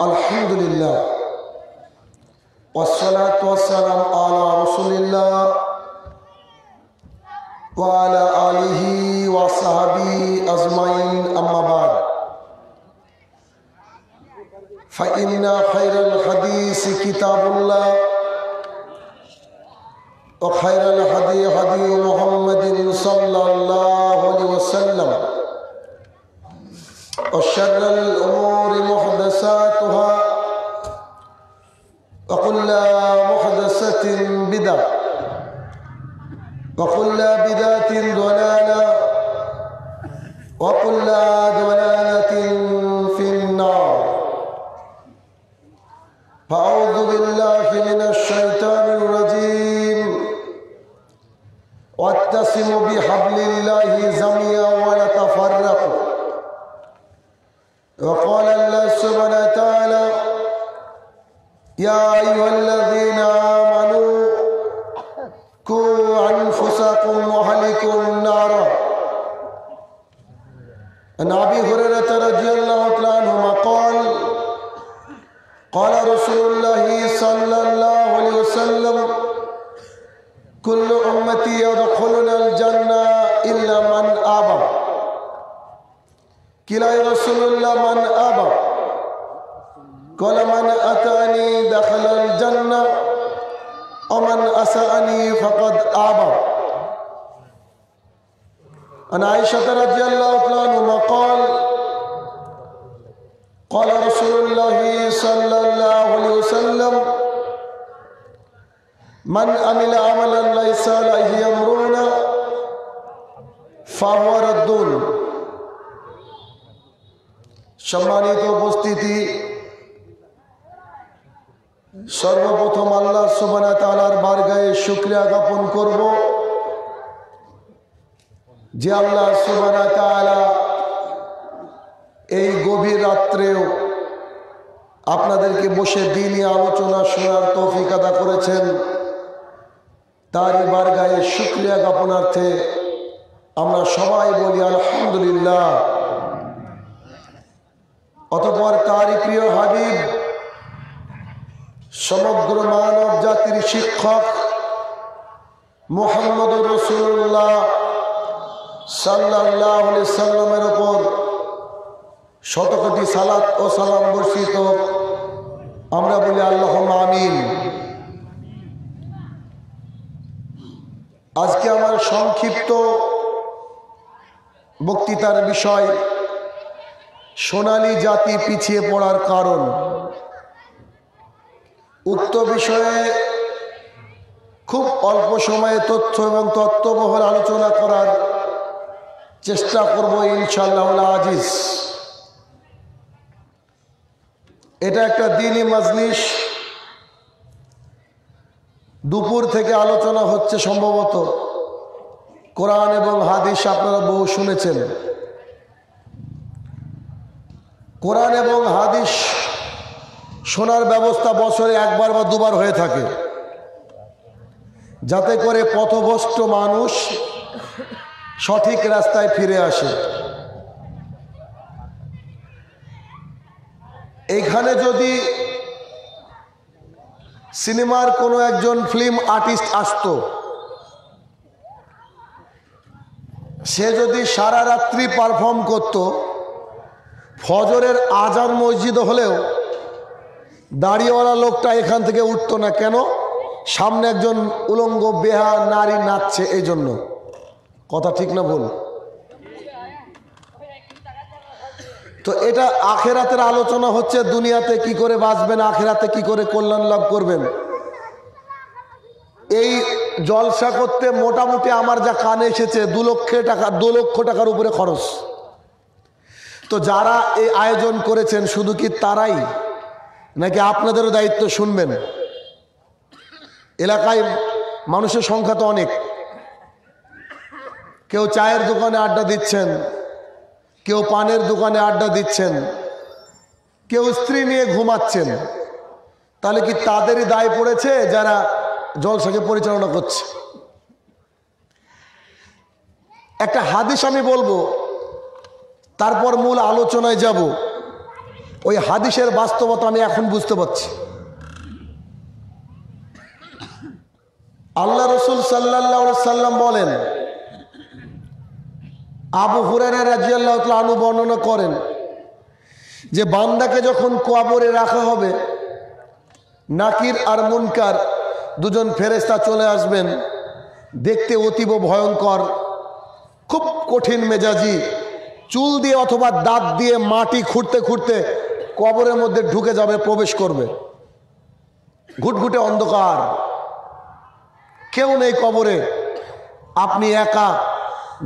الحمد لله والصلاة والسلام على رسول الله وعلى آله وصحبه أجمعين أما بعد فإن خير الحديث كتاب الله وخير الحديث حديث محمد صلى الله عليه وسلم وشر الأمور محدثاتها وكل محدثة بدعة وكل بدعة ضلالة وكل ضلالة في النار فأعوذ بالله من الشيطان الرجيم واتسم بحبل الله جميعا وقال الله سبحانه وتعالى يا أيها الذين آمنوا كوا أنفسكم وأهلكم نارا عن أبي هريرة رضي الله تعالى عنهما قال قال رسول الله صلى الله عليه وسلم كل أمتي يدخلون الجنة কিলাই রসুল্লাহ মান আবা قال من أتاني دخل الجنة ومن أسأني فقد أعبى عن عائشة رضي الله عنهما قال قال رسول الله صلى الله عليه وسلم من عمل عملا ليس عليه أمرنا فهو ردون সম্মানিত উপস্থিতি সর্বপ্রথম আল্লাহ সুবানা তালার বারগায়ে শুক্রিয়া জ্ঞাপন করব যে আল্লাহ সুবানা তালা এই গভীর রাত্রেও আপনাদেরকে বসে দিনই আলোচনা শোনার তৌফিক আদা করেছেন তারই বারগায়ে শুক্রিয়া জ্ঞাপনার্থে আমরা সবাই বলি আলহামদুলিল্লাহ অতপর তারই প্রিয় হাবিব সমগ্র মানব জাতির শিক্ষক মোহাম্মদ রসুল্লাহ সাল্লাহ সাল্লামের ওপর শতকটি সালাত ও সালাম বর্ষিত আমরা বলি আল্লাহ আমিন আজকে আমার সংক্ষিপ্ত বক্তৃতার বিষয় সোনালী জাতি পিছিয়ে পড়ার কারণ উক্ত বিষয়ে খুব অল্প সময়ে তথ্য এবং তত্ত্ববহর আলোচনা করার চেষ্টা করব ইনশাল্লাহ আজিজ এটা একটা দিনই মাজলিস দুপুর থেকে আলোচনা হচ্ছে সম্ভবত কোরআন এবং হাদিস আপনারা বহু শুনেছেন কোরআন এবং হাদিস শোনার ব্যবস্থা বছরে একবার বা দুবার হয়ে থাকে যাতে করে পথভ্রষ্ট মানুষ সঠিক রাস্তায় ফিরে আসে এইখানে যদি সিনেমার কোনো একজন ফিল্ম আর্টিস্ট আসত সে যদি সারা রাত্রি পারফর্ম করতো ফজরের আজান মসজিদ হলেও দাঁড়িয়েওয়ালা লোকটা এখান থেকে উঠতো না কেন সামনে একজন উলঙ্গ বেহা নারী নাচছে এই জন্য কথা ঠিক না ভুল তো এটা আখেরাতের আলোচনা হচ্ছে দুনিয়াতে কি করে বাঁচবেন আখেরাতে কি করে কল্যাণ লাভ করবেন এই জলসা করতে মোটামুটি আমার যা কানে এসেছে দু লক্ষ টাকা দু লক্ষ টাকার উপরে খরচ তো যারা এই আয়োজন করেছেন শুধু কি তারাই নাকি আপনাদেরও দায়িত্ব শুনবেন এলাকায় মানুষের সংখ্যা তো অনেক কেউ চায়ের দোকানে আড্ডা দিচ্ছেন কেউ পানের দোকানে আড্ডা দিচ্ছেন কেউ স্ত্রী নিয়ে ঘুমাচ্ছেন তাহলে কি তাদেরই দায় পড়েছে যারা জলসাকে পরিচালনা করছে একটা হাদিস আমি বলবো তারপর মূল আলোচনায় যাব ওই হাদিসের বাস্তবতা আমি এখন বুঝতে পারছি আল্লাহ রসুল সাল্লাহ সাল্লাম বলেন আবু হুরারা রাজিয়াল্লাহ আনু বর্ণনা করেন যে বান্দাকে যখন কোয়াবরে রাখা হবে নাকির আর মুনকার দুজন ফেরেস্তা চলে আসবেন দেখতে অতীব ভয়ঙ্কর খুব কঠিন মেজাজি চুল দিয়ে অথবা দাঁত দিয়ে মাটি খুঁড়তে খুঁড়তে কবরের মধ্যে ঢুকে যাবে প্রবেশ করবে ঘুটঘুটে অন্ধকার কেউ নেই কবরে আপনি একা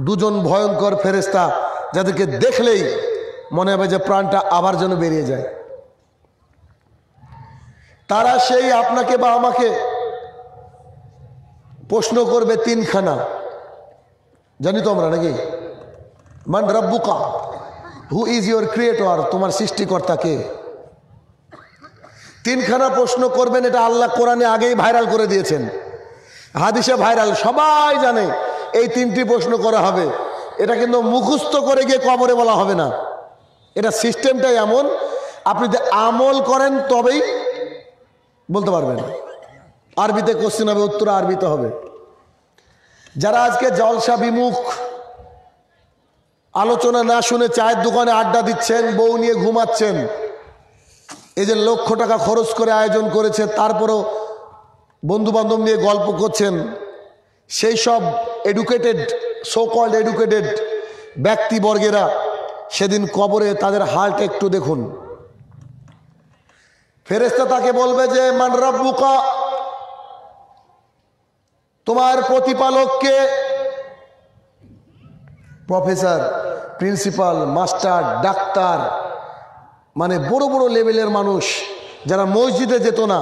দুজন ভয়ঙ্কর ফেরেস্তা যাদেরকে দেখলেই মনে হবে যে প্রাণটা আবার যেন বেরিয়ে যায় তারা সেই আপনাকে বা আমাকে প্রশ্ন করবে তিনখানা জানি তো আমরা নাকি মান রব্বুকা হু ইজ ইউর ক্রিয়েটর তোমার সৃষ্টিকর্তা কে তিনখানা প্রশ্ন করবেন এটা আল্লাহ কোরআনে আগেই ভাইরাল করে দিয়েছেন হাদিসে ভাইরাল সবাই জানে এই তিনটি প্রশ্ন করা হবে এটা কিন্তু মুখস্থ করে গিয়ে কবরে বলা হবে না এটা সিস্টেমটাই এমন আপনি যে আমল করেন তবেই বলতে পারবেন আরবিতে কোশ্চিন হবে উত্তর আরবিতে হবে যারা আজকে জলসা বিমুখ আলোচনা না শুনে চায়ের দোকানে আড্ডা দিচ্ছেন বউ নিয়ে ঘুমাচ্ছেন এই যে লক্ষ টাকা খরচ করে আয়োজন করেছে তারপরও বন্ধুবান্ধব নিয়ে গল্প করছেন সেই সব এডুকেটেড সোকল্ড কল্ড এডুকেটেড ব্যক্তিবর্গেরা সেদিন কবরে তাদের হার্ট একটু দেখুন ফেরেস্তা তাকে বলবে যে মানরাব তোমার প্রতিপালককে প্রফেসর প্রিন্সিপাল মাস্টার ডাক্তার মানে বড় বড় লেভেলের মানুষ যারা মসজিদে যেত না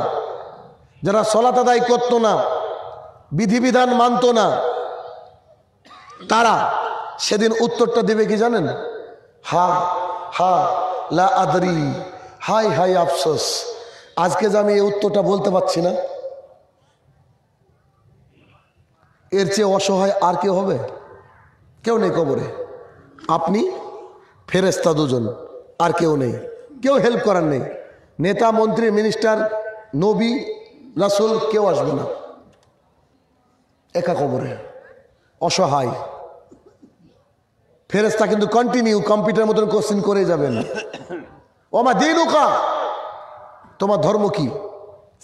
যারা সলাত আদায় করতো না বিধিবিধান মানত না তারা সেদিন উত্তরটা দেবে কি জানেন হা হা লা আদরি হাই হাই আফসোস আজকে যে আমি এই উত্তরটা বলতে পারছি না এর চেয়ে অসহায় আর কে হবে কেউ নেই কবরে আপনি ফেরেস্তা দুজন আর কেউ নেই কেউ হেল্প করার নেই নেতা মন্ত্রী মিনিস্টার নবী রাসুল কেউ আসবে না একা কবরে অসহায় ফেরেস্তা কিন্তু কন্টিনিউ কম্পিউটার মতন কোশ্চিন করে যাবেন ওমা দিন উকা তোমার ধর্ম কি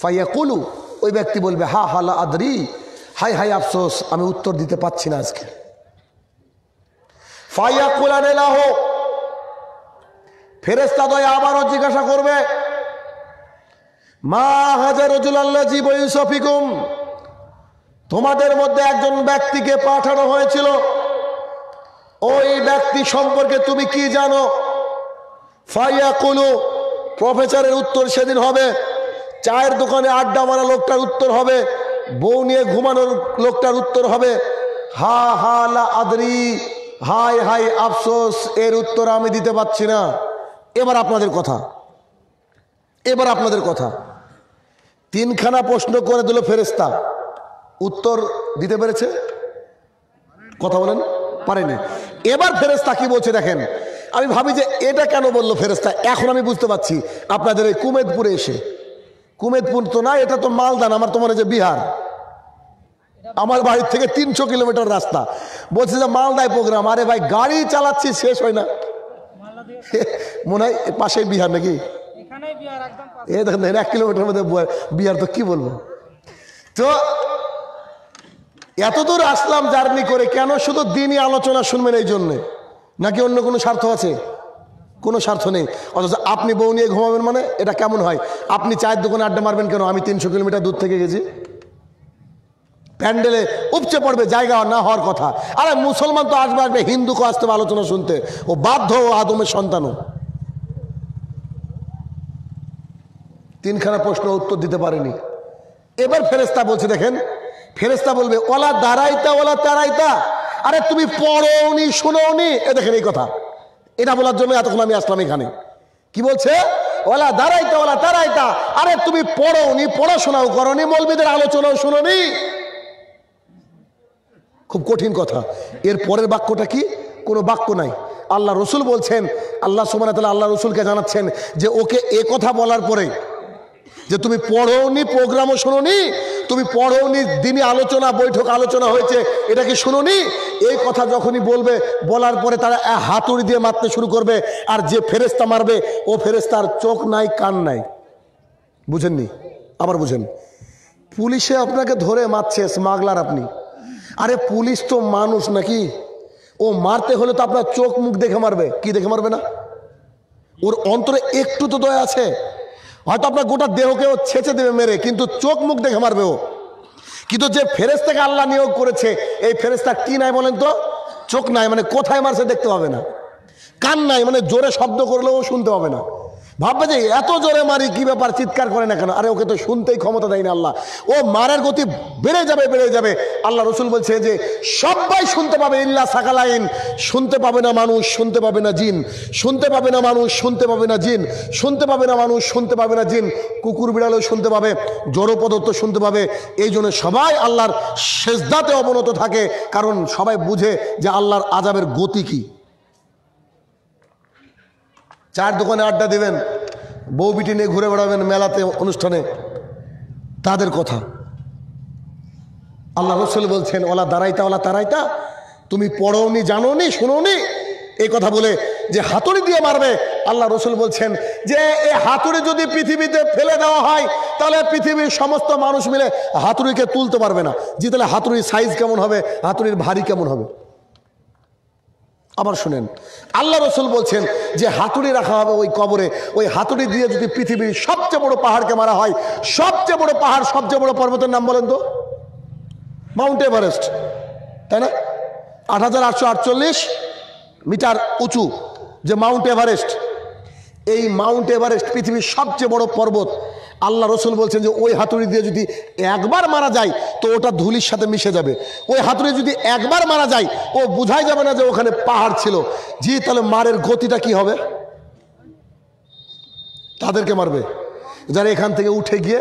ফাইয়া কুলু ওই ব্যক্তি বলবে হা হালা আদরি হাই হাই আফসোস আমি উত্তর দিতে পাচ্ছি না আজকে ফাইয়া কোলানে লাহ ফেরেস্তা দয়া আবারও জিজ্ঞাসা করবে মা হাজার রজুল্লাহ রজুল্লাজি বৈশফিকুম তোমাদের মধ্যে একজন ব্যক্তিকে পাঠানো হয়েছিল ওই ব্যক্তি সম্পর্কে তুমি কি জানো ফাইয়া কুলু প্রফেসরের উত্তর সেদিন হবে চায়ের দোকানে আড্ডা মারা লোকটার উত্তর হবে বউ নিয়ে ঘুমানোর লোকটার উত্তর হবে হা হা লা আদরি হাই হাই আফসোস এর উত্তর আমি দিতে পারছি না এবার আপনাদের কথা এবার আপনাদের কথা তিনখানা প্রশ্ন করে দিল ফেরেস্তা উত্তর দিতে পেরেছে কথা বলেন পারেনি এবার ফেরেস্তা কি বলছে দেখেন আমি ভাবি যে এটা কেন বলল ফেরেস্তা এখন আমি বুঝতে পারছি আপনাদের এই কুমেদপুরে এসে কুমেদপুর তো না এটা তো মালদান আমার তোমার যে বিহার আমার বাড়ির থেকে তিনশো কিলোমিটার রাস্তা বলছে যে মালদায় প্রোগ্রাম আরে ভাই গাড়ি চালাচ্ছি শেষ হয় না মনে হয় পাশে বিহার নাকি এই দেখেন এক কিলোমিটার মধ্যে বিহার তো কি বলবো তো এতদূর আসলাম জার্নি করে কেন শুধু দিনই আলোচনা শুনবেন এই জন্যে নাকি অন্য কোনো স্বার্থ আছে কোনো স্বার্থ নেই অথচ আপনি বউ নিয়ে ঘুমাবেন মানে এটা কেমন হয় আপনি চায়ের দোকানে আড্ডা মারবেন কেন আমি তিনশো কিলোমিটার দূর থেকে গেছি প্যান্ডেলে উপচে পড়বে জায়গা না হওয়ার কথা আরে মুসলমান তো আসবে আসবে হিন্দুকে আসতে আলোচনা শুনতে ও বাধ্য ও আদমের সন্তানও তিনখানা প্রশ্ন উত্তর দিতে পারেনি এবার ফেরেস্তা বলছে দেখেন ফেরেস্তা বলবে ওলা দাঁড়াইতা ওলা তারাইতা আরে তুমি পড়োনি শুনোনি এ দেখেন এই কথা এটা বলার জন্য এতক্ষণ আমি আসলাম এখানে কি বলছে ওলা দাঁড়াইতা ওলা তারাইতা আরে তুমি পড়ি পড়াশোনাও করি মলবিদের আলোচনাও শুনোনি খুব কঠিন কথা এর পরের বাক্যটা কি কোনো বাক্য নাই আল্লাহ রসুল বলছেন আল্লাহ সুমান তালা আল্লাহ রসুলকে জানাচ্ছেন যে ওকে এ কথা বলার পরে যে তুমি পড়োনি প্রোগ্রামও শুনোনি তুমি পড়োনি দিনই আলোচনা বৈঠক আলোচনা হয়েছে এটা কি শুনোনি এই কথা যখনই বলবে বলার পরে তারা হাতুড়ি দিয়ে মারতে শুরু করবে আর যে ফেরেস্তা মারবে ও ফেরেস্তার চোখ নাই কান নাই বুঝেননি আবার বুঝেন পুলিশে আপনাকে ধরে মারছে স্মাগলার আপনি আরে পুলিশ তো মানুষ নাকি ও মারতে হলে তো আপনার চোখ মুখ দেখে মারবে কি দেখে মারবে না ওর অন্তরে একটু তো দয়া আছে হয়তো আপনার গোটা দেহকে ও ছেঁচে দেবে মেরে কিন্তু চোখ মুখ দেখে মারবে ও কিন্তু যে ফেরেস্তাকে আল্লাহ নিয়োগ করেছে এই ফেরেস্তা কি নাই বলেন তো চোখ নাই মানে কোথায় মারছে দেখতে পাবে না কান নাই মানে জোরে শব্দ করলেও শুনতে পাবে না ভাববে যে এত জোরে মারি কি ব্যাপার চিৎকার করে না কেন আরে ওকে তো শুনতেই ক্ষমতা দেয় না আল্লাহ ও মারার গতি বেড়ে যাবে বেড়ে যাবে আল্লাহ রসুল বলছে যে সবাই শুনতে পাবে ইল্লা সাকালাইন শুনতে পাবে না মানুষ শুনতে পাবে না জিন শুনতে পাবে না মানুষ শুনতে পাবে না জিন শুনতে পাবে না মানুষ শুনতে পাবে না জিন কুকুর বিড়ালও শুনতে পাবে জড় পদার্থ শুনতে পাবে এই জন্য সবাই আল্লাহর শেষদাতে অবনত থাকে কারণ সবাই বুঝে যে আল্লাহর আজাবের গতি কী চার দোকানে আড্ডা দেবেন বউ বিটি নিয়ে ঘুরে বেড়াবেন মেলাতে অনুষ্ঠানে তাদের কথা আল্লাহ রসুল বলছেন ওলা দাঁড়াইতা ওলা তারাইতা তুমি নি জানোনি শোনোনি এই কথা বলে যে হাতুড়ি দিয়ে মারবে আল্লাহ রসুল বলছেন যে এই হাতুড়ি যদি পৃথিবীতে ফেলে দেওয়া হয় তাহলে পৃথিবীর সমস্ত মানুষ মিলে হাতুড়িকে তুলতে পারবে না যে তাহলে হাতুড়ির সাইজ কেমন হবে হাতুড়ির ভারী কেমন হবে আবার শুনেন আল্লাহ রসুল বলছেন যে হাতুড়ি রাখা হবে ওই কবরে ওই হাতুড়ি দিয়ে যদি পৃথিবীর সবচেয়ে বড় পাহাড়কে মারা হয় সবচেয়ে বড় পাহাড় সবচেয়ে বড় পর্বতের নাম বলেন তো মাউন্ট এভারেস্ট তাই না আট মিটার উঁচু যে মাউন্ট এভারেস্ট এই মাউন্ট এভারেস্ট পৃথিবীর সবচেয়ে বড় পর্বত আল্লাহ রসুল বলছেন যে ওই হাতুড়ি দিয়ে যদি একবার মারা যায় তো ওটা ধুলির সাথে মিশে যাবে ওই হাতুড়ি যদি একবার মারা যায় ও বুঝাই যাবে না যে ওখানে পাহাড় ছিল জি তাহলে মারের গতিটা কি হবে তাদেরকে মারবে যারা এখান থেকে উঠে গিয়ে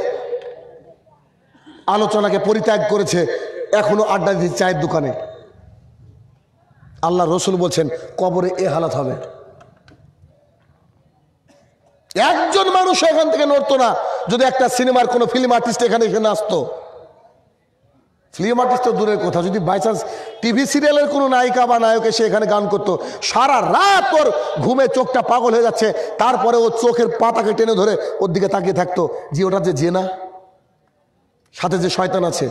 আলোচনাকে পরিত্যাগ করেছে এখনো আড্ডা দিচ্ছে চায়ের দোকানে আল্লাহ রসুল বলছেন কবরে এ হালাত হবে একজন মানুষ এখান থেকে নড়তো না যদি একটা সিনেমার কোনো ফিল্ম আর্টিস্ট এখানে এসে নাচতো ফিল্ম আর্টিস্ট তো দূরের কথা যদি বাই চান্স টিভি সিরিয়ালের কোনো নায়িকা বা নায়ক এসে এখানে গান করতো সারা রাত ওর ঘুমে চোখটা পাগল হয়ে যাচ্ছে তারপরে ও চোখের পাতাকে টেনে ধরে ওর দিকে তাকিয়ে থাকতো যে ওটা যে জেনা সাথে যে শয়তান আছে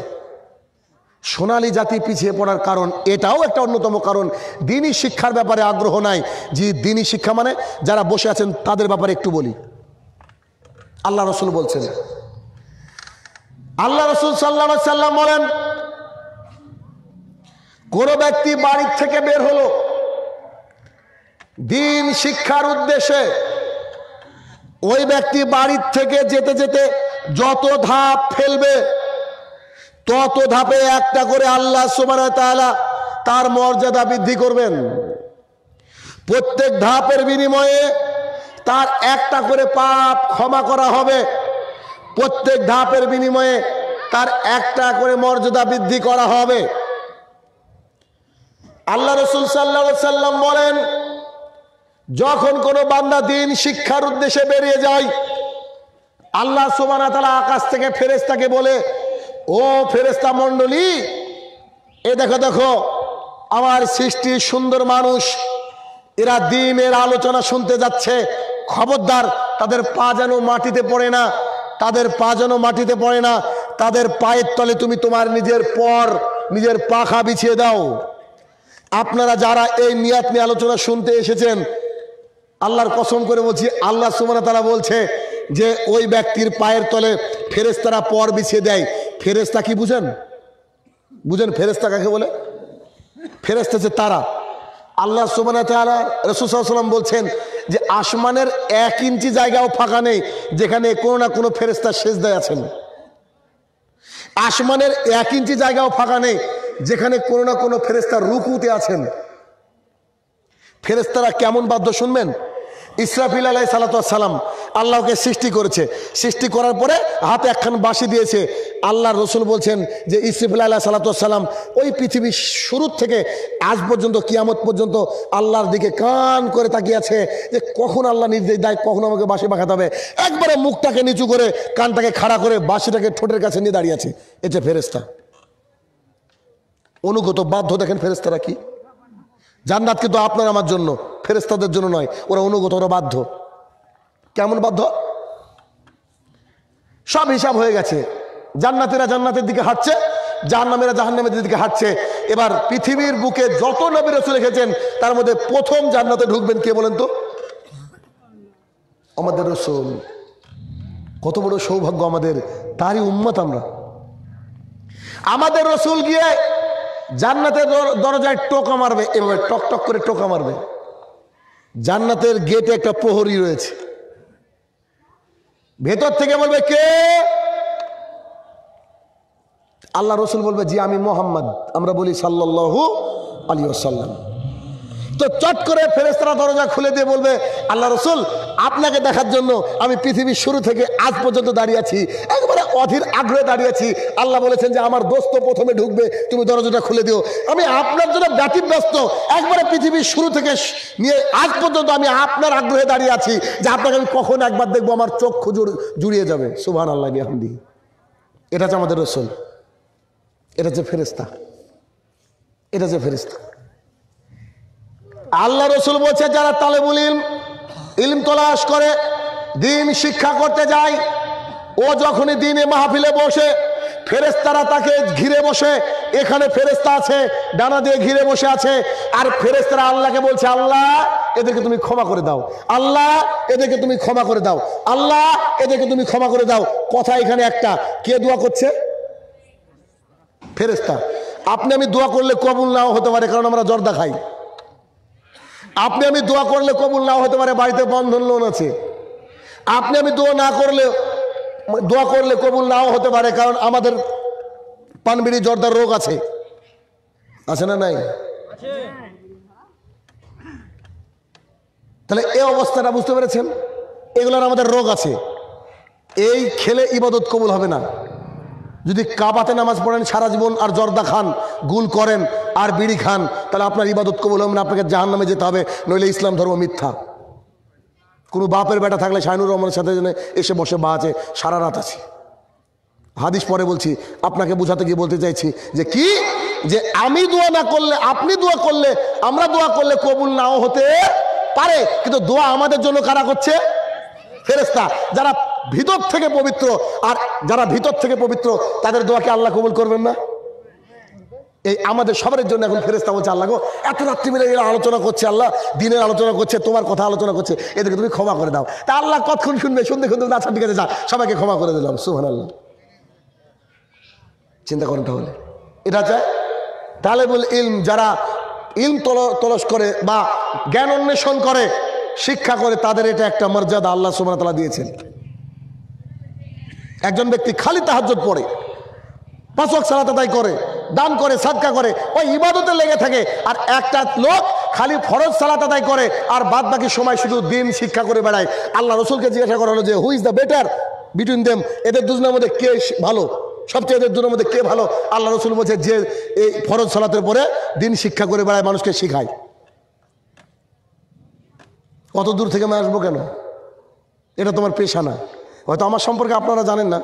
সোনালি জাতি পিছিয়ে পড়ার কারণ এটাও একটা অন্যতম কারণ দিনই শিক্ষার ব্যাপারে আগ্রহ নাই যে দিনই শিক্ষা মানে যারা বসে আছেন তাদের ব্যাপারে একটু বলি আল্লাহ রসুল বলছেন আল্লাহ রসুল সাল্লা সাল্লাম বলেন কোন ব্যক্তি বাড়ির থেকে বের হলো দিন শিক্ষার উদ্দেশ্যে ওই ব্যক্তি বাড়ির থেকে যেতে যেতে যত ধাপ ফেলবে তত ধাপে একটা করে আল্লাহ সুবানা তালা তার মর্যাদা বৃদ্ধি করবেন প্রত্যেক ধাপের বিনিময়ে তার একটা করে পাপ ক্ষমা করা হবে প্রত্যেক ধাপের বিনিময়ে তার একটা করে মর্যাদা বৃদ্ধি করা হবে আল্লাহ রসুল সাল্লা সাল্লাম বলেন যখন কোনো বান্দা দিন শিক্ষার উদ্দেশ্যে বেরিয়ে যায় আল্লাহ সোমানা তালা আকাশ থেকে ফেরেস্তাকে বলে ও ফেরেস্তা মণ্ডলী এ দেখো দেখো আমার সৃষ্টির সুন্দর মানুষ এরা দিনের আলোচনা শুনতে যাচ্ছে খবরদার তাদের পা যেন মাটিতে পড়ে না তাদের পা যেন মাটিতে পড়ে না তাদের পায়ের তলে তুমি তোমার নিজের পর নিজের পাখা বিছিয়ে দাও আপনারা যারা এই মিয়াত নিয়ে আলোচনা শুনতে এসেছেন আল্লাহর কসম করে বলছি আল্লাহ সুমানা তারা বলছে যে ওই ব্যক্তির পায়ের তলে ফেরেস্তারা পর বিছিয়ে দেয় ফেরেস্তা কি বুঝেন বুঝেন ফেরেস্তা কাকে বলে ফেরেস্তা যে তারা আল্লাহ সুবান রসুসাল্লাম বলছেন যে আসমানের এক ইঞ্চি জায়গাও ফাঁকা নেই যেখানে কোনো না কোনো ফেরেস্তা শেষ দেয় আছেন আসমানের এক ইঞ্চি জায়গাও ফাঁকা নেই যেখানে কোনো না কোনো ফেরেস্তার রুকুতে আছেন ফেরেস্তারা কেমন বাদ্য শুনবেন ইসরাফিল আলাই সালাতাম আল্লাহকে সৃষ্টি করেছে সৃষ্টি করার পরে হাতে একখান বাসি দিয়েছে আল্লাহ রসুল বলছেন যে ইসরাফিল আল্লাহ সালাতাম ওই পৃথিবীর শুরুর থেকে আজ পর্যন্ত কিয়ামত পর্যন্ত আল্লাহর দিকে কান করে তাকিয়ে আছে যে কখন আল্লাহ নির্দেশ দেয় কখন আমাকে বাসি পাখাতে হবে একবারে মুখটাকে নিচু করে কানটাকে খাড়া করে বাসিটাকে ঠোঁটের কাছে নিয়ে দাঁড়িয়ে আছে এটা ফেরেস্তা অনুগত বাধ্য দেখেন ফেরেস্তারা কি জান্নাত কিন্তু আপনার আমার জন্য ফেরেস্তাদের জন্য নয় ওরা অনুগত ওরা বাধ্য কেমন বাধ্য সব হিসাব হয়ে গেছে জান্নাতেরা জান্নাতের দিকে হাঁটছে জাহান্নামেরা জাহান্নামের দিকে হাঁটছে এবার পৃথিবীর বুকে যত নবীর রসুল রেখেছেন তার মধ্যে প্রথম জান্নাতে ঢুকবেন কে বলেন তো আমাদের রসুল কত বড় সৌভাগ্য আমাদের তারই উন্মত আমরা আমাদের রসুল গিয়ে জান্নাতের দরজায় টোকা মারবে এভাবে টক টক করে টোকা মারবে জান্নাতের গেটে একটা প্রহরী রয়েছে ভেতর থেকে বলবে কে আল্লাহ রসুল বলবে জি আমি মোহাম্মদ আমরা বলি সাল্লাহু আলী আসাল্লাম তো চট করে ফেরেস্তারা দরজা খুলে দিয়ে বলবে আল্লাহ রসুল আপনাকে দেখার জন্য আমি পৃথিবীর শুরু থেকে আজ পর্যন্ত দাঁড়িয়ে আছি একবারে অধীর আগ্রহে দাঁড়িয়েছি আল্লাহ বলেছেন যে আমার দোস্ত প্রথমে ঢুকবে তুমি দরজাটা খুলে দিও আমি আপনার জন্য ব্যতিব্যস্ত একবারে পৃথিবীর শুরু থেকে নিয়ে আজ পর্যন্ত আমি আপনার আগ্রহে দাঁড়িয়ে আছি যে আপনাকে আমি কখন একবার দেখবো আমার চক্ষু জুড়িয়ে যাবে সুভান আল্লাহ হামদি এটা হচ্ছে আমাদের রসুল এটা যে ফেরিস্তা এটা যে ফেরিস্তা আল্লাহ রসুল বলছে যারা তালেবুল ইলম ইলম তলাশ করে দিন শিক্ষা করতে যায় ও যখনই দিনে মাহফিলে বসে ফেরেস্তারা তাকে ঘিরে বসে এখানে ফেরেস্তা আছে ডানা দিয়ে ঘিরে বসে আছে আর ফেরেস্তারা আল্লাহকে বলছে আল্লাহ এদেরকে তুমি ক্ষমা করে দাও আল্লাহ এদেরকে তুমি ক্ষমা করে দাও আল্লাহ এদেরকে তুমি ক্ষমা করে দাও কথা এখানে একটা কে দোয়া করছে ফেরেস্তা আপনি আমি দোয়া করলে কবুল নাও হতে পারে কারণ আমরা জর্দা খাই আপনি আমি দোয়া করলে কবুল নাও হতে পারে বাড়িতে বন্ধন লোন আছে আপনি আমি দোয়া না করলে দোয়া করলে কবুল নাও হতে পারে কারণ আমাদের পানবিড়ি জর্দার রোগ আছে আছে না নাই তাহলে এই অবস্থাটা বুঝতে পেরেছেন এগুলোর আমাদের রোগ আছে এই খেলে ইবাদত কবুল হবে না যদি কাবাতে নামাজ পড়েন সারা জীবন আর জর্দা খান গুল করেন আর বিড়ি খান তাহলে আপনার ইবাদত কবুল হবে না আপনাকে জাহান নামে যেতে হবে নইলে ইসলাম ধর্ম মিথ্যা কোনো বাপের বেটা থাকলে শাহিনুর রহমানের সাথে জন্য এসে বসে বা আছে সারা রাত আছে হাদিস পরে বলছি আপনাকে বুঝাতে গিয়ে বলতে চাইছি যে কি যে আমি দোয়া না করলে আপনি দোয়া করলে আমরা দোয়া করলে কবুল নাও হতে পারে কিন্তু দোয়া আমাদের জন্য কারা করছে ফেরেস্তা যারা ভিতর থেকে পবিত্র আর যারা ভিতর থেকে পবিত্র তাদের দোয়াকে আল্লাহ কবুল করবেন না এই আমাদের সবারের জন্য এখন ফেরেস্তা বলছে আল্লাহ গো এত রাত্রি মিলে এরা আলোচনা করছে আল্লাহ দিনের আলোচনা করছে তোমার কথা আলোচনা করছে এদেরকে তুমি ক্ষমা করে দাও তা আল্লাহ কতক্ষণ শুনবে শুনতে শুনতে আচ্ছা ঠিক আছে যা সবাইকে ক্ষমা করে দিলাম সুহান আল্লাহ চিন্তা করেন তাহলে এটা চায় তাহলে বল ইলম যারা ইলম তল তলস করে বা জ্ঞান অন্বেষণ করে শিক্ষা করে তাদের এটা একটা মর্যাদা আল্লাহ সুমান তালা দিয়েছেন একজন ব্যক্তি খালি তাহাজ পড়ে পাঁচক সালাত আদায় করে দান করে সাদকা করে ওই ইবাদতে লেগে থাকে আর একটা লোক খালি ফরজ সালাত আদায় করে আর বাদ বাকি সময় শুধু দিন শিক্ষা করে বেড়ায় আল্লাহ রসুলকে জিজ্ঞাসা করা হলো যে who's the better between them এদের দুজনের মধ্যে কে ভালো সবচেয়ে এদের দুজনের মধ্যে কে ভালো আল্লাহ রসুল বলছে যে এই ফরজ সালাতের পরে দিন শিক্ষা করে বেড়ায় মানুষকে শিখায় কত দূর থেকে আমি আসবো কেন এটা তোমার পেশা না হয়তো আমার সম্পর্কে আপনারা জানেন না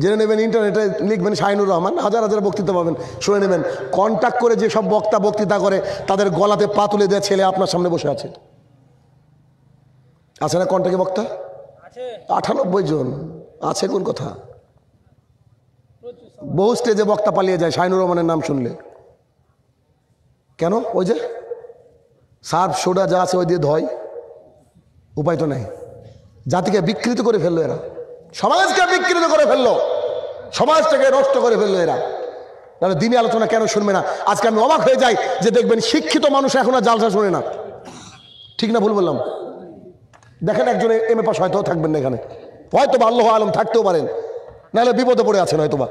জেনে নেবেন ইন্টারনেটে লিখবেন শাহিনুর রহমান হাজার হাজার বক্তৃতা পাবেন শুনে নেবেন কন্ট্যাক্ট করে যেসব বক্তা বক্তৃতা করে তাদের গলাতে পা তুলে দেওয়া ছেলে আপনার সামনে বসে আছে আছে না কন্ট্যাক্টে বক্তা আটানব্বই জন আছে কোন কথা বহু স্টেজে বক্তা পালিয়ে যায় শাহিনুর রহমানের নাম শুনলে কেন ওই যে সার্ফ সোডা যা আছে ওই দিয়ে ধয় উপায় তো নেই জাতিকে বিকৃত করে ফেললো এরা সমাজকে বিকৃত করে ফেললো সমাজটাকে নষ্ট করে ফেললো এরা তাহলে দিনে আলোচনা কেন শুনবে না আজকে আমি অবাক হয়ে যাই যে দেখবেন শিক্ষিত মানুষ এখন আর জালসা শোনে না ঠিক না ভুল বললাম দেখেন একজনে এম এ পাস হয়তো থাকবেন না এখানে হয়তো বা আল্লাহ আলম থাকতেও পারেন নাহলে বিপদে পড়ে আছেন হয়তো বা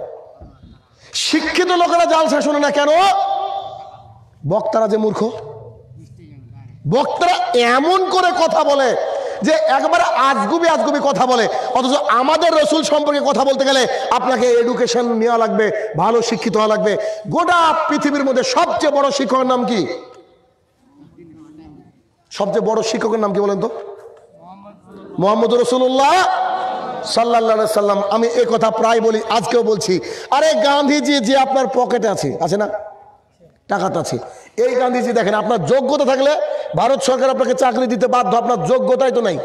শিক্ষিত লোকেরা জালসা শোনে না কেন বক্তারা যে মূর্খ বক্তারা এমন করে কথা বলে যে একবারে আজগুবি আজগুবি কথা বলে অথচ আমাদের রসুল সম্পর্কে কথা বলতে গেলে আপনাকে এডুকেশন নেওয়া লাগবে ভালো শিক্ষিত হওয়া লাগবে গোটা পৃথিবীর মধ্যে সবচেয়ে বড় শিক্ষকের নাম কি সবচেয়ে বড় শিক্ষকের নাম কি বলেন তো মোহাম্মদ রসুল্লাহ সাল্লা সাল্লাম আমি এ কথা প্রায় বলি আজকেও বলছি আরে গান্ধীজি যে আপনার পকেটে আছে আছে না টাকাতে আছে এই গান্ধীজি দেখেন আপনার যোগ্যতা থাকলে ভারত সরকার আপনাকে চাকরি দিতে বাধ্য আপনার যোগ্যতাই তো নাই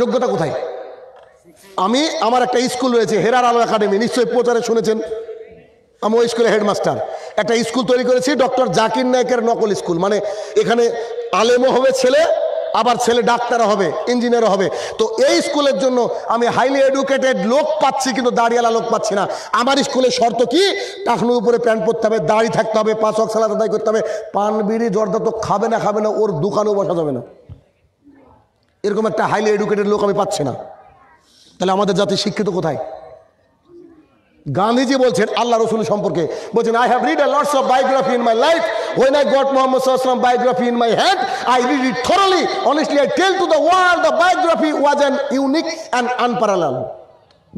যোগ্যতা কোথায় আমি আমার একটা স্কুল রয়েছে হেরার আলো একাডেমি নিশ্চয়ই প্রচারে শুনেছেন আমি ওই স্কুলের হেডমাস্টার একটা স্কুল তৈরি করেছি ডক্টর জাকির নায়কের নকল স্কুল মানে এখানে আলেমও হবে ছেলে আবার ছেলে ডাক্তার হবে ইঞ্জিনিয়ার হবে তো এই স্কুলের জন্য আমি হাইলি এডুকেটেড লোক পাচ্ছি কিন্তু দাড়িওয়ালা লোক পাচ্ছি না আমার স্কুলের শর্ত কি টাকনুর উপরে প্যান্ট পরতে হবে দাঁড়িয়ে থাকতে হবে পাঁচ অক সালা আদায় করতে হবে পান বিড়ি জর্দা তো খাবে না খাবে না ওর দোকানেও বসা যাবে না এরকম একটা হাইলি এডুকেটেড লোক আমি পাচ্ছি না তাহলে আমাদের জাতি শিক্ষিত কোথায় গান্ধীজি বলছেন আল্লাহ রসুল সম্পর্কে বলছেন I have read lots of biography in my life when I got Muhammad biography in my hand I read it thoroughly honestly I tell to the world the biography was an unique and unparalleled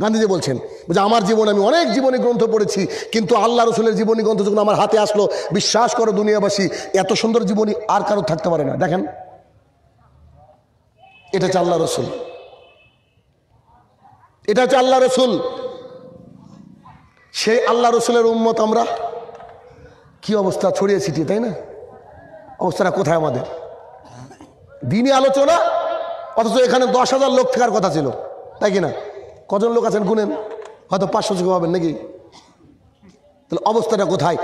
Gandhiji বলছেন যে আমার জীবনে আমি অনেক জীবনী গ্রন্থ পড়েছি কিন্তু আল্লাহ রসুলের জীবনী গ্রন্থ যখন আমার হাতে আসলো বিশ্বাস করো দুনিয়াবাসী এত সুন্দর জীবনী আর কারো থাকতে পারে না দেখেন এটা হচ্ছে আল্লাহ রসুল এটা হচ্ছে আল্লাহ রসুল সেই আল্লাহ রসুলের উম্মত আমরা কি অবস্থা ছড়িয়ে ছিটিয়ে তাই না অবস্থাটা কোথায় আমাদের দিনই আলোচনা অথচ এখানে দশ হাজার লোক থাকার কথা ছিল তাই কিনা কজন লোক আছেন গুনেন হয়তো পাঁচশো চোখে পাবেন নাকি তাহলে অবস্থাটা কোথায়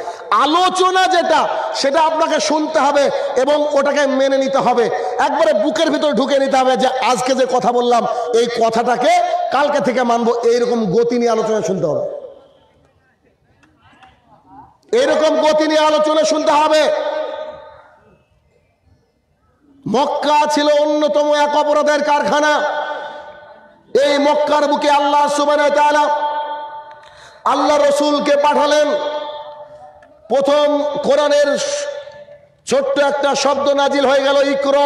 আলোচনা যেটা সেটা আপনাকে শুনতে হবে এবং ওটাকে মেনে নিতে হবে একবারে বুকের ভিতর ঢুকে নিতে হবে যে আজকে যে কথা বললাম এই কথাটাকে কালকে থেকে মানবো এইরকম গতি নিয়ে আলোচনা শুনতে হবে এরকম গতি নিয়ে আলোচনা শুনতে হবে মক্কা ছিল অন্যতম এক অপরাধের কারখানা এই মক্কার বুকে আল্লাহ আল্লাহ রসুলকে পাঠালেন প্রথম কোরআনের ছোট্ট একটা শব্দ নাজিল হয়ে গেল ইকর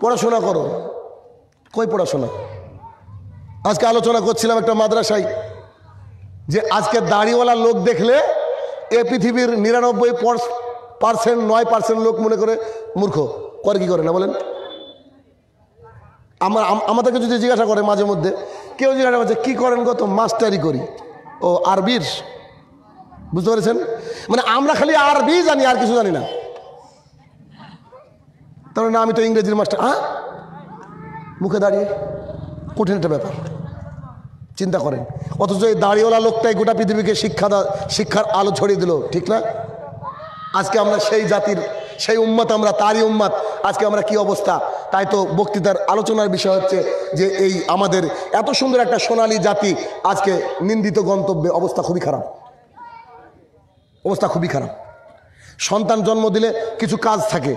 পড়াশোনা করো কই পড়াশোনা আজকে আলোচনা করছিলাম একটা মাদ্রাসায় যে আজকে দাড়িওয়ালা লোক দেখলে এ পৃথিবীর নিরানব্বই পার্সেন্ট নয় পার্সেন্ট লোক মনে করে মূর্খ করে কি করে না বলেন আমার আমাদেরকে যদি জিজ্ঞাসা করে মাঝে মধ্যে কেউ জিজ্ঞাসা করছে কী করেন গত মাস্টারি করি ও আরবির বুঝতে পেরেছেন মানে আমরা খালি আরবি জানি আর কিছু জানি না তার না মানে আমি তো ইংরেজির মাস্টার হ্যাঁ মুখে দাঁড়িয়ে কঠিন একটা ব্যাপার চিন্তা করেন অথচ এই দাড়িওয়ালা লোকটাই গোটা পৃথিবীকে শিক্ষা শিক্ষার আলো ছড়িয়ে দিল ঠিক না আজকে আমরা সেই জাতির সেই উম্মত আমরা তারই উম্মত আজকে আমরা কি অবস্থা তাই তো বক্তৃতার আলোচনার বিষয় হচ্ছে যে এই আমাদের এত সুন্দর একটা সোনালী জাতি আজকে নিন্দিত গন্তব্যে অবস্থা খুবই খারাপ অবস্থা খুবই খারাপ সন্তান জন্ম দিলে কিছু কাজ থাকে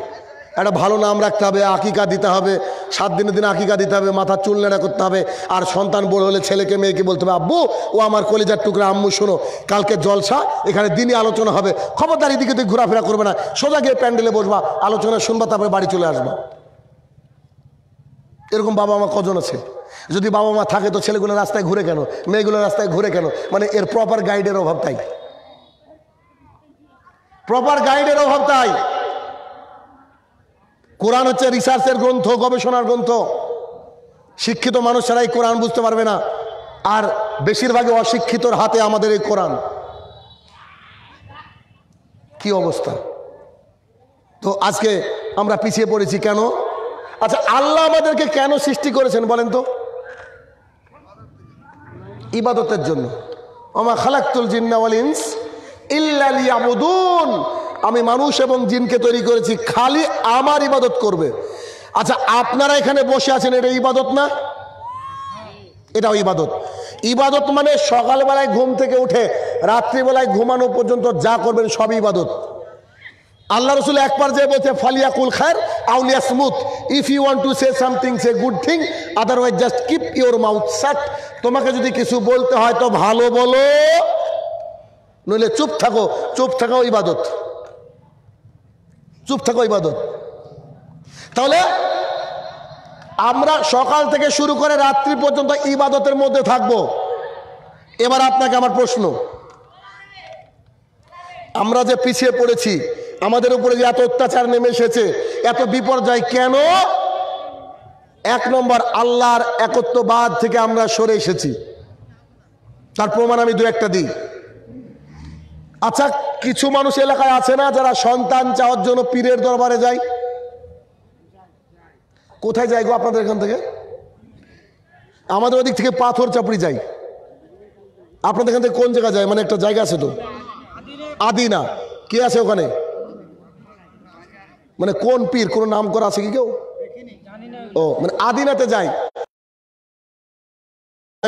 একটা ভালো নাম রাখতে হবে আকিকা দিতে হবে সাত দিনের দিন আকিকা দিতে হবে মাথার চুল নেড়া করতে হবে আর সন্তান বড় হলে ছেলেকে মেয়েকে বলতে হবে আব্বু ও আমার কলেজার টুকরা আম্মু শোনো কালকে জলসা এখানে দিনই আলোচনা হবে ক্ষমতার এদিকে তুই ঘোরাফেরা করবে না সোজা গিয়ে প্যান্ডেলে বসবা আলোচনা শুনবা তারপরে বাড়ি চলে আসবা এরকম বাবা মা কজন আছে যদি বাবা মা থাকে তো ছেলেগুলো রাস্তায় ঘুরে কেন মেয়েগুলো রাস্তায় ঘুরে কেন মানে এর প্রপার গাইডের অভাব তাই প্রপার গাইডের অভাব তাই কোরআন হচ্ছে রিসার্চের গ্রন্থ গবেষণার গ্রন্থ শিক্ষিত মানুষ ছাড়াই কোরআন বুঝতে পারবে না আর বেশিরভাগই অশিক্ষিতর হাতে আমাদের এই কোরআন কি অবস্থা তো আজকে আমরা পিছিয়ে পড়েছি কেন আচ্ছা আল্লাহ আমাদেরকে কেন সৃষ্টি করেছেন বলেন তো ইবাদতের জন্য আমার খালাক্তুল জিন্নাওয়ালিন্স ইল্লা ইয়াবুদুন আমি মানুষ এবং জিনকে তৈরি করেছি খালি আমার ইবাদত করবে আচ্ছা আপনারা এখানে বসে আছেন এটা ইবাদত না এটাও ইবাদত ইবাদত মানে সকালবেলায় ঘুম থেকে উঠে রাত্রিবেলায় ঘুমানো পর্যন্ত যা করবেন সবই ইবাদত আল্লাহ রসুল একবার যে বলছে কুল খায়ের আউলিয়া স্মুথ if you want to say something say good thing otherwise just keep your mouth shut তোমাকে যদি কিছু বলতে হয় তো ভালো বলো নইলে চুপ থাকো চুপ থাকো ইবাদত চুপ থাকো ইবাদত তাহলে আমরা সকাল থেকে শুরু করে রাত্রি পর্যন্ত ইবাদতের মধ্যে থাকব এবার আপনাকে আমার প্রশ্ন আমরা যে পিছিয়ে পড়েছি আমাদের উপরে যে এত অত্যাচার নেমে এসেছে এত বিপর্যয় কেন এক নম্বর আল্লাহর একত্ববাদ থেকে আমরা সরে এসেছি তার প্রমাণ আমি দু একটা দিই আচ্ছা কিছু মানুষ এলাকায় আছে না যারা সন্তান চাওয়ার জন্য পীরের দরবারে যায় কোথায় যাই গো আপনাদের এখান থেকে আমাদের ওদিক থেকে পাথর চাপড়ি যাই আপনাদের এখান থেকে কোন জায়গা যায় মানে একটা জায়গা আছে তো আদিনা কে আছে ওখানে মানে কোন পীর কোন নাম করা আছে কি কেউ ও মানে আদিনাতে যাই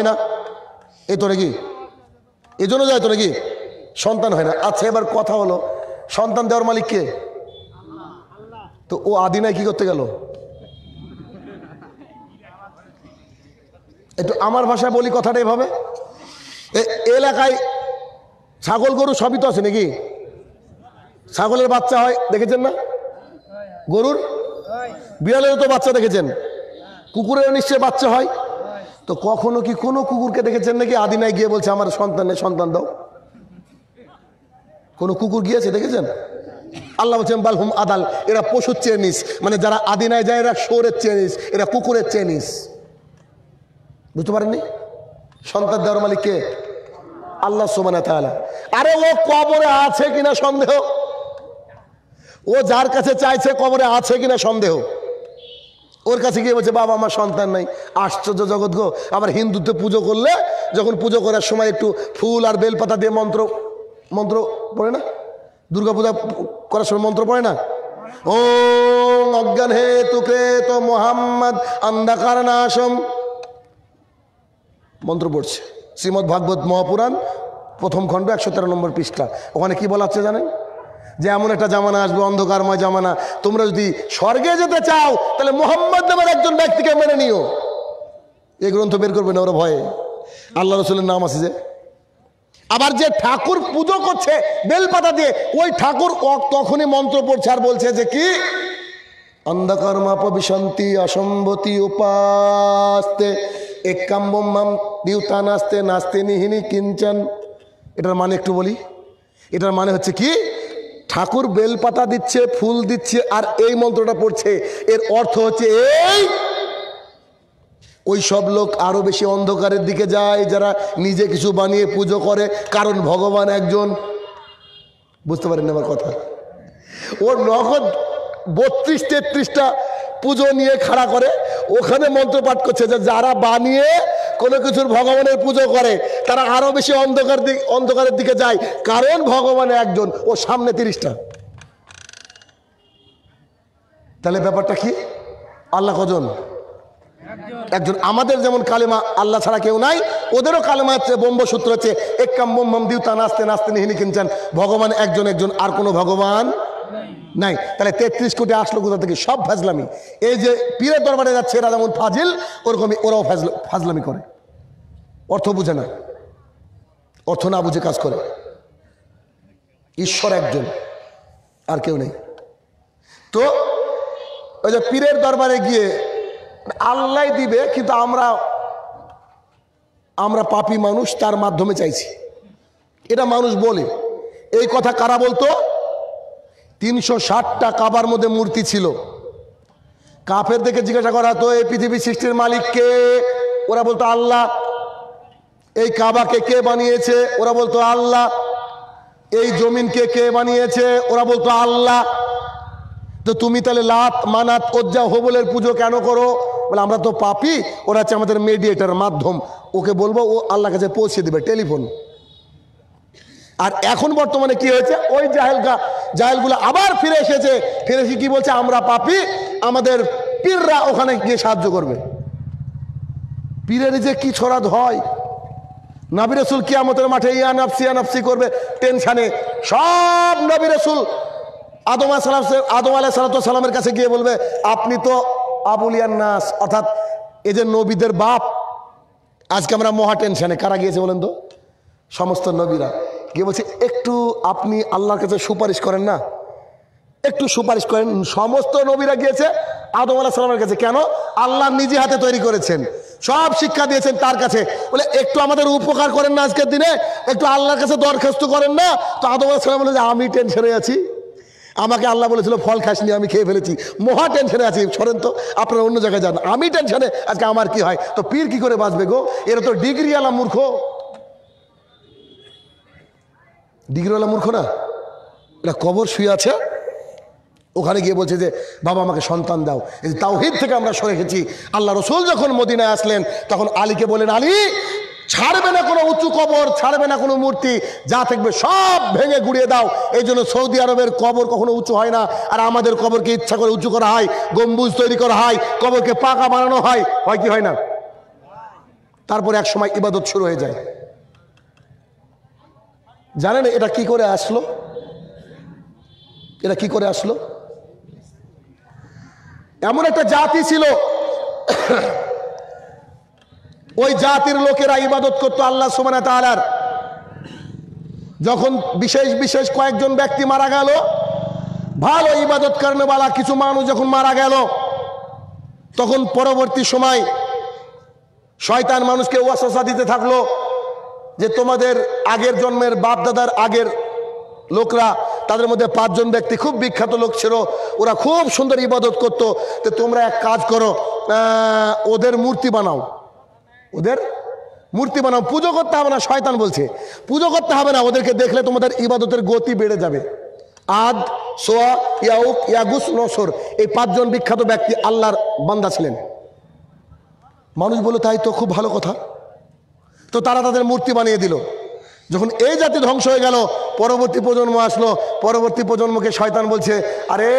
না এ তো নাকি এজন্য যায় তো নাকি সন্তান হয় না আচ্ছা এবার কথা হলো সন্তান দেওয়ার মালিককে তো ও আদিনায় কি করতে গেল একটু আমার ভাষায় বলি কথাটা এভাবে এলাকায় ছাগল গরু সবই তো আছে নাকি ছাগলের বাচ্চা হয় দেখেছেন না গরুর বিড়ালেরও তো বাচ্চা দেখেছেন কুকুরেরও নিশ্চয়ই বাচ্চা হয় তো কখনো কি কোনো কুকুরকে দেখেছেন নাকি আদিনায় গিয়ে বলছে আমার সন্তান নেই সন্তান দাও কোনো কুকুর গিয়েছে দেখেছেন আল্লাহ বলছেন বালহুম আদাল এরা পশুর চেনিস মানে যারা আদিনায় যায় এরা শোরের চেনিস এরা কুকুরের চেনিস বুঝতে পারেননি সন্তান দেওয়ার মালিক কে আল্লাহ সোমানা তাহলে আরে ও কবরে আছে কিনা সন্দেহ ও যার কাছে চাইছে কবরে আছে কিনা সন্দেহ ওর কাছে গিয়ে বলছে বাবা আমার সন্তান নাই আশ্চর্য জগৎ গো আবার হিন্দুতে পুজো করলে যখন পুজো করার সময় একটু ফুল আর বেলপাতা দিয়ে মন্ত্র মন্ত্র পড়ে না দুর্গাপূজা করার সময় মন্ত্র পড়ে না ও অজ্ঞান হে তুকে তো মোহাম্মদ অন্ধকার নাশম মন্ত্র পড়ছে শ্রীমদ ভাগবত মহাপুরাণ প্রথম খণ্ড একশো তেরো নম্বর পৃষ্ঠা ওখানে কি বলা হচ্ছে জানেন যে এমন একটা জামানা আসবে অন্ধকারময় জামানা তোমরা যদি স্বর্গে যেতে চাও তাহলে মোহাম্মদ নামের একজন ব্যক্তিকে মেনে নিও এই গ্রন্থ বের করবে না ওরা ভয়ে আল্লাহ রসুলের নাম আছে যে আবার যে ঠাকুর পুজো করছে বেলপাতা দিয়ে ওই ঠাকুর তখনই মন্ত্র পড়ছে আর বলছে যে কি অন্ধকর্মাপ বিশান্তি অসম্ভতি উপাস্তে একাম্বম্মাম দিউতা নাস্তে নাস্তে নিহিনী কিঞ্চন এটার মানে একটু বলি এটার মানে হচ্ছে কি ঠাকুর বেলপাতা দিচ্ছে ফুল দিচ্ছে আর এই মন্ত্রটা পড়ছে এর অর্থ হচ্ছে এই ওই সব লোক আরও বেশি অন্ধকারের দিকে যায় যারা নিজে কিছু বানিয়ে পুজো করে কারণ ভগবান একজন বুঝতে পারেন আমার কথা ওর নগদ বত্রিশ তেত্রিশটা পুজো নিয়ে খাড়া করে ওখানে মন্ত্র পাঠ করছে যে যারা বানিয়ে কোনো কিছুর ভগবানের পুজো করে তারা আরও বেশি অন্ধকার দিক অন্ধকারের দিকে যায় কারণ ভগবান একজন ও সামনে তিরিশটা তাহলে ব্যাপারটা কি আল্লাহ কজন একজন আমাদের যেমন কালেমা আল্লাহ ছাড়া কেউ নাই ওদেরও কালেমা হচ্ছে বম্ব সূত্র হচ্ছে একাম বোম বম দিউতা নাচতে নাচতে নিহিনি কিনছেন ভগবান একজন একজন আর কোনো ভগবান নাই তাহলে তেত্রিশ কোটি আসলো কোথা থেকে সব ফাজলামি এই যে পীরের দরবারে যাচ্ছে এরা যেমন ফাজিল ওরকমই ওরাও ফাজল ফাজলামি করে অর্থ বুঝে না অর্থ না বুঝে কাজ করে ঈশ্বর একজন আর কেউ নেই তো ওই যে পীরের দরবারে গিয়ে আল্লাহ দিবে কিন্তু আমরা আমরা পাপি মানুষ তার মাধ্যমে চাইছি এটা মানুষ বলে এই কথা কারা বলতো তিনশো ষাটটা কাবার মধ্যে মূর্তি ছিল কাফের দেখে জিজ্ঞাসা করা হতো এই পৃথিবী সৃষ্টির মালিককে ওরা বলতো আল্লাহ এই কাবাকে কে বানিয়েছে ওরা বলতো আল্লাহ এই জমিনকে কে বানিয়েছে ওরা বলতো আল্লাহ তো তুমি তাহলে লাত মানাত ওজ্জা হোবলের পুজো কেন করো বলে আমরা তো পাপি ওরা হচ্ছে আমাদের মেডিয়েটার মাধ্যম ওকে বলবো ও আল্লাহ কাছে পৌঁছে দেবে টেলিফোন আর এখন বর্তমানে কি হয়েছে ওই জাহেলকা জাহেলগুলো আবার ফিরে এসেছে ফিরে এসে কী বলছে আমরা পাপি আমাদের পীররা ওখানে গিয়ে সাহায্য করবে পীরের যে কি ছড়াদ হয় নাবিরসুল কি কিয়ামতের মাঠে ইয়ানাফসি ইয়ানাফসি করবে টেনশানে সব নাবিরসুল আদম আলাহ আদম আলাহ সালাতামের কাছে গিয়ে বলবে আপনি তো আবুলিয়ার নাস অর্থাৎ এদের নবীদের বাপ আজকে আমরা মহা টেনশানে কারা গিয়েছে বলেন তো সমস্ত নবীরা গিয়ে বলছে একটু আপনি আল্লাহর কাছে সুপারিশ করেন না একটু সুপারিশ করেন সমস্ত নবীরা গিয়েছে আদম আল্লাহ সালামের কাছে কেন আল্লাহ নিজে হাতে তৈরি করেছেন সব শিক্ষা দিয়েছেন তার কাছে বলে একটু আমাদের উপকার করেন না আজকের দিনে একটু আল্লাহর কাছে দরখাস্ত করেন না তো আদম আলাহ সালাম বলে যে আমি টেনশনে আছি আমাকে আল্লাহ বলেছিল ফল খাসনি আমি খেয়ে ফেলেছি মহা টেনশনে আছি সরেন তো আপনারা অন্য জায়গায় যান আমি টেনশনে আজকে আমার কি হয় তো পীর কি করে বাঁচবে গো এরা তো ডিগ্রিওয়ালা মূর্খ ডিগ্রিওয়ালা মূর্খ না এটা কবর শুয়ে আছে ওখানে গিয়ে বলছে যে বাবা আমাকে সন্তান দাও এই তাওহিদ থেকে আমরা সরে গেছি আল্লাহ রসুল যখন মদিনায় আসলেন তখন আলীকে বলেন আলী ছাড়বে না কোনো উঁচু কবর ছাড়বে না কোনো মূর্তি যা থাকবে সব ভেঙে গুড়িয়ে দাও এই জন্য সৌদি আরবের কবর কখনো উঁচু হয় না আর আমাদের কবরকে ইচ্ছা করে উঁচু করা হয় গম্বুজ তৈরি করা হয় কবরকে পাকা বানানো হয় হয় কি হয় না তারপরে এক সময় ইবাদত শুরু হয়ে যায় জানেন এটা কি করে আসলো এটা কি করে আসলো এমন একটা জাতি ছিল ওই জাতির লোকেরা ইবাদত করতো আল্লাহ সুমানা তালার যখন বিশেষ বিশেষ কয়েকজন ব্যক্তি মারা গেল ভালো ইবাদত কারণেওয়ালা কিছু মানুষ যখন মারা গেল তখন পরবর্তী সময় শয়তান মানুষকে ওয়াসা দিতে থাকলো যে তোমাদের আগের জন্মের বাপদাদার আগের লোকরা তাদের মধ্যে পাঁচজন ব্যক্তি খুব বিখ্যাত লোক ছিল ওরা খুব সুন্দর ইবাদত করতো তো তোমরা এক কাজ করো ওদের মূর্তি বানাও ওদের মূর্তি বানাও পুজো করতে হবে না শয়তান বলছে পুজো করতে হবে না ওদেরকে দেখলে তোমাদের ইবাদতের গতি বেড়ে যাবে আদ সোয়া ইয়াউক ইয়াগুস নসর এই পাঁচজন বিখ্যাত ব্যক্তি আল্লাহর বান্দা ছিলেন মানুষ বলে তাই তো খুব ভালো কথা তো তারা তাদের মূর্তি বানিয়ে দিল যখন এই জাতি ধ্বংস হয়ে গেল পরবর্তী প্রজন্ম আসলো পরবর্তী প্রজন্মকে শয়তান বলছে আরে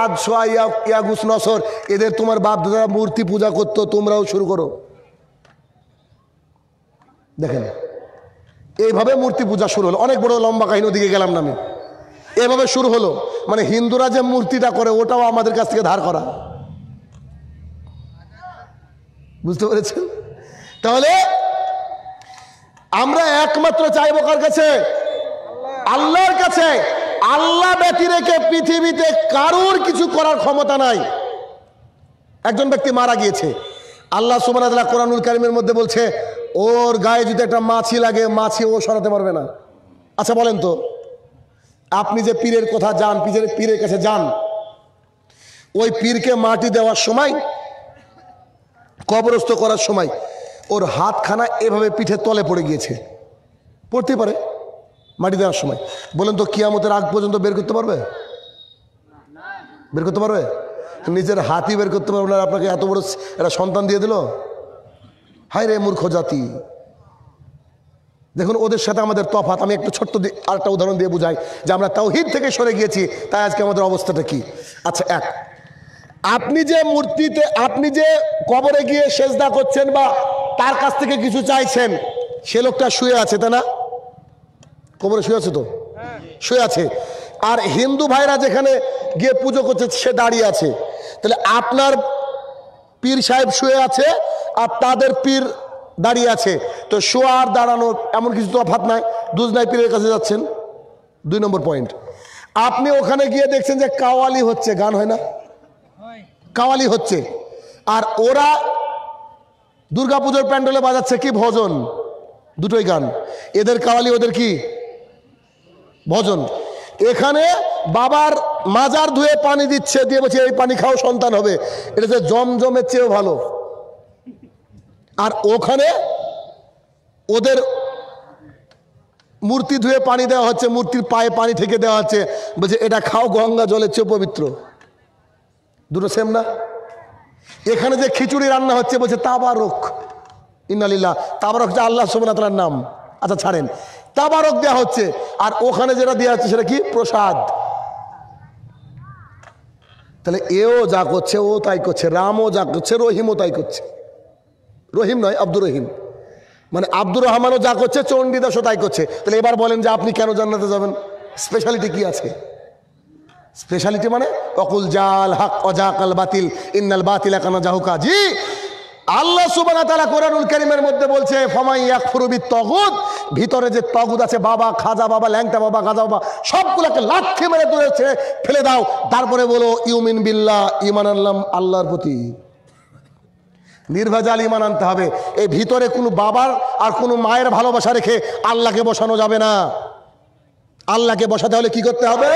আদ সোয়া ইয়াগুস নসর এদের তোমার বাপ দাদা মূর্তি পূজা করতো তোমরাও শুরু করো দেখেন এইভাবে মূর্তি পূজা শুরু হলো অনেক বড় লম্বা কাহিনী দিকে গেলাম না আমি এভাবে শুরু হলো মানে হিন্দুরা যে মূর্তিটা করে ওটাও আমাদের কাছ থেকে ধার করা বুঝতে পেরেছেন তাহলে আমরা একমাত্র চাইব কার কাছে আল্লাহর কাছে আল্লাহ ব্যতি রেখে পৃথিবীতে কারোর কিছু করার ক্ষমতা নাই একজন ব্যক্তি মারা গিয়েছে আল্লাহ সুমান কোরআনুল কারিমের মধ্যে বলছে ওর গায়ে যদি একটা মাছি লাগে মাছি ও সরাতে পারবে না আচ্ছা বলেন তো আপনি যে পীরের কথা যান পীরের পীরের কাছে যান ওই পীরকে মাটি দেওয়ার সময় কবরস্থ করার সময় ওর হাতখানা এভাবে পিঠে তলে পড়ে গিয়েছে পড়তে পারে মাটি দেওয়ার সময় বলেন তো কিয়ামতের আগ পর্যন্ত বের করতে পারবে বের করতে পারবে নিজের হাতই বের করতে পারবে না আপনাকে এত বড় একটা সন্তান দিয়ে দিল হায় রে মূর্খ জাতি দেখুন ওদের সাথে আমাদের তফাত আমি একটু ছোট্ট আরেকটা উদাহরণ দিয়ে বুঝাই যে আমরা তাওহিদ থেকে সরে গিয়েছি তাই আজকে আমাদের অবস্থাটা কি আচ্ছা এক আপনি যে মূর্তিতে আপনি যে কবরে গিয়ে সেজদা করছেন বা তার কাছ থেকে কিছু চাইছেন সে লোকটা শুয়ে আছে তাই না কবরে শুয়ে আছে তো শুয়ে আছে আর হিন্দু ভাইরা যেখানে গিয়ে পুজো করছে সে দাঁড়িয়ে আছে তাহলে আপনার পীর সাহেব শুয়ে আছে আর তাদের পীর দাঁড়িয়ে আছে তো শোয়া আর দাঁড়ানো এমন কিছু তো অফাত নাই দুজ নাই পীরের কাছে যাচ্ছেন দুই নম্বর পয়েন্ট আপনি ওখানে গিয়ে দেখছেন যে কাওয়ালি হচ্ছে গান হয় না কাওয়ালি হচ্ছে আর ওরা দুর্গাপুজোর প্যান্ডেলে বাজাচ্ছে কি ভজন দুটোই গান এদের কাওয়ালি ওদের কি ভজন এখানে বাবার মাজার ধুয়ে পানি দিচ্ছে দিয়ে বলছে এই পানি খাও সন্তান হবে এটা যে জমজমের চেয়েও ভালো আর ওখানে ওদের মূর্তি ধুয়ে পানি দেওয়া হচ্ছে মূর্তির পায়ে পানি থেকে দেওয়া হচ্ছে বলছে এটা খাও গঙ্গা জলের চেয়েও পবিত্র দুটো সেম না এখানে যে খিচুড়ি রান্না হচ্ছে বলছে তাবারক ইন্নালিল্লা তাবারক যে আল্লাহ সোমনাথলার নাম আচ্ছা ছাড়েন তাবারক দেওয়া হচ্ছে আর ওখানে যেটা দেওয়া হচ্ছে সেটা কি প্রসাদ তাহলে এও যা করছে ও তাই করছে রামও যা করছে রহিমও তাই করছে রহিম নয় আব্দুর রহিম মানে আব্দুর রহমানও যা করছে চণ্ডীদাসও তাই করছে তাহলে এবার বলেন যে আপনি কেন জান্নাতে যাবেন স্পেশালিটি কি আছে স্পেশালিটি মানে অকুল জাল হাক অজাকাল বাতিল ইন্নাল বাতিল একানা জাহুকা জি আল্লাহ সুবানা তালা কোরআনুল করিমের মধ্যে বলছে ফমাই এক ফুরুবি তগুদ ভিতরে যে তগুদ আছে বাবা খাজা বাবা ল্যাংটা বাবা গাজা বাবা সবগুলাকে লাক্ষে মেরে তুলে ছেড়ে ফেলে দাও তারপরে বলো ইউমিন বিল্লাহ ইমান আল্লাম আল্লাহর প্রতি নির্ভেজাল ইমান আনতে হবে এই ভিতরে কোনো বাবার আর কোনো মায়ের ভালোবাসা রেখে আল্লাহকে বসানো যাবে না আল্লাহকে বসাতে হলে কি করতে হবে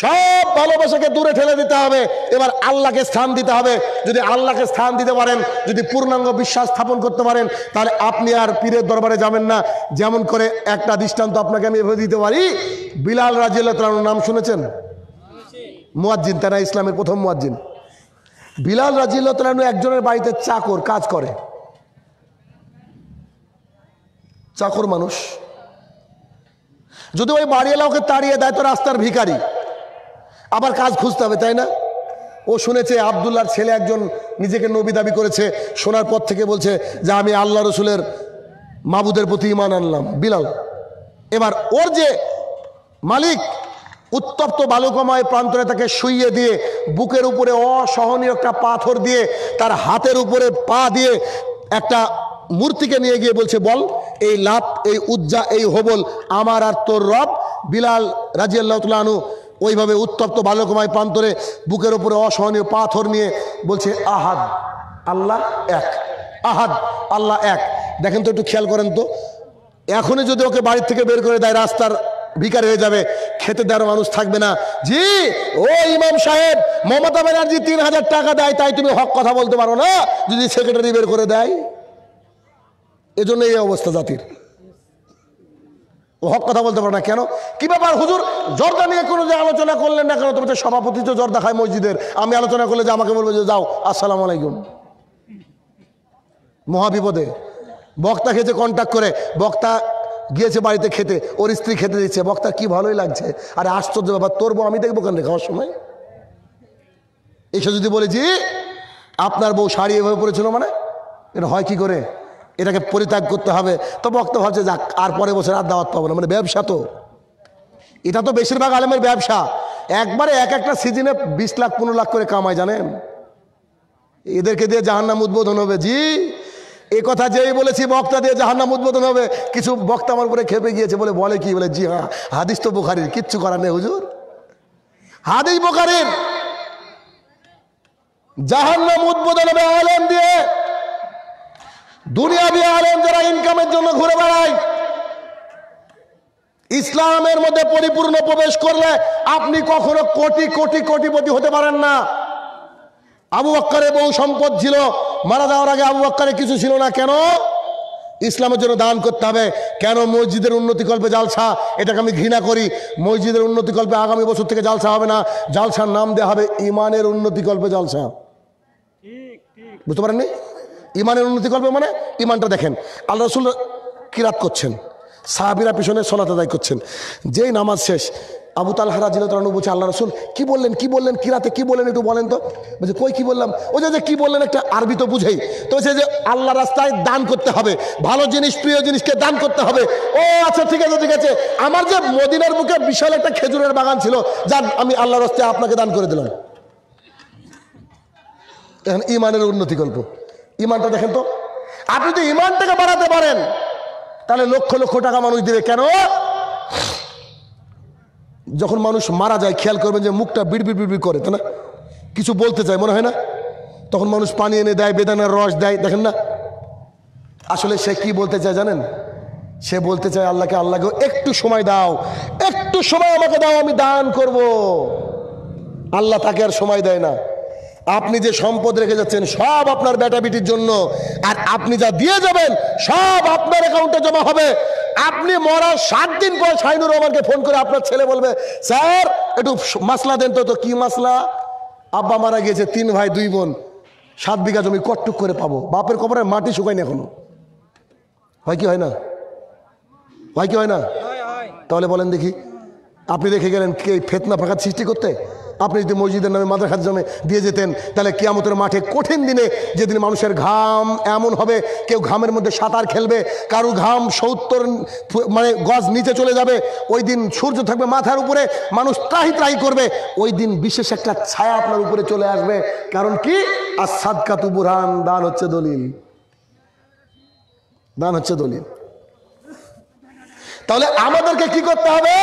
সব ভালোবাসাকে দূরে ঠেলে দিতে হবে এবার আল্লাহকে স্থান দিতে হবে যদি আল্লাহকে স্থান দিতে পারেন যদি পূর্ণাঙ্গ বিশ্বাস স্থাপন করতে পারেন তাহলে আপনি আর পীরের দরবারে যাবেন না যেমন করে একটা দৃষ্টান্ত আপনাকে আমি এভাবে দিতে পারি বিলাল রাজিউল্লাহ নাম শুনেছেন মুয়াজ্জিন তারা ইসলামের প্রথম মুয়াজ্জিন বিলাল রাজিউল্লাহ একজনের বাড়িতে চাকর কাজ করে চাকর মানুষ যদি ওই বাড়িওয়ালা ওকে তাড়িয়ে দেয় তো রাস্তার ভিকারি আবার কাজ খুঁজতে হবে তাই না ও শুনেছে আবদুল্লার ছেলে একজন নিজেকে নবী দাবি করেছে শোনার পর থেকে বলছে যে আমি আল্লাহ রসুলের মাবুদের প্রতি ইমান আনলাম বিলাল এবার ওর যে মালিক উত্তপ্ত বালুকময় প্রান্তরে তাকে শুইয়ে দিয়ে বুকের উপরে অসহনীয় একটা পাথর দিয়ে তার হাতের উপরে পা দিয়ে একটা মূর্তিকে নিয়ে গিয়ে বলছে বল এই লাভ এই উজ্জা এই হবল আমার আর তোর রব বিলাল রাজিয়াল্লাহ তুলানু ওইভাবে উত্তপ্ত বালকময় প্রান্তরে বুকের ওপরে অসহনীয় পাথর নিয়ে বলছে আহাদ আল্লাহ এক আহাদ আল্লাহ এক দেখেন তো একটু খেয়াল করেন তো এখনই যদি ওকে বাড়ির থেকে বের করে দেয় রাস্তার ভিকার হয়ে যাবে খেতে দেওয়ার মানুষ থাকবে না জি ও ইমাম সাহেব মমতা ব্যানার্জি তিন হাজার টাকা দেয় তাই তুমি হক কথা বলতে পারো না যদি সেক্রেটারি বের করে দেয় এজন্য এই অবস্থা জাতির ও হক কথা বলতে পারে না কেন কি ব্যাপার হুজুর জর্দা নিয়ে কোনো যে আলোচনা করলেন না কেন তোমার সভাপতি তো জর্দা খায় মসজিদের আমি আলোচনা করলে যে আমাকে বলবো যে যাও আসসালাম আলাইকুম মহাবিপদে বক্তা খেয়েছে কন্ট্যাক্ট করে বক্তা গিয়েছে বাড়িতে খেতে ওর স্ত্রী খেতে দিচ্ছে বক্তা কি ভালোই লাগছে আরে আশ্চর্য ব্যাপার তোর বউ আমি দেখবো কেন খাওয়ার সময় এসে যদি বলেছি আপনার বউ শাড়ি এভাবে পড়েছিল মানে এটা হয় কি করে এটাকে পরিত্যাগ করতে হবে তো বক্ত ভাবছে যাক আর পরের বছর আর দাওয়াত পাবো না মানে ব্যবসা তো এটা তো বেশিরভাগ আলেমের ব্যবসা একবারে এক একটা সিজনে বিশ লাখ পনেরো লাখ করে কামায় জানেন এদেরকে দিয়ে জাহান্নাম উদ্বোধন হবে জি এ কথা যেই বলেছি বক্তা দিয়ে জাহান্নাম উদ্বোধন হবে কিছু বক্তা আমার উপরে খেপে গিয়েছে বলে বলে কি বলে জি হ্যাঁ হাদিস তো বোখারির কিচ্ছু করার নেই হুজুর হাদিস বোখারির জাহান্নাম উদ্বোধন হবে আলেম দিয়ে দুনিয়াবি আলম যারা ইনকামের জন্য ঘুরে বেড়ায় ইসলামের মধ্যে পরিপূর্ণ প্রবেশ করলে আপনি কখনো কোটি কোটি কোটিপতি হতে পারেন না আবু আক্কারের বহু সম্পদ ছিল মারা যাওয়ার আগে আবু আক্কারে কিছু ছিল না কেন ইসলামের জন্য দান করতে হবে কেন মসজিদের উন্নতিকল্পে জালসা এটাকে আমি ঘৃণা করি মসজিদের উন্নতিকল্পে আগামী বছর থেকে জালসা হবে না জালসার নাম দেওয়া হবে ইমানের উন্নতিকল্পে জালসা বুঝতে পারেননি ইমানের উন্নতি করবে মানে ইমানটা দেখেন আল্লাহ রসুল কিরাত করছেন সাহাবিরা পিছনে সলাত আদায় করছেন যেই নামাজ শেষ আবু তাল হারা জিল তালু বলছে আল্লাহ রসুল কি বললেন কী বললেন কিরাতে কী বললেন একটু বলেন তো বলছে কই কি বললাম ওই যে কী বললেন একটা আরবি তো বুঝেই তো সে যে আল্লাহ রাস্তায় দান করতে হবে ভালো জিনিস প্রিয় জিনিসকে দান করতে হবে ও আচ্ছা ঠিক আছে ঠিক আছে আমার যে মদিনার বুকে বিশাল একটা খেজুরের বাগান ছিল যার আমি আল্লাহ রাস্তায় আপনাকে দান করে দিলাম ইমানের উন্নতি গল্প ইমানটা দেখেন তো আপনি যদি ইমানটাকে বাড়াতে পারেন তাহলে লক্ষ লক্ষ টাকা মানুষ দিবে কেন যখন মানুষ মারা যায় খেয়াল করবেন যে মুখটা বিড়বিড় বিড়বিড় করে তাই না কিছু বলতে চায় মনে হয় না তখন মানুষ পানি এনে দেয় বেদানার রস দেয় দেখেন না আসলে সে কি বলতে চায় জানেন সে বলতে চায় আল্লাহকে আল্লাহকে একটু সময় দাও একটু সময় আমাকে দাও আমি দান করব আল্লাহ তাকে আর সময় দেয় না আপনি যে সম্পদ রেখে যাচ্ছেন সব আপনার বেটা বেটির জন্য আর আপনি যা দিয়ে যাবেন সব আপনার অ্যাকাউন্টে জমা হবে আপনি মরার সাত দিন পর শাহিনুর রহমানকে ফোন করে আপনার ছেলে বলবে স্যার একটু মাসলা দেন তো তো কি মাসলা আব্বা মারা গিয়েছে তিন ভাই দুই বোন সাত বিঘা জমি কটটুক করে পাবো বাপের কবরে মাটি শুকায়নি এখনো হয় কি হয় না হয় কি হয় না তাহলে বলেন দেখি আপনি রেখে গেলেন কে ফেতনা ফাঁকার সৃষ্টি করতে আপনি যদি মসজিদের নামে মাদ্রাসার জমে দিয়ে যেতেন তাহলে কিয়ামতের মাঠে কঠিন দিনে যেদিন মানুষের ঘাম এমন হবে কেউ ঘামের মধ্যে সাঁতার খেলবে কারো ঘাম সত্তর মানে গজ নিচে চলে যাবে ওই দিন সূর্য থাকবে মাথার উপরে মানুষ ত্রাহি ত্রাহি করবে ওই দিন বিশেষ একটা ছায়া আপনার উপরে চলে আসবে কারণ কি আর সাদকাতু বুরহান দান হচ্ছে দলিল দান হচ্ছে দলিল তাহলে আমাদেরকে কি করতে হবে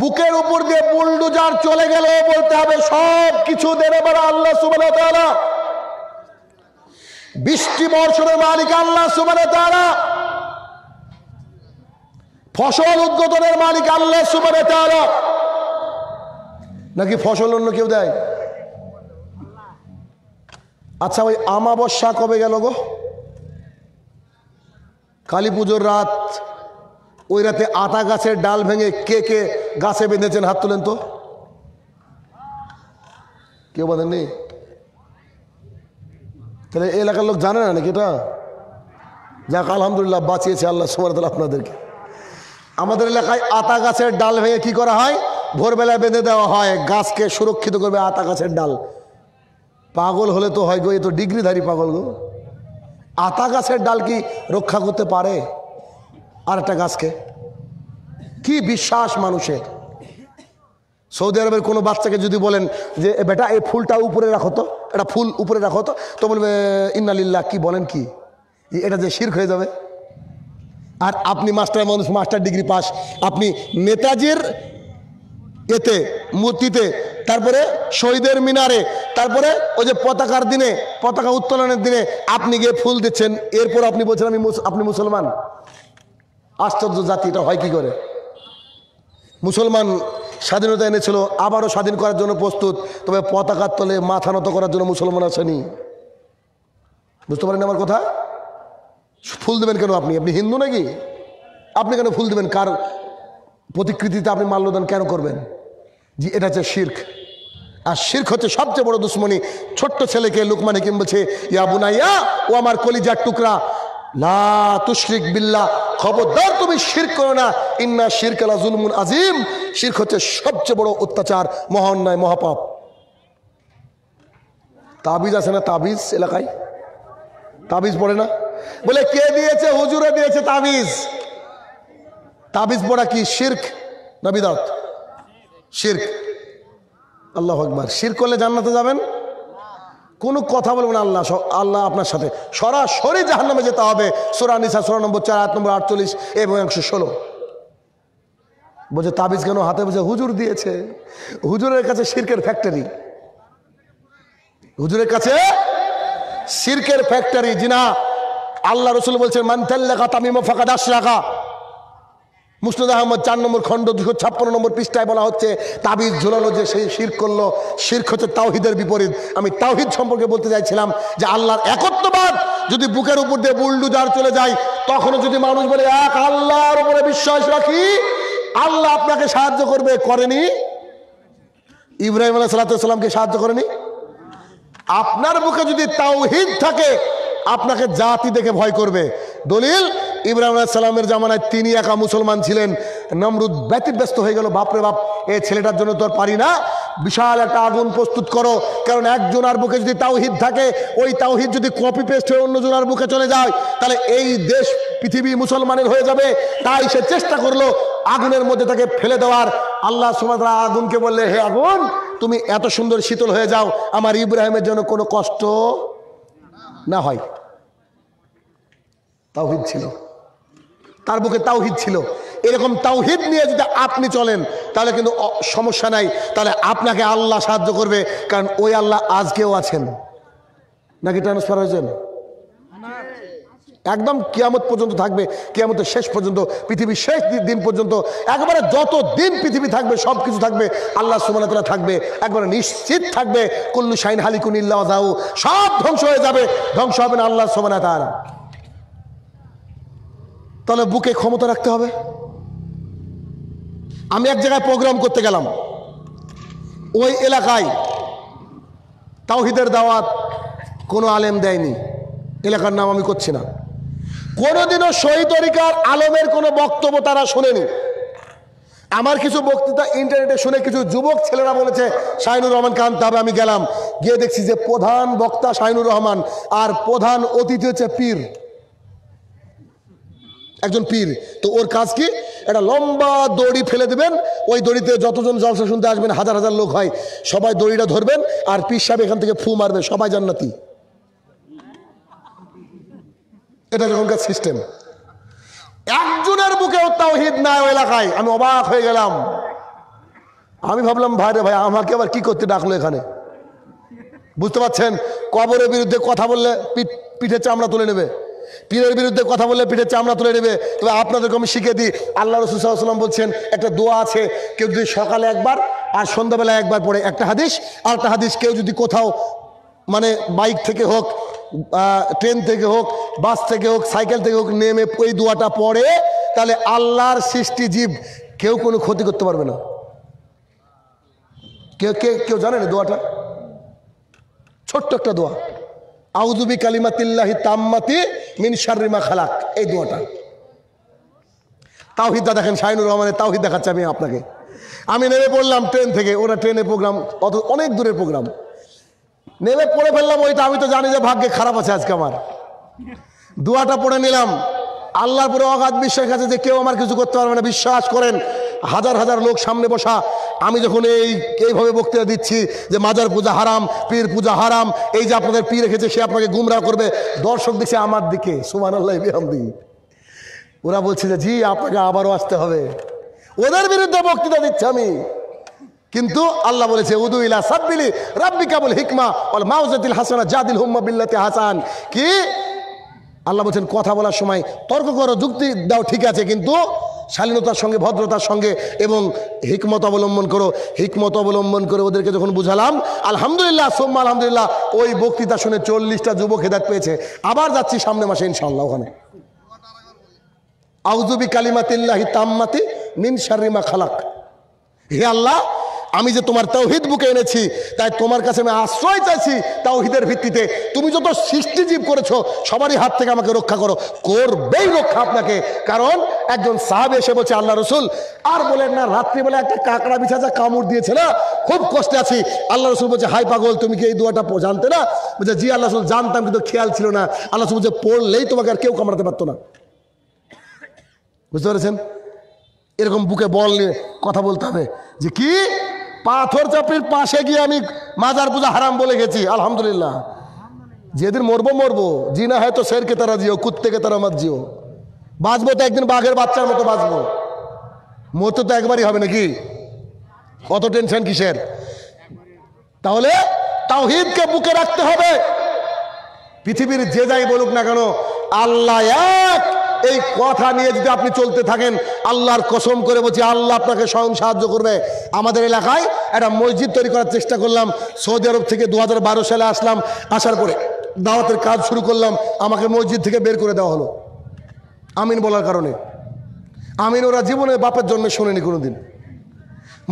বুকের উপর দিয়ে বুলডুজার চলে গেল বলতে হবে সব কিছু দেবে আল্লাহ সুবাহ তারা বৃষ্টি বর্ষণের মালিক আল্লাহ সুবাহ তারা ফসল উদ্বোধনের মালিক আল্লাহ সুবাহ তারা নাকি ফসল অন্য কেউ দেয় আচ্ছা ওই আমাবস্যা কবে গেল গো কালী পুজোর রাত ওই রাতে আটা গাছের ডাল ভেঙে কে কে গাছে বেঁধেছেন হাত তোলেন তো কেউ নেই তাহলে এলাকার লোক জানে না নাকি এটা যাক আলহামদুলিল্লাহ বাঁচিয়েছে আল্লাহ সুমার তালা আপনাদেরকে আমাদের এলাকায় আতা গাছের ডাল ভেঙে কি করা হয় ভোরবেলায় বেঁধে দেওয়া হয় গাছকে সুরক্ষিত করবে আতা গাছের ডাল পাগল হলে তো হয় গো এ তো ডিগ্রিধারী পাগল গো আতা গাছের ডাল কি রক্ষা করতে পারে আর একটা গাছকে কি বিশ্বাস মানুষের সৌদি আরবের কোনো বাচ্চাকে যদি বলেন যে বেটা এই ফুলটা উপরে রাখো তো এটা ফুল উপরে রাখো তো তো বলবে ইন্নালিল্লা কি বলেন কি এটা যে শির হয়ে যাবে আর আপনি মাস্টার মানুষ মাস্টার ডিগ্রি পাস আপনি নেতাজির এতে মূর্তিতে তারপরে শহীদের মিনারে তারপরে ওই যে পতাকার দিনে পতাকা উত্তোলনের দিনে আপনি গিয়ে ফুল দিচ্ছেন এরপর আপনি বলছেন আমি আপনি মুসলমান আশ্চর্য জাতি এটা হয় কি করে মুসলমান স্বাধীনতা এনেছিল আবারও স্বাধীন করার জন্য প্রস্তুত তবে পতাকার তলে মাথা নত করার জন্য মুসলমান আসেনি বুঝতে পারেন আমার কথা ফুল দেবেন কেন আপনি আপনি হিন্দু নাকি আপনি কেন ফুল দেবেন কার প্রতিকৃতিতে আপনি মাল্যদান কেন করবেন জি এটা হচ্ছে শির্ক আর শির্ক হচ্ছে সবচেয়ে বড় দুশ্মনী ছোট্ট ছেলেকে লুকমানি হেকিম বলছে ইয়া বুনাইয়া ও আমার কলিজার টুকরা লা তুশরিক বিল্লা খবরদার তুমি শির করো না ইন্না শিরকালা জুলমুন আজিম শির হচ্ছে সবচেয়ে বড় অত্যাচার মহান্যায় মহাপাপ তাবিজ আছে না তাবিজ এলাকায় তাবিজ পড়ে না বলে কে দিয়েছে হুজুরে দিয়েছে তাবিজ তাবিজ পড়া কি শির্ক নবিদাত শির্ক আল্লাহ আকবার শির করলে জান্নাতে যাবেন কোনো কথা বলবেন আল্লাহ আল্লাহ আপনার সাথে সরাসরি জাহান নামে যেতে হবে সোরা নিসা সোরা নম্বর চার আট নম্বর আটচল্লিশ এবং একশো ষোলো বলছে তাবিজ কেন হাতে বসে হুজুর দিয়েছে হুজুরের কাছে সিরকের ফ্যাক্টরি হুজুরের কাছে সিরকের ফ্যাক্টরি জিনা আল্লাহ রসুল বলছেন লেখা তামিম ফাঁকা দাস রাখা মুসনাদ আহমদ চার নম্বর খণ্ড দুশো ছাপ্পান্ন নম্বর পৃষ্ঠায় বলা হচ্ছে তাবিজ ঝুলানো যে সেই শির করলো শির হচ্ছে তাওহিদের বিপরীত আমি তাওহিদ সম্পর্কে বলতে চাইছিলাম যে আল্লাহর একত্রবাদ যদি বুকের উপর দিয়ে বুল্ডুজার চলে যায় তখনও যদি মানুষ বলে এক আল্লাহর উপরে বিশ্বাস রাখি আল্লাহ আপনাকে সাহায্য করবে করেনি ইব্রাহিম আলাহ সাল্লামকে সাহায্য করেনি আপনার বুকে যদি তাওহিদ থাকে আপনাকে জাতি দেখে ভয় করবে দলিল ইব্রাহিম সালামের জামানায় তিনি একা মুসলমান ছিলেন নমরুদ ব্যতিব্যস্ত হয়ে গেল বাপরে বাপ এ ছেলেটার জন্য তোর পারি না বিশাল একটা আগুন প্রস্তুত করো কারণ একজনার বুকে যদি তাওহিদ থাকে ওই তাওহিদ যদি কপি পেস্ট হয়ে অন্যজনার বুকে চলে যায় তাহলে এই দেশ পৃথিবী মুসলমানের হয়ে যাবে তাই সে চেষ্টা করলো আগুনের মধ্যে তাকে ফেলে দেওয়ার আল্লাহ সুমাদা আগুনকে বললে হে আগুন তুমি এত সুন্দর শীতল হয়ে যাও আমার ইব্রাহিমের জন্য কোনো কষ্ট না হয় তাওহিদ ছিল তার বুকে তাওহিদ ছিল এরকম তাওহিদ নিয়ে যদি আপনি চলেন তাহলে কিন্তু সমস্যা নাই তাহলে আপনাকে আল্লাহ সাহায্য করবে কারণ ওই আল্লাহ আজকেও আছেন নাকি ট্রান্সফার হয়েছেন একদম কিয়ামত পর্যন্ত থাকবে কিয়ামতের শেষ পর্যন্ত পৃথিবীর শেষ দিন পর্যন্ত একবারে যত দিন পৃথিবী থাকবে সব কিছু থাকবে আল্লাহ সুমানতলা থাকবে একবারে নিশ্চিত থাকবে কল্লু শাইন হালিকুন ইল্লাহ সব ধ্বংস হয়ে যাবে ধ্বংস হবে না আল্লাহ সুমানা তারা তাহলে বুকে ক্ষমতা রাখতে হবে আমি এক জায়গায় প্রোগ্রাম করতে গেলাম ওই এলাকায় তাওহিদের দাওয়াত কোনো আলেম দেয়নি এলাকার নাম আমি করছি না কোনোদিনও শহীদ অরিকার আলমের কোনো বক্তব্য তারা শোনেনি আমার কিছু বক্তৃতা ইন্টারনেটে শুনে কিছু যুবক ছেলেরা বলেছে শাহিনুর রহমান খান তবে আমি গেলাম গিয়ে দেখছি যে প্রধান বক্তা শাহিনুর রহমান আর প্রধান অতিথি হচ্ছে পীর একজন পীর তো ওর কাজ কি একটা লম্বা দড়ি ফেলে দেবেন ওই দড়িতে যতজন জলসা শুনতে আসবেন হাজার হাজার লোক হয় সবাই দড়িটা ধরবেন আর পীর সাহেব এখান থেকে ফু মারবে সবাই জান্নাতি এটা এখনকার সিস্টেম একজনের বুকেও তাওহিদ নাই ওই এলাকায় আমি অবাক হয়ে গেলাম আমি ভাবলাম ভাই রে ভাই আমাকে আবার কি করতে ডাকলো এখানে বুঝতে পারছেন কবরের বিরুদ্ধে কথা বললে পিঠ পিঠে চামড়া তুলে নেবে পীরের বিরুদ্ধে কথা বললে পিঠের চামড়া তুলে নেবে তবে আপনাদেরকে আমি শিখে দিই আল্লাহ রসুল্লাহাম বলছেন একটা দোয়া আছে কেউ যদি সকালে একবার আর সন্ধ্যাবেলা একবার পড়ে একটা হাদিস আর একটা হাদিস কেউ যদি কোথাও মানে বাইক থেকে হোক ট্রেন থেকে হোক বাস থেকে হোক সাইকেল থেকে হোক নেমে ওই দোয়াটা পড়ে তাহলে আল্লাহর সৃষ্টি জীব কেউ কোনো ক্ষতি করতে পারবে না কেউ কেউ কেউ জানেন দোয়াটা ছোট্ট একটা দোয়া আউজুবি কালিমাতিল্লাহি তাম্মাতি মিন শারিমা খালাক এই দোয়াটা তাওহিদা দেখেন শাহিনুর রহমানের তাওহিদ দেখাচ্ছি আমি আপনাকে আমি নেমে পড়লাম ট্রেন থেকে ওরা ট্রেনে প্রোগ্রাম অত অনেক দূরের প্রোগ্রাম নেমে পড়ে ফেললাম ওইটা আমি তো জানি যে ভাগ্যে খারাপ আছে আজকে আমার দোয়াটা পড়ে নিলাম আল্লাহর পরে অগাধ বিশ্বাস কাছে যে কেউ আমার কিছু করতে পারবে না বিশ্বাস করেন হাজার হাজার লোক সামনে বসা আমি যখন এই এইভাবে বক্তৃতা দিচ্ছি যে মাজার পূজা হারাম পীর পূজা হারাম এই যে আপনাদের পীর রেখেছে সে আপনাকে গুমরা করবে দর্শক দিচ্ছে আমার দিকে সুমান আল্লাহ ওরা বলছে যে জি আপনাকে আবারও আসতে হবে ওদের বিরুদ্ধে বক্তৃতা দিচ্ছে আমি কিন্তু আল্লাহ বলেছে উদু ইলা সাব্বিলি রাব্বি কাবুল হিকমা অল মাউজাদিল হাসানা জাদিল হুম্মা বিল্লাতে হাসান কি আল্লাহ বলছেন কথা বলার সময় তর্ক করো যুক্তি দাও ঠিক আছে কিন্তু শালীনতার সঙ্গে ভদ্রতার সঙ্গে এবং হিকমত অবলম্বন করো হিকমত অবলম্বন করে ওদেরকে যখন বুঝালাম আলহামদুলিল্লাহ সোম্মা আলহামদুলিল্লাহ ওই বক্তৃতা শুনে চল্লিশটা যুবক হেদাত পেয়েছে আবার যাচ্ছি সামনে মাসে ইনশাল্লাহ ওখানে আউজুবি কালিমাতিল্লাহি তাম্মাতি মিন শারিমা খালাক হে আল্লাহ আমি যে তোমার তাওহিদ বুকে এনেছি তাই তোমার কাছে আমি আশ্রয় চাইছি তাওহিদের ভিত্তিতে তুমি যত সৃষ্টিজীব করেছো সবারই হাত থেকে আমাকে রক্ষা করো করবেই রক্ষা আপনাকে কারণ একজন সাহাবে এসে বলছে আল্লাহ রসুল আর বলেন না রাত্রিবেলা একটা কাঁকড়া বিছা যা কামড় দিয়েছে না খুব কষ্টে আছি আল্লাহ রসুল বলছে হাই পাগল তুমি কি এই দোয়াটা জানতে না বলছে জি আল্লাহ রসুল জানতাম কিন্তু খেয়াল ছিল না আল্লাহ রসুল বলছে পড়লেই তোমাকে আর কেউ কামড়াতে পারতো না বুঝতে পেরেছেন এরকম বুকে বল নিয়ে কথা বলতে হবে যে কি পাথর চাপড়ির পাশে গিয়ে আমি মাজার পূজা হারাম বলে গেছি আলহামদুলিল্লাহ যেদিন মরবো মরবো জিনা না হয়তো শেরকে তারা জিও কুত্তেকে তারা আমার জিও বাঁচবো তো একদিন বাঘের বাচ্চার মতো বাঁচবো মরতে তো একবারই হবে নাকি অত টেনশন কিসের তাহলে তাওহিদকে বুকে রাখতে হবে পৃথিবীর যে যাই বলুক না কেন আল্লাহ এক এই কথা নিয়ে যদি আপনি চলতে থাকেন আল্লাহর কসম করে বলছি আল্লাহ আপনাকে স্বয়ং সাহায্য করবে আমাদের এলাকায় একটা মসজিদ তৈরি করার চেষ্টা করলাম সৌদি আরব থেকে দু সালে আসলাম আসার পরে দাওয়াতের কাজ শুরু করলাম আমাকে মসজিদ থেকে বের করে দেওয়া হলো আমিন বলার কারণে আমিন ওরা জীবনে বাপের জন্মে শোনেনি কোনো দিন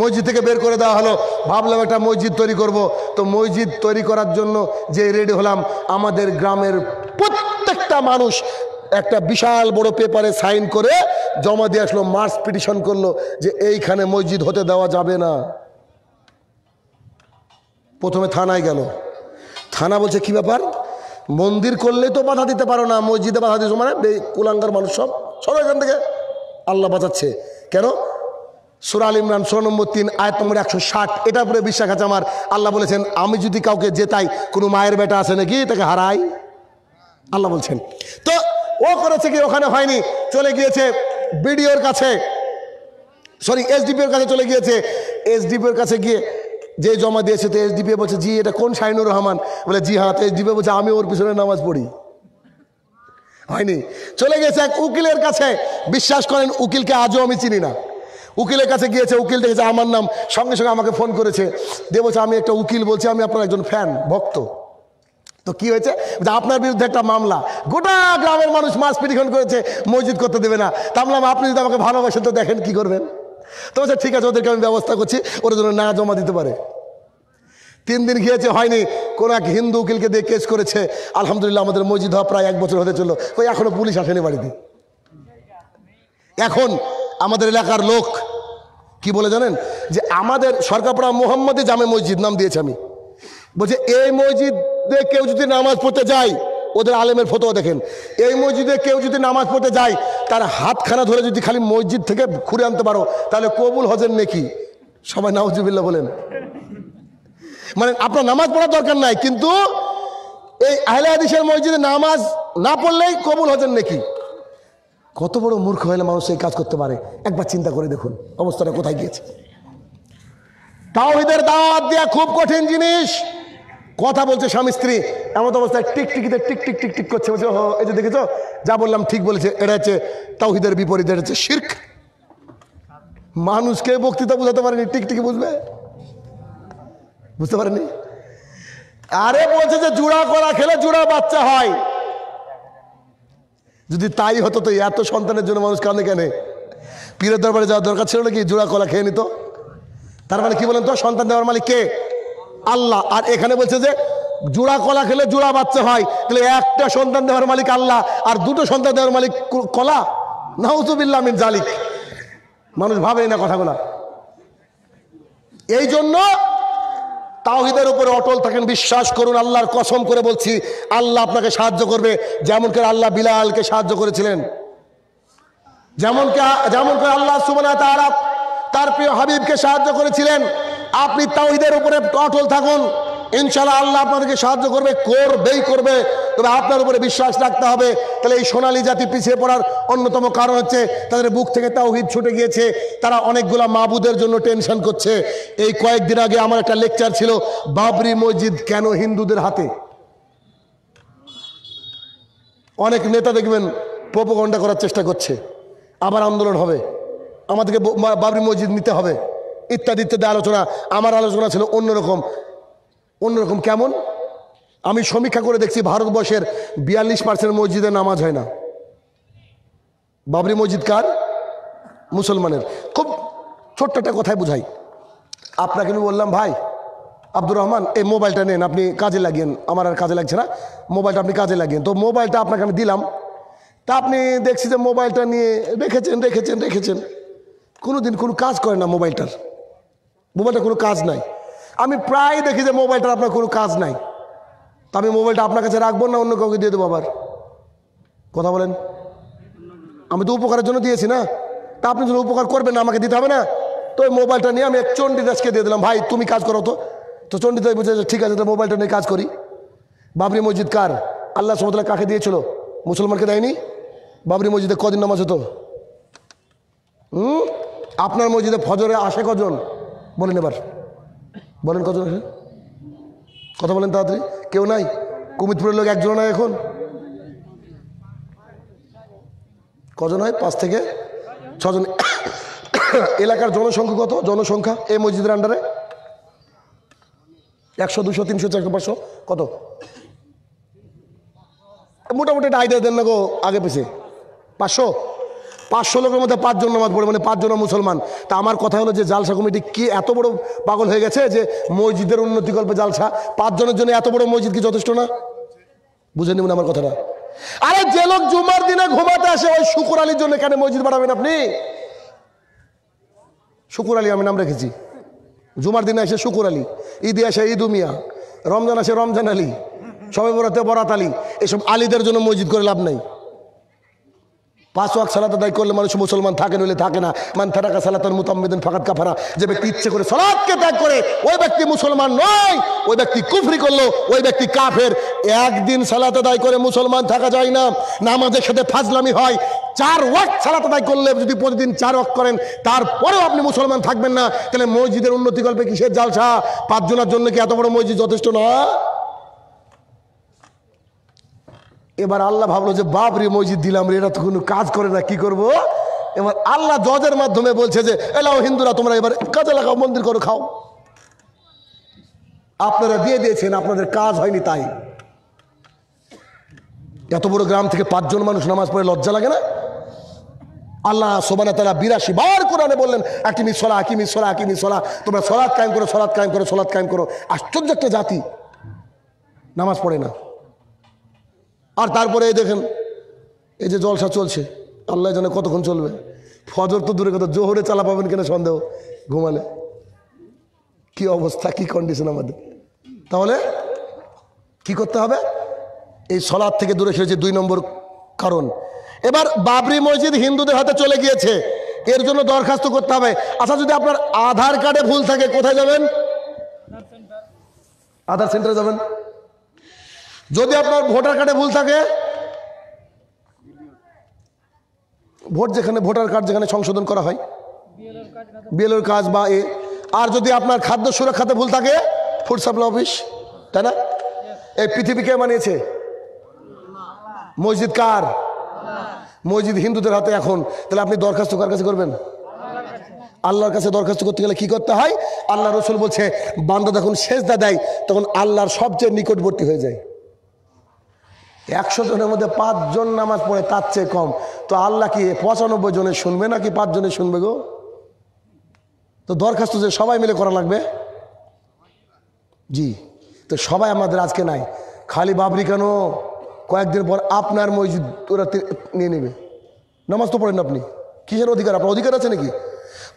মসজিদ থেকে বের করে দেওয়া হলো ভাবলাম একটা মসজিদ তৈরি করব তো মসজিদ তৈরি করার জন্য যে রেডি হলাম আমাদের গ্রামের প্রত্যেকটা মানুষ একটা বিশাল বড় পেপারে সাইন করে জমা দিয়ে আসলো মার্চ পিটিশন করলো যে এইখানে মসজিদ হতে দেওয়া যাবে না প্রথমে থানায় গেল থানা বলছে কি ব্যাপার মন্দির করলে তো বাধা দিতে পারো না মসজিদে বাধা দিতে মানে কুলাঙ্গার মানুষ সব সবাই এখান থেকে আল্লাহ বাঁচাচ্ছে কেন সুরাল ইমরান ষোলো নম্বর তিন আয়ত নম্বর একশো ষাট এটার উপরে বিশ্বাস আছে আমার আল্লাহ বলেছেন আমি যদি কাউকে যেতাই কোনো মায়ের বেটা আছে নাকি তাকে হারাই আল্লাহ বলছেন তো ও করেছে কি ওখানে হয়নি চলে গিয়েছে বিডিওর কাছে সরি এসডিপিওর কাছে চলে গিয়েছে এসডিপিওর কাছে গিয়ে যে জমা দিয়েছে তো এসডিপি বলছে জি এটা কোন শাহিনুর রহমান বলে জি হ্যাঁ তো এসডিপি বলছে আমি ওর পিছনে নামাজ পড়ি হয়নি চলে গেছে এক উকিলের কাছে বিশ্বাস করেন উকিলকে আজও আমি চিনি না উকিলের কাছে গিয়েছে উকিল দেখেছে আমার নাম সঙ্গে সঙ্গে আমাকে ফোন করেছে দিয়ে বলছে আমি একটা উকিল বলছি আমি আপনার একজন ফ্যান ভক্ত তো কি হয়েছে যে আপনার বিরুদ্ধে একটা মামলা গোটা গ্রামের মানুষ মাস পিটিখন করেছে মসজিদ করতে দেবে না তা বললাম আপনি যদি আমাকে ভালোবাসেন তো দেখেন কি করবেন তো বলছে ঠিক আছে ওদেরকে আমি ব্যবস্থা করছি ওরা জন্য না জমা দিতে পারে তিন দিন গিয়েছে হয়নি কোনো এক হিন্দু উকিলকে দিয়ে কেস করেছে আলহামদুলিল্লাহ আমাদের মসজিদ হওয়া প্রায় এক বছর হতে চলল ওই এখনও পুলিশ আসেনি বাড়িতে এখন আমাদের এলাকার লোক কি বলে জানেন যে আমাদের সরকারপাড়া মোহাম্মদে জামে মসজিদ নাম দিয়েছে আমি বলছে এই মসজিদ কেউ যদি নামাজ পড়তে যায় ওদের আলেমের ফটো দেখেন এই মসজিদে কেউ যদি নামাজ পড়তে যায় তার হাতখানা ধরে যদি খালি মসজিদ থেকে ঘুরে আনতে পারো তাহলে কবুল হজের নেকি সবাই নাউজুবিল্লা বলেন মানে আপনার নামাজ পড়ার দরকার নাই কিন্তু এই আহলে আদিসের মসজিদে নামাজ না পড়লেই কবুল হজের নেকি কত বড় মূর্খ হলে মানুষ এই কাজ করতে পারে একবার চিন্তা করে দেখুন অবস্থাটা কোথায় গিয়েছে তাওহিদের দাওয়াত দেওয়া খুব কঠিন জিনিস কথা বলছে স্বামী স্ত্রী এমন অবস্থায় টিকটিকিতে টিক টিক টিক টিক করছে বলছে ও এই যে দেখেছো যা বললাম ঠিক বলেছে এটা হচ্ছে তাওহিদের বিপরীত এটা হচ্ছে শির্ক মানুষকে বক্তৃতা বোঝাতে পারেনি টিকটিকি বুঝবে বুঝতে পারেনি আরে বলছে যে জুড়া করা খেলে জুড়া বাচ্চা হয় যদি তাই হতো তো এত সন্তানের জন্য মানুষ কানে কেনে পীরের দরবারে যাওয়ার দরকার ছিল নাকি জোড়া কলা খেয়ে নিত তার মানে কি বলেন তো সন্তান দেওয়ার মালিক কে আল্লাহ আর এখানে বলছে যে জোড়া কলা খেলে জোড়া বাচ্চা হয় তাহলে একটা সন্তান দেওয়ার মালিক আল্লাহ আর দুটো সন্তান দেওয়ার মালিক কলা নাহতুবিল্লা মিন জালিক মানুষ ভাবে না কথাগুলো এই জন্য তাওহিদের উপরে অটল থাকেন বিশ্বাস করুন আল্লাহর কসম করে বলছি আল্লাহ আপনাকে সাহায্য করবে যেমন করে আল্লাহ বিলালকে সাহায্য করেছিলেন যেমন যেমন করে আল্লাহ সুমনা তারা তার প্রিয় হাবিবকে সাহায্য করেছিলেন আপনি তাও ঈদের উপরে অটল থাকুন ইনশাল্লাহ আল্লাহ আপনাদেরকে সাহায্য করবে করবেই করবে তবে আপনার উপরে বিশ্বাস রাখতে হবে তাহলে এই সোনালী জাতি পিছিয়ে পড়ার অন্যতম কারণ হচ্ছে তাদের বুক থেকে তাও ঈদ ছুটে গিয়েছে তারা অনেকগুলো মাবুদের জন্য টেনশন করছে এই কয়েকদিন আগে আমার একটা লেকচার ছিল বাবরি মসজিদ কেন হিন্দুদের হাতে অনেক নেতা দেখবেন প্রোপোগন্ডা করার চেষ্টা করছে আবার আন্দোলন হবে আমাদেরকে বাবরি মসজিদ নিতে হবে ইত্যাদি ইত্যাদি আলোচনা আমার আলোচনা ছিল অন্যরকম অন্যরকম কেমন আমি সমীক্ষা করে দেখছি ভারতবর্ষের বিয়াল্লিশ পার্সেন্ট মসজিদে নামাজ হয় না বাবরি মসজিদ কার মুসলমানের খুব ছোট্ট একটা কথায় বুঝাই আপনাকে আমি বললাম ভাই আব্দুর রহমান এই মোবাইলটা নেন আপনি কাজে লাগিয়েন আমার আর কাজে লাগছে না মোবাইলটা আপনি কাজে লাগিয়েন তো মোবাইলটা আপনাকে আমি দিলাম তা আপনি দেখছি যে মোবাইলটা নিয়ে রেখেছেন রেখেছেন রেখেছেন কোনো দিন কোনো কাজ করে না মোবাইলটার মোবাইলটা কোনো কাজ নাই আমি প্রায় দেখি যে মোবাইলটার আপনার কোনো কাজ নাই তো আমি মোবাইলটা আপনার কাছে রাখবো না অন্য কাউকে দিয়ে দেবো আবার কথা বলেন আমি তো উপকারের জন্য দিয়েছি না তা আপনি যদি উপকার করবেন না আমাকে দিতে হবে না তো ওই মোবাইলটা নিয়ে আমি এক চণ্ডীদাসকে দিয়ে দিলাম ভাই তুমি কাজ করো তো তো চণ্ডীদাস বলছে ঠিক আছে তো মোবাইলটা নিয়ে কাজ করি বাবরি মসজিদ কার আল্লাহ সমতলা কাকে দিয়েছিল মুসলমানকে দেয়নি বাবরি মসজিদে কদিন নামাজ হতো হুম আপনার মসজিদে ফজরে আসে কজন বলেন এবার বলেন কজন কথা বলেন তাড়াতাড়ি কেউ নাই কুমিতপুরের লোক একজন নাই এখন কজন হয় পাঁচ থেকে ছজন এলাকার জনসংখ্যা কত জনসংখ্যা এই মসজিদের আন্ডারে একশো দুশো তিনশো চারশো পাঁচশো কত মোটামুটি একটা আইডিয়া দেন না গো আগে পেছে পাঁচশো পাঁচশো লোকের মধ্যে পাঁচজন নামাজ পড়ে মানে পাঁচজন মুসলমান তা আমার কথা হলো যে জালসা কমিটি কি এত বড় পাগল হয়ে গেছে যে মসজিদের কল্পে জালসা পাঁচজনের জন্য এত বড় মসজিদ কি যথেষ্ট না বুঝে নেবেন আমার কথাটা আরে যে লোক জুমার দিনে ঘুমাতে আসে ওই শুকুর আলীর জন্য কেন মসজিদ বাড়াবেন আপনি শুকুর আলী আমি নাম রেখেছি জুমার দিনে আসে শুকুর আলী ঈদে আসে ঈদ উমিয়া রমজান আসে রমজান আলী সবে বরাতে বরাত আলী এসব আলীদের জন্য মসজিদ করে লাভ নাই পাঁচ ওয়াক সালাত আদায় করলে মানুষ মুসলমান থাকে নইলে থাকে না মান থাকা সালাতান মুতাম্মিদিন ফাকাত কাফারা যে ব্যক্তি ইচ্ছে করে সালাতকে ত্যাগ করে ওই ব্যক্তি মুসলমান নয় ওই ব্যক্তি কুফরি করলো ওই ব্যক্তি কাফের একদিন সালাত আদায় করে মুসলমান থাকা যায় না নামাজের সাথে ফাজলামি হয় চার ওয়াক সালাত আদায় করলে যদি প্রতিদিন চার ওয়াক করেন তারপরেও আপনি মুসলমান থাকবেন না তাহলে মসজিদের উন্নতি গল্পে কিসের জালসা পাঁচজনের জন্য কি এত বড় মসজিদ যথেষ্ট না এবার আল্লাহ ভাবলো যে বাবরি মসজিদ দিলাম রে এরা তো কোনো কাজ করে না কি করব। এবার আল্লাহ জজের মাধ্যমে বলছে যে এলাও হিন্দুরা তোমরা এবার কাজে লাগাও মন্দির করো খাও আপনারা দিয়ে দিয়েছেন আপনাদের কাজ হয়নি তাই এত বড় গ্রাম থেকে পাঁচজন মানুষ নামাজ পড়ে লজ্জা লাগে না আল্লাহ সোবানা তারা বিরাশি বার কোরআনে বললেন আকিমি সলা আকিমি সলা আকিমি সলা তোমরা সলাৎ কায়েম করো সলাৎ কায়েম করো সলাৎ কায়েম করো আশ্চর্য একটা জাতি নামাজ পড়ে না আর তারপরে এই দেখেন এই যে জলসা চলছে আল্লাহ জানে কতক্ষণ চলবে ফজর তো দূরে কথা জোহরে চালা পাবেন কিনা সন্দেহ ঘুমালে কি অবস্থা কি কন্ডিশন আমাদের তাহলে কি করতে হবে এই সলাদ থেকে দূরে সেরেছে দুই নম্বর কারণ এবার বাবরি মসজিদ হিন্দুদের হাতে চলে গিয়েছে এর জন্য দরখাস্ত করতে হবে আচ্ছা যদি আপনার আধার কার্ডে ভুল থাকে কোথায় যাবেন আধার সেন্টারে যাবেন যদি আপনার ভোটার কার্ডে ভুল থাকে ভোট যেখানে ভোটার কার্ড যেখানে সংশোধন করা হয় বিএলওর কাজ বা এ আর যদি আপনার খাদ্য সুরক্ষাতে ভুল থাকে ফুড সাপ্লাই অফিস তাই না এই পৃথিবীকে মানিয়েছে মসজিদ কার মসজিদ হিন্দুদের হাতে এখন তাহলে আপনি দরখাস্ত কার কাছে করবেন আল্লাহর কাছে দরখাস্ত করতে গেলে কি করতে হয় আল্লাহ রসুল বলছে বান্দা যখন সেজদা দেয় তখন আল্লাহর সবচেয়ে নিকটবর্তী হয়ে যায় একশো জনের মধ্যে পাঁচজন নামাজ পড়ে তার চেয়ে কম তো আল্লাহ কি পঁচানব্বই জনে শুনবে নাকি পাঁচজনে শুনবে গো তো দরখাস্ত যে সবাই মিলে করা লাগবে জি তো সবাই আমাদের আজকে নাই খালি বাবরি কেন কয়েকদিন পর আপনার মসজিদ ওরা নিয়ে নেবে নামাজ তো পড়েন আপনি কিসের অধিকার আপনার অধিকার আছে নাকি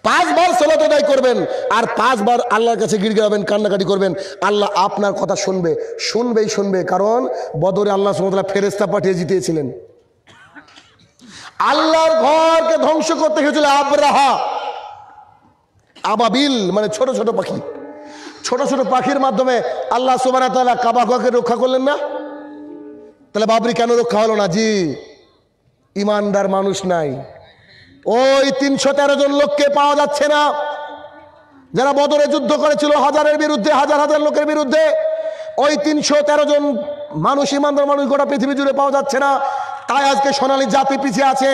পাঁচবার সলাত আদায় করবেন আর পাঁচবার আল্লাহর কাছে গিরগিরাবেন কান্নাকাটি করবেন আল্লাহ আপনার কথা শুনবে শুনবেই শুনবে কারণ বদরে আল্লাহ সুমতলা ফেরেস্তা পাঠিয়ে জিতিয়েছিলেন আল্লাহর ঘরকে ধ্বংস করতে গেছিল আব্রাহা আবাবিল মানে ছোট ছোট পাখি ছোট ছোট পাখির মাধ্যমে আল্লাহ সুবানা তালা কাবাগাকে রক্ষা করলেন না তাহলে বাবরি কেন রক্ষা হলো না জি ইমানদার মানুষ নাই ওই তিনশো তেরো জন লোককে পাওয়া যাচ্ছে না যারা বদরে যুদ্ধ করেছিল হাজারের বিরুদ্ধে হাজার হাজার লোকের বিরুদ্ধে ওই তিনশো তেরো জন মানুষ ইমানদার মানুষ গোটা পৃথিবী জুড়ে পাওয়া যাচ্ছে না তাই আজকে সোনালী জাতি পিছিয়ে আছে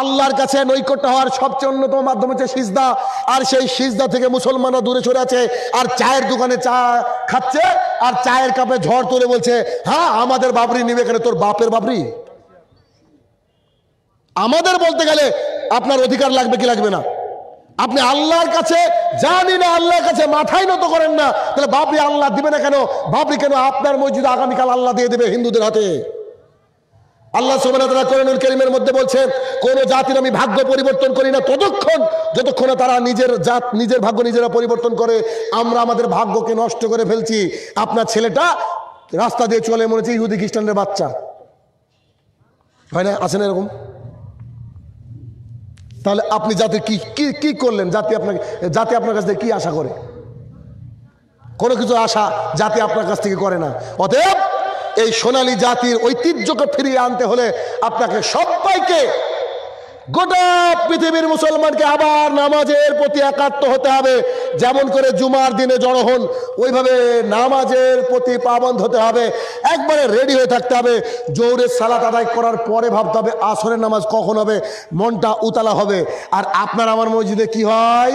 আল্লাহর কাছে নৈকট্য হওয়ার সবচেয়ে অন্যতম মাধ্যম হচ্ছে সিজদা আর সেই সিজদা থেকে মুসলমানরা দূরে সরে আছে আর চায়ের দোকানে চা খাচ্ছে আর চায়ের কাপে ঝড় তুলে বলছে হ্যাঁ আমাদের বাবরি নিবে কেন তোর বাপের বাবরি আমাদের বলতে গেলে আপনার অধিকার লাগবে কি লাগবে না আপনি আল্লাহর কাছে জানি না আল্লাহর কাছে মাথায় নত করেন না তাহলে বাবরি আল্লাহ দিবে না কেন বাবরি কেন আপনার মসজিদে আগামীকাল আল্লাহ দিয়ে দেবে হিন্দুদের হাতে আল্লাহ সোমনাথরা করণুল করিমের মধ্যে বলছে কোন জাতির আমি ভাগ্য পরিবর্তন করি না ততক্ষণ যতক্ষণে তারা নিজের জাত নিজের ভাগ্য নিজেরা পরিবর্তন করে আমরা আমাদের ভাগ্যকে নষ্ট করে ফেলছি আপনার ছেলেটা রাস্তা দিয়ে চলে মনে হচ্ছে ইহুদি খ্রিস্টানদের বাচ্চা হয় না আছেন এরকম তাহলে আপনি জাতির কি কি করলেন জাতি আপনাকে জাতি আপনার কাছ থেকে কী আশা করে কোনো কিছু আশা জাতি আপনার কাছ থেকে করে না অতএব এই সোনালী জাতির ঐতিহ্যকে ফিরিয়ে আনতে হলে আপনাকে সবাইকে গোটা পৃথিবীর মুসলমানকে আবার নামাজের প্রতি একাত্ম হতে হবে যেমন করে জুমার দিনে জড়ো হন ওইভাবে নামাজের প্রতি পাবন্ধ হতে হবে একবারে রেডি হয়ে থাকতে হবে জৌরের সালাত আদায় করার পরে ভাবতে হবে আসরের নামাজ কখন হবে মনটা উতালা হবে আর আপনার আমার মসজিদে কি হয়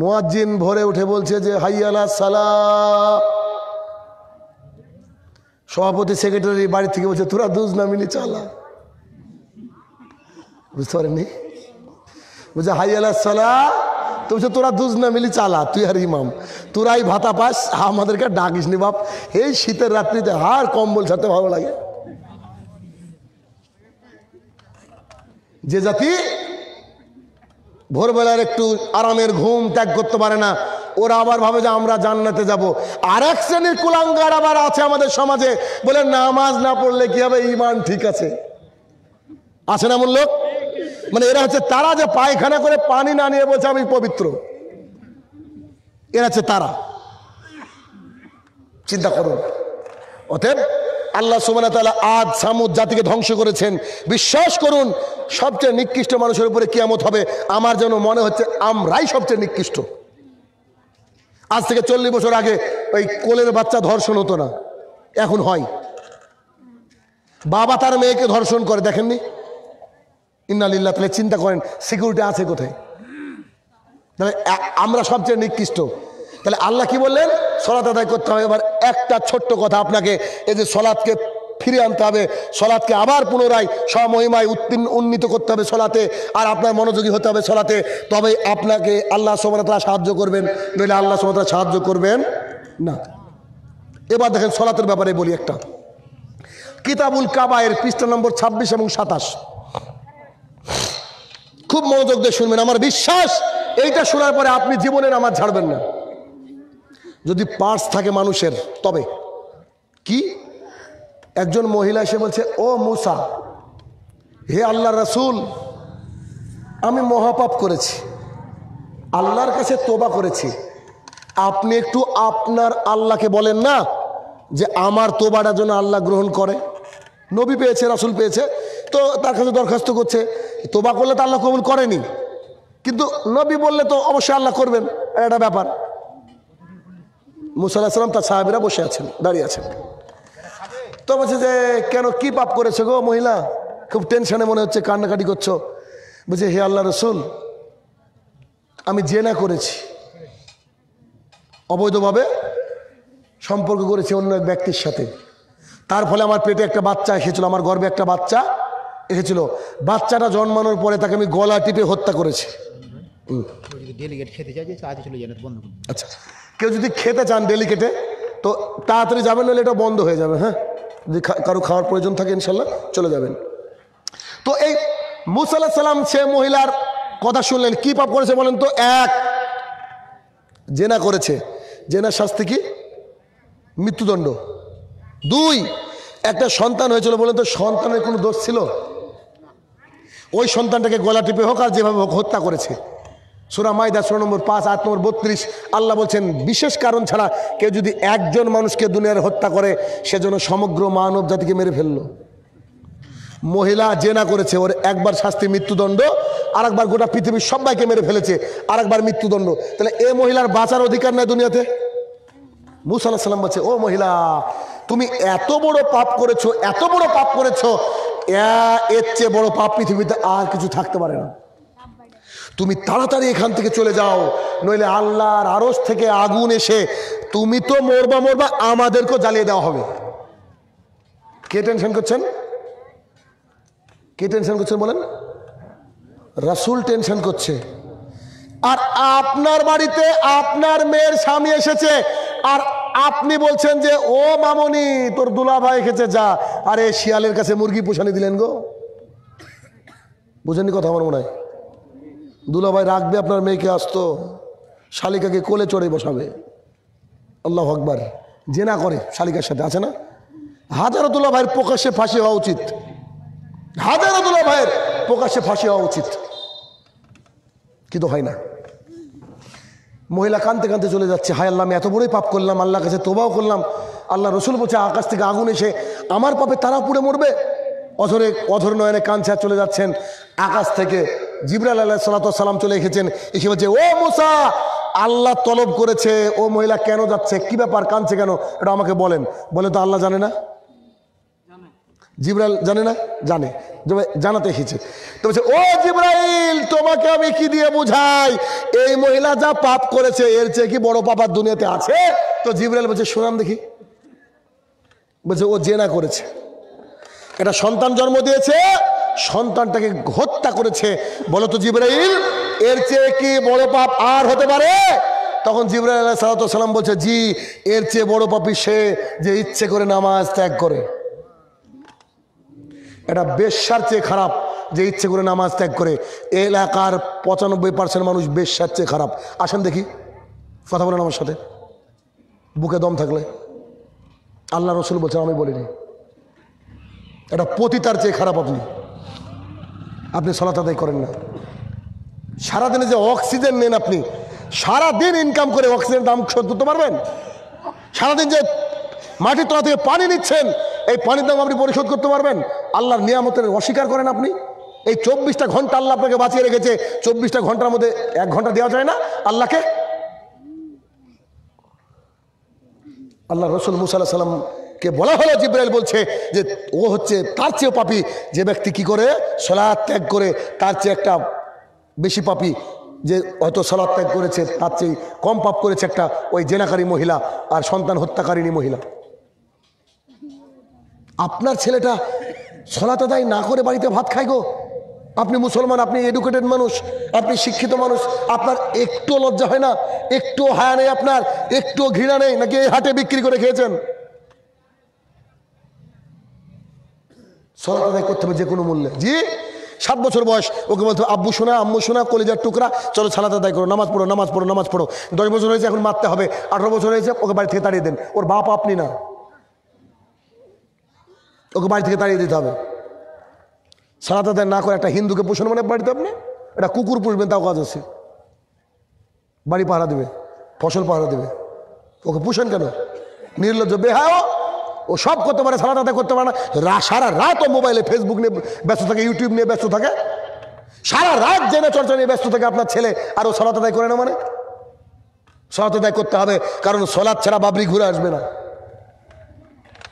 মোয়াজ্জিন ভরে উঠে বলছে যে হাইয়ালা সালা সভাপতি সেক্রেটারি বাড়ি থেকে বলছে তোরা দুজ মিলি চালা বুঝতে পারেননি বুঝে হাই আলাহ তো বলছে তোরা দুজ না মিলি চালা তুই আর ইমাম তোরাই ভাতা পাস আমাদেরকে ডাকিস নি বাপ এই শীতের রাত্রিতে আর কম্বল ছাড়তে ভালো লাগে যে জাতি ভোরবেলার একটু আরামের ঘুম ত্যাগ করতে পারে না ওরা আবার ভাবে যে আমরা জান্নাতে যাব। আর এক শ্রেণীর কুলাঙ্গার আবার আছে আমাদের সমাজে বলে নামাজ না পড়লে কি হবে ইমান ঠিক আছে আছে না এমন লোক মানে এরা হচ্ছে তারা যে পায়খানা করে পানি না নিয়ে বলছে আমি পবিত্র এরা হচ্ছে তারা চিন্তা করুন অতএব আল্লাহ সুমানা তালা আজ সামুদ জাতিকে ধ্বংস করেছেন বিশ্বাস করুন সবচেয়ে নিকৃষ্ট মানুষের উপরে কিয়ামত হবে আমার যেন মনে হচ্ছে আমরাই সবচেয়ে নিকৃষ্ট আজ থেকে চল্লিশ বছর আগে ওই কোলের বাচ্চা ধর্ষণ হতো না এখন হয় বাবা তার মেয়েকে ধর্ষণ করে দেখেননি ইন্নালিল্লাহ তাহলে চিন্তা করেন সিকিউরিটি আছে কোথায় তাহলে আমরা সবচেয়ে নিকৃষ্ট তাহলে আল্লাহ কি বললেন সলাত আদায় করতে হবে এবার একটা ছোট্ট কথা আপনাকে এই যে সলাদকে ফিরে আনতে হবে সলাদকে আবার পুনরায় স্বমহিমায় উত্তীর্ণ উন্নীত করতে হবে সলাতে আর আপনার মনোযোগী হতে হবে সলাতে তবে আপনাকে আল্লাহ সোমনাতলা সাহায্য করবেন নইলে আল্লাহ সোমনাতলা সাহায্য করবেন না এবার দেখেন সলাতের ব্যাপারে বলি একটা কিতাবুল কাবায়ের পৃষ্ঠা নম্বর ছাব্বিশ এবং সাতাশ খুব মনোযোগ দিয়ে শুনবেন আমার বিশ্বাস এইটা শোনার পরে আপনি জীবনের আমার ছাড়বেন না যদি পার্স থাকে মানুষের তবে কি একজন মহিলা এসে বলছে ও মুসা হে আল্লাহ রাসুল আমি মহাপাপ করেছি আল্লাহর কাছে তোবা করেছি আপনি একটু আপনার আল্লাহকে বলেন না যে আমার তোবাটা যেন আল্লাহ গ্রহণ করে নবী পেয়েছে রাসুল পেয়েছে তো তার কাছে দরখাস্ত করছে তোবা করলে তো আল্লাহ কবুল করেনি কিন্তু নবী বললে তো অবশ্যই আল্লাহ করবেন একটা ব্যাপার মুসাল্লাহাম তার সাহাবিরা বসে আছেন দাঁড়িয়ে আছেন তো বলছে যে কেন কি পাপ করেছে গো মহিলা খুব টেনশনে মনে হচ্ছে কান্নাকাটি করছো বলছে হে আল্লাহ রসুল আমি না করেছি অবৈধভাবে সম্পর্ক করেছি অন্য এক ব্যক্তির সাথে তার ফলে আমার পেটে একটা বাচ্চা এসেছিল আমার গর্বে একটা বাচ্চা এসেছিল বাচ্চাটা জন্মানোর পরে তাকে আমি গলা টিপে হত্যা করেছি আচ্ছা কেউ যদি খেতে চান ডেলিকেটে তো তাড়াতাড়ি যাবেন নাহলে এটা বন্ধ হয়ে যাবে হ্যাঁ যদি কারো খাওয়ার প্রয়োজন থাকে ইনশাল্লাহ চলে যাবেন তো এই মুসাল্লাহ সাল্লাম সে মহিলার কথা শুনলেন কি পাপ করেছে বলেন তো এক জেনা করেছে জেনার শাস্তি কি মৃত্যুদণ্ড দুই একটা সন্তান হয়েছিল বলেন তো সন্তানের কোনো দোষ ছিল ওই সন্তানটাকে গলা টিপে হোক আর যেভাবে হোক হত্যা করেছে সুরা মাইদা ষোলো নম্বর পাঁচ আট নম্বর বত্রিশ আল্লাহ বলছেন বিশেষ কারণ ছাড়া কেউ যদি একজন মানুষকে দুনিয়ার হত্যা করে সেজন্য সমগ্র মানব জাতিকে মেরে ফেললো মহিলা জেনা করেছে ওর একবার শাস্তি মৃত্যুদণ্ড আর একবার গোটা পৃথিবীর সবাইকে মেরে ফেলেছে আর একবার মৃত্যুদণ্ড তাহলে এ মহিলার বাঁচার অধিকার নেই দুনিয়াতে মুসা আল্লাহ সাল্লাম বলছে ও মহিলা তুমি এত বড় পাপ করেছো এত বড় পাপ করেছো এর চেয়ে বড় পাপ পৃথিবীতে আর কিছু থাকতে পারে না তুমি তাড়াতাড়ি এখান থেকে চলে যাও নইলে আল্লাহর আরস থেকে আগুন এসে তুমি তো মরবা মরবা আমাদেরকেও জ্বালিয়ে দেওয়া হবে কে টেনশন করছেন কে টেনশন করছেন বলেন রাসুল টেনশন করছে আর আপনার বাড়িতে আপনার মেয়ের স্বামী এসেছে আর আপনি বলছেন যে ও মামনি তোর দুলা ভাই খেছে যা আরে শিয়ালের কাছে মুরগি পোষানি দিলেন গো বুঝেননি কথা আমার মনে হয় দুলা ভাই রাখবে আপনার মেয়েকে আসতো শালিকাকে কোলে চড়ে বসাবে আল্লাহ যে জেনা করে শালিকার সাথে আছে না হাজারো দুলা ভাইয়ের প্রকাশ্যে ফাঁসি হওয়া উচিত হাজারো দুলা ভাইয়ের প্রকাশ্যে ফাঁসি হওয়া উচিত কিন্তু হয় না মহিলা কানতে কানতে চলে যাচ্ছে হায় আল্লাহ আমি এত বড়ই পাপ করলাম আল্লাহ কাছে তোবাও করলাম আল্লাহ রসুল বলছে আকাশ থেকে আগুন এসে আমার পাপে তারা পুড়ে মরবে অধরে অধর নয়নে কানছে চলে যাচ্ছেন আকাশ থেকে জিবরাল আল্লাহ সালাতাম চলে এসেছেন এসে বলছে ও মোসা আল্লাহ তলব করেছে ও মহিলা কেন যাচ্ছে কি ব্যাপার কাঁদছে কেন এটা আমাকে বলেন বলে তো আল্লাহ জানে না জিবরাল জানে না জানে জানাতে এসেছে তো বলছে ও জিব্রাইল তোমাকে আমি কি দিয়ে বুঝাই এই মহিলা যা পাপ করেছে এর চেয়ে কি বড় পাপ আর দুনিয়াতে আছে তো জিব্রাইল বলছে শোনান দেখি বলছে ও জেনা করেছে এটা সন্তান জন্ম দিয়েছে সন্তানটাকে হত্যা করেছে বলো তো জিব্রাইল এর চেয়ে কি বড় পাপ আর হতে পারে তখন জিব্রাইল আলাহ সালাম বলছে জি এর চেয়ে বড় পাপি সে যে ইচ্ছে করে নামাজ ত্যাগ করে এটা বেশ্যার চেয়ে খারাপ যে ইচ্ছে করে নামাজ ত্যাগ করে এলাকার পঁচানব্বই পার্সেন্ট মানুষ বেশ্যার চেয়ে খারাপ আসেন দেখি কথা বলেন আমার সাথে বুকে দম থাকলে আল্লাহ রসুল বলছেন আমি বলিনি এটা পতিতার চেয়ে খারাপ আপনি আপনি সলাত আদায় করেন না সারাদিনে যে অক্সিজেন নেন আপনি সারাদিন ইনকাম করে অক্সিজেন দাম সহ্য করতে পারবেন সারাদিন যে মাটির তলা থেকে পানি নিচ্ছেন এই পানির দাম আপনি পরিশোধ করতে পারবেন আল্লাহর নিয়ামতের অস্বীকার করেন আপনি এই চব্বিশটা ঘন্টা আল্লাহ আপনাকে বাঁচিয়ে রেখেছে চব্বিশটা ঘন্টার মধ্যে এক ঘন্টা দেওয়া যায় না আল্লাহকে আল্লাহ রসুল মুসাল্লাহ সাল্লামকে বলা হলো জিব্রাইল বলছে যে ও হচ্ছে তার চেয়েও পাপি যে ব্যক্তি কি করে সলা ত্যাগ করে তার চেয়ে একটা বেশি পাপি যে হয়তো সলাদ ত্যাগ করেছে তার চেয়ে কম পাপ করেছে একটা ওই জেনাকারী মহিলা আর সন্তান হত্যাকারিণী মহিলা আপনার ছেলেটা সলাতে দায় না করে বাড়িতে ভাত খাই গো আপনি মুসলমান আপনি এডুকেটেড মানুষ আপনি শিক্ষিত মানুষ আপনার একটু লজ্জা হয় না একটু হায়া নেই আপনার একটু ঘৃণা নেই নাকি এই হাটে বিক্রি করে খেয়েছেন সলাতে আদায় করতে হবে যে কোনো মূল্যে জি সাত বছর বয়স ওকে বলতে আব্বু শোনা আম্মু শোনা কলেজার টুকরা চলো সালাত দায় করো নামাজ পড়ো নামাজ পড়ো নামাজ পড়ো দশ বছর হয়েছে এখন মারতে হবে আঠারো বছর হয়েছে ওকে বাড়ি থেকে তাড়িয়ে দেন ওর বাপ আপনি না ওকে বাড়ি থেকে তাড়িয়ে দিতে হবে সারা তাদের না করে একটা হিন্দুকে পোষণ মানে বাড়িতে আপনি একটা কুকুর পুষবেন তাও কাজ আছে বাড়ি পাহারা দেবে ফসল পাহারা দেবে ওকে পুষেন কেন নির্লজ্জ বেহায় ও সব করতে পারে সারা তাদের করতে পারে না সারা রাত ও মোবাইলে ফেসবুক নিয়ে ব্যস্ত থাকে ইউটিউব নিয়ে ব্যস্ত থাকে সারা রাত জেনে চর্চা নিয়ে ব্যস্ত থাকে আপনার ছেলে আর ও সলাত আদায় করে না মানে সলাত আদায় করতে হবে কারণ সলাদ ছাড়া বাবরি ঘুরে আসবে না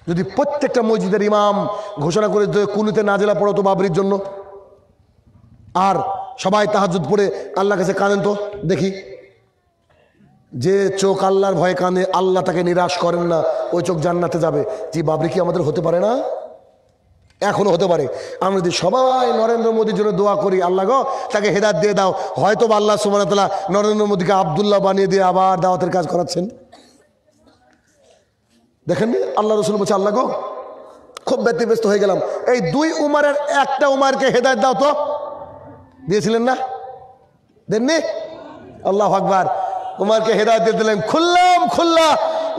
যদি প্রত্যেকটা মসজিদের ইমাম ঘোষণা করে কুনুতে নাজেলা পড়ো তো বাবরির জন্য আর সবাই তাহাজুদ পড়ে আল্লাহ কাছে কাঁদেন তো দেখি যে চোখ আল্লাহর ভয়ে কানে আল্লাহ তাকে নিরাশ করেন না ওই চোখ জান্নাতে যাবে যে বাবরি কি আমাদের হতে পারে না এখনও হতে পারে আমরা যদি সবাই নরেন্দ্র মোদীর জন্য দোয়া করি আল্লাহ গো তাকে হেদার দিয়ে দাও হয়তো আল্লাহ তালা নরেন্দ্র মোদীকে আবদুল্লাহ বানিয়ে দিয়ে আবার দাওয়াতের কাজ করাচ্ছেন দেখেন আল্লাহ রসুল বলছে আল্লাহ গো খুব ব্যতিব্যস্ত হয়ে গেলাম এই দুই উমারের একটা উমারকে হেদায়ত দাও তো দিয়েছিলেন না দেননি আল্লাহ আকবার উমারকে হেদায়ত দিয়ে দিলেন খুললাম খুললা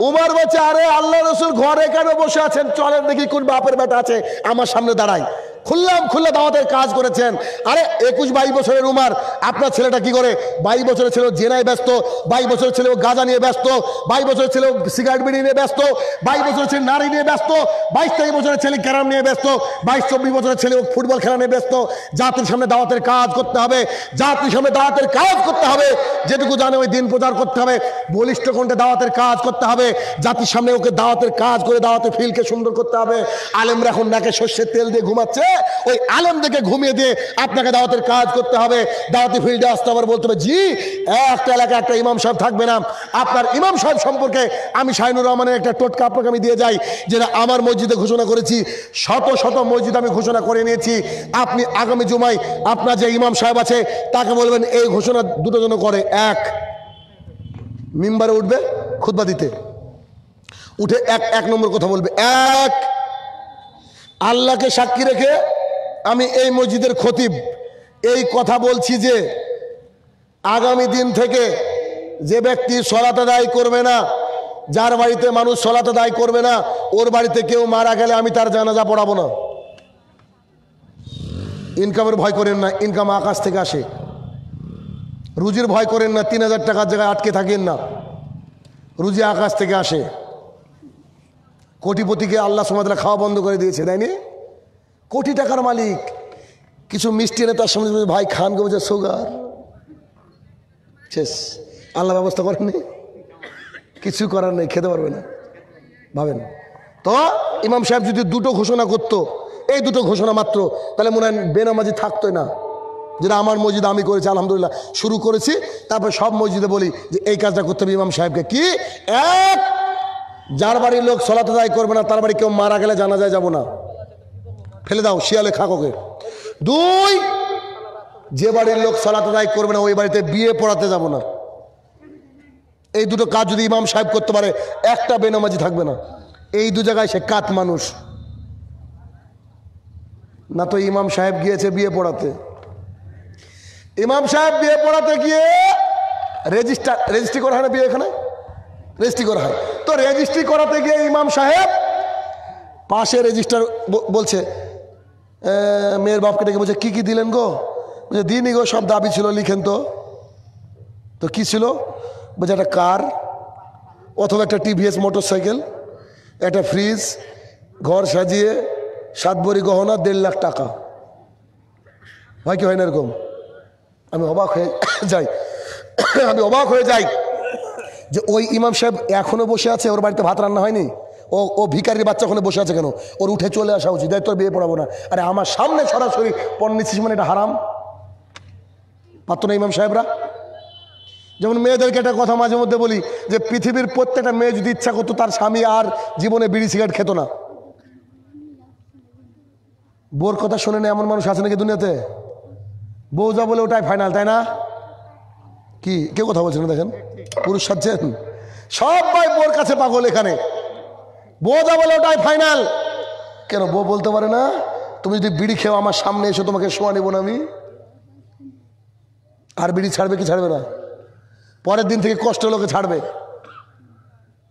উমার বলছে আরে আল্লাহ রসুল ঘরে কেন বসে আছেন চলেন দেখি কোন বাপের বেটা আছে আমার সামনে দাঁড়ায় খুললাম খুললে দাওয়াতের কাজ করেছেন আরে একুশ বাইশ বছরের উমার আপনার ছেলেটা কি করে বাইশ বছরের ছেলে জেনায় ব্যস্ত বাইশ বছরের ছেলে গাঁজা নিয়ে ব্যস্ত বাইশ বছরের ছেলে সিগারেট বিড়ি নিয়ে ব্যস্ত বাইশ বছরের ছেলে নারী নিয়ে ব্যস্ত বাইশ তেইশ বছরের ছেলে ক্যারাম নিয়ে ব্যস্ত বাইশ চব্বিশ বছরের ছেলে ফুটবল খেলা নিয়ে ব্যস্ত জাতির সামনে দাওয়াতের কাজ করতে হবে জাতির সামনে দাওয়াতের কাজ করতে হবে যেটুকু জানে ওই দিন প্রচার করতে হবে বলিষ্ঠ কণ্ঠে দাওয়াতের কাজ করতে হবে জাতির সামনে ওকে দাওয়াতের কাজ করে দাওয়াতের ফিলকে সুন্দর করতে হবে আলেমরা এখন নাকে শস্যের তেল দিয়ে ঘুমাচ্ছে ওই আলম দেখে ঘুমিয়ে দিয়ে আপনাকে দাওয়াতের কাজ করতে হবে দাওয়াতি ফিল্ডে আসতে আবার বলতে হবে জি একটা এলাকায় একটা ইমাম সাহেব থাকবে না আপনার ইমাম সাহেব সম্পর্কে আমি শাহিনুর রহমানের একটা টোটকা আপনাকে আমি দিয়ে যাই যেটা আমার মসজিদে ঘোষণা করেছি শত শত মসজিদ আমি ঘোষণা করে নিয়েছি আপনি আগামী জুমায় আপনার যে ইমাম সাহেব আছে তাকে বলবেন এই ঘোষণা দুটো জন্য করে এক মিম্বারে উঠবে খুদবা দিতে উঠে এক এক নম্বর কথা বলবে এক আল্লাহকে সাক্ষী রেখে আমি এই মসজিদের খতিব এই কথা বলছি যে আগামী দিন থেকে যে ব্যক্তি সলাতে দায় করবে না যার বাড়িতে মানুষ সলাতে দায় করবে না ওর বাড়িতে কেউ মারা গেলে আমি তার জানাজা পড়াবো না ইনকামের ভয় করেন না ইনকাম আকাশ থেকে আসে রুজির ভয় করেন না তিন হাজার টাকার জায়গায় আটকে থাকেন না রুজি আকাশ থেকে আসে কোটিপতিকে আল্লাহ সুমাদা খাওয়া বন্ধ করে দিয়েছে তাই কোটি টাকার মালিক কিছু মিষ্টি এনে তার সঙ্গে ভাই খান কে বলছে সুগার শেষ আল্লাহ ব্যবস্থা করেননি কিছু করার নেই খেতে পারবে না ভাবেন তো ইমাম সাহেব যদি দুটো ঘোষণা করতো এই দুটো ঘোষণা মাত্র তাহলে মনে হয় বেনামাজি থাকতো না যেটা আমার মসজিদ আমি করেছি আলহামদুলিল্লাহ শুরু করেছি তারপর সব মসজিদে বলি যে এই কাজটা করতে হবে ইমাম সাহেবকে কি এক যার বাড়ির লোক সলাতে দায় করবে না তার বাড়ি কেউ মারা গেলে জানা যায় যাবো না ফেলে দাও শিয়ালে খাকোকে দুই যে বাড়ির লোক সলাতে দায় করবে না ওই বাড়িতে বিয়ে পড়াতে যাব না এই দুটো কাজ যদি ইমাম সাহেব করতে পারে একটা বেনামাজি থাকবে না এই দু জায়গায় সে কাত মানুষ না তো ইমাম সাহেব গিয়েছে বিয়ে পড়াতে ইমাম সাহেব বিয়ে পড়াতে গিয়ে রেজিস্টার রেজিস্ট্রি করা হয় না বিয়ে এখানে রেজিস্ট্রি করা হয় তো রেজিস্ট্রি করাতে গিয়ে ইমাম সাহেব পাশে রেজিস্টার বলছে মেয়ের বাপকে ডেকে বলছে কী কী দিলেন গো বলছে দিনই গো সব দাবি ছিল লিখেন তো তো কী ছিল বলছে একটা কার অথবা একটা টিভিএস মোটরসাইকেল একটা ফ্রিজ ঘর সাজিয়ে সাত বড়ি গহনা দেড় লাখ টাকা হয় কি হয় না এরকম আমি অবাক হয়ে যাই আমি অবাক হয়ে যাই যে ওই ইমাম সাহেব এখনও বসে আছে ওর বাড়িতে ভাত রান্না হয়নি ও ও ভিকারির বাচ্চা ওখানে বসে আছে কেন ওর উঠে চলে আসা উচিত তোর বিয়ে পড়াবো না আরে আমার সামনে সরাসরি পণ নিচ্ছিস মানে এটা হারাম পারত না ইমাম সাহেবরা যেমন মেয়েদেরকে একটা কথা মাঝে মধ্যে বলি যে পৃথিবীর প্রত্যেকটা মেয়ে যদি ইচ্ছা করতো তার স্বামী আর জীবনে বিড়ি সিগারেট খেত না বোর কথা শোনে এমন মানুষ আছে নাকি দুনিয়াতে বউ যা বলে ওটাই ফাইনাল তাই না কি কেউ কথা বলছেন দেখেন পুরুষ সাজছেন সবাই বোর কাছে পাগল এখানে বো যা বলে ওটাই ফাইনাল কেন বো বলতে পারে না তুমি যদি বিড়ি খেও আমার সামনে এসে তোমাকে শোয়া নেবো না আমি আর বিড়ি ছাড়বে কি ছাড়বে না পরের দিন থেকে কষ্ট লোকে ছাড়বে